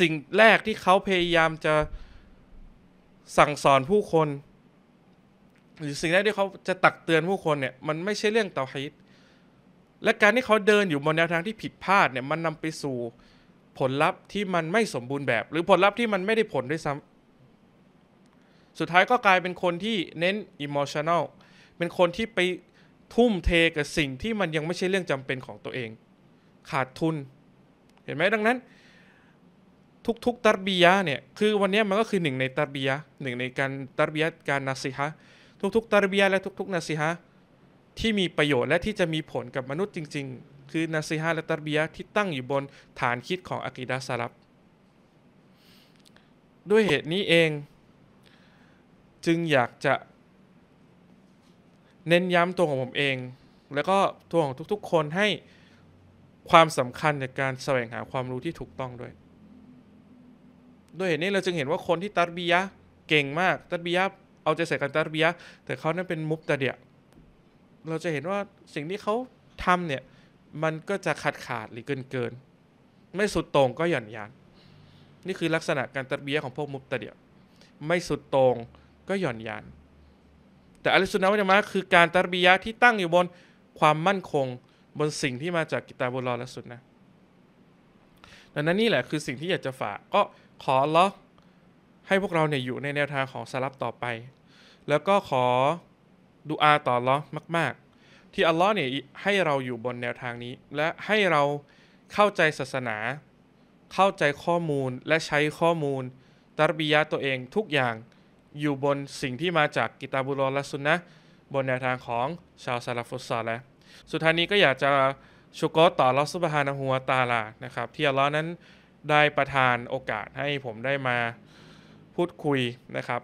สิ่งแรกที่เขาพยายามจะสั่งสอนผู้คน หรือสิ่งแรกที่เขาจะตักเตือนผู้คนเนี่ย มันไม่ใช่เรื่องเตาฮีตและการที่เขาเดินอยู่บนแนวทางที่ผิดพลาดเนี่ย มันนำไปสู่ผลลัพธ์ที่มันไม่สมบูรณ์แบบ หรือผลลัพธ์ที่มันไม่ได้ผลด้วยซ้ำสุดท้ายก็กลายเป็นคนที่เน้นอิมมชันแนลเป็นคนที่ไปทุ่มเทกับสิ่งที่มันยังไม่ใช่เรื่องจำเป็นของตัวเอง ขาดทุน เห็นไหมดังนั้นทุกๆตรบียะเนี่ยคือวันนี้มันก็คือหนึ่งในตรบียะหนึ่งในการตรบียะการนาซิฮะทุกๆตรบียะและทุก ๆนาซิฮะที่มีประโยชน์และที่จะมีผลกับมนุษย์จริงๆ คือนาซิฮะและตรบียะที่ตั้งอยู่บนฐานคิดของอะกิดาสลับด้วยเหตุนี้เองจึงอยากจะเน้นย้ำตัวของผมเอง แล้วก็ตัวของทุกๆคนให้ความสำคัญในการแสวงหาความรู้ที่ถูกต้องด้วยด้วยเหตุนี้เราจึงเห็นว่าคนที่ ตัดบียะเก่งมากตัดบียะเอาใจใส่การตัดบียะ แต่เขานั้นเป็นมุบตะเดียเราจะเห็นว่าสิ่งที่เขาทำเนี่ยมันก็จะขาดขาดหรือเกินเกินไม่สุดตรงก็หย่อนยานนี่คือลักษณะการตัดเบียของพวกมุบตะเดียไม่สุดตรงก็หย่อนยาน แต่อลิสุนนะวะจามะคือการตารบียะที่ตั้งอยู่บนความมั่นคงบนสิ่งที่มาจากกิตาบุลอและสุนนะดังนั้นนี่แหละคือสิ่งที่อยากจะฝากก็ขอล็อให้พวกเราเนี่ยอยู่ในแนวทางของสลับต่อไป แล้วก็ขอดูอาต่อล็อมาก ๆ ที่อัลลอฮ์เนี่ยให้เราอยู่บนแนวทางนี้ และให้เราเข้าใจศาสนา เข้าใจข้อมูลและใช้ข้อมูลตารบียะตัวเองทุกอย่างอยู่บนสิ่งที่มาจากกิตาบุรอและสุนนะบนแนวทางของชาวซาลาฟุสซอและสุดท้ายนี้ก็อยากจะชุกต่อลอสุบฮานะฮัวตาลานะครับที่อัลลอฮ์นั้นได้ประทานโอกาสให้ผมได้มาพูดคุยนะครับ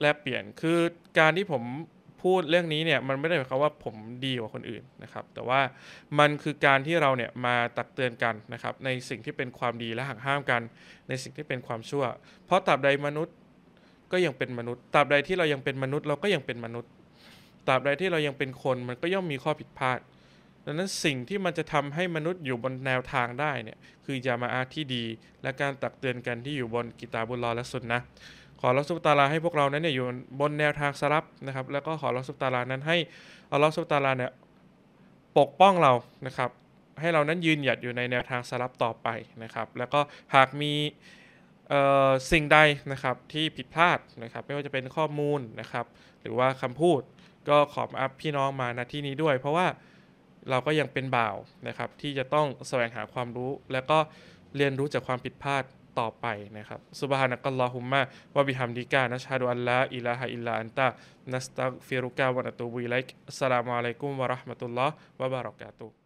แลกเปลี่ยนคือการที่ผมพูดเรื่องนี้เนี่ยมันไม่ได้หมายความว่าผมดีกว่าคนอื่นนะครับแต่ว่ามันคือการที่เราเนี่ยมาตักเตือนกันนะครับในสิ่งที่เป็นความดีและหักห้ามกัน ในสิ่งที่เป็นความชั่ว เพราะตราบใดมนุษยก็ยังเป็นมนุษย์ ตราบใดที่เรายังเป็นมนุษย์เราก็ยังเป็นมนุษย์ ตราบใดที่เรายังเป็นคนมันก็ย่อมมีข้อผิดพลาด ดังนั้นสิ่งที่มันจะทำให้มนุษย์อยู่บนแนวทางได้เนี่ยคือยามาอาที่ดี และการตักเตือนกันที่อยู่บนกิตาบุลลอและสุนนะขอรับสุตาลาให้พวกเรานั้นเนี่ยอยู่บนแนวทางสลับนะครับ แล้วก็ขอรับสุตาลานั้น ให้อัลลอฮฺสุตาลาเนี่ยปกป้องเรานะครับ ให้เรานั้นยืนหยัดอยู่ในแนวทางสลับต่อไปนะครับ แล้วก็หากมีสิ่งใดนะครับที่ผิดพลาดนะครับไม่ว่าจะเป็นข้อมูลนะครับหรือว่าคำพูดก็ขอบอัพพี่น้องมาณที่นี้ด้วย เพราะว่าเราก็ยังเป็นบ่าวนะครับที่จะต้องแสวงหาความรู้ และก็เรียนรู้จากความผิดพลาดต่อไปนะครับซุบฮานะกัลลอฮุมะวะบิฮัมดิกานะชาดุอัลลอฮ์อิลาฮะอิลลา อันตะนัสตักฟิรุกะวะนะตูบุอิลกัสสลามุอะลัยกุมวะเราะห์มะตุลลอฮ์วะบะเราะกาตุฮ์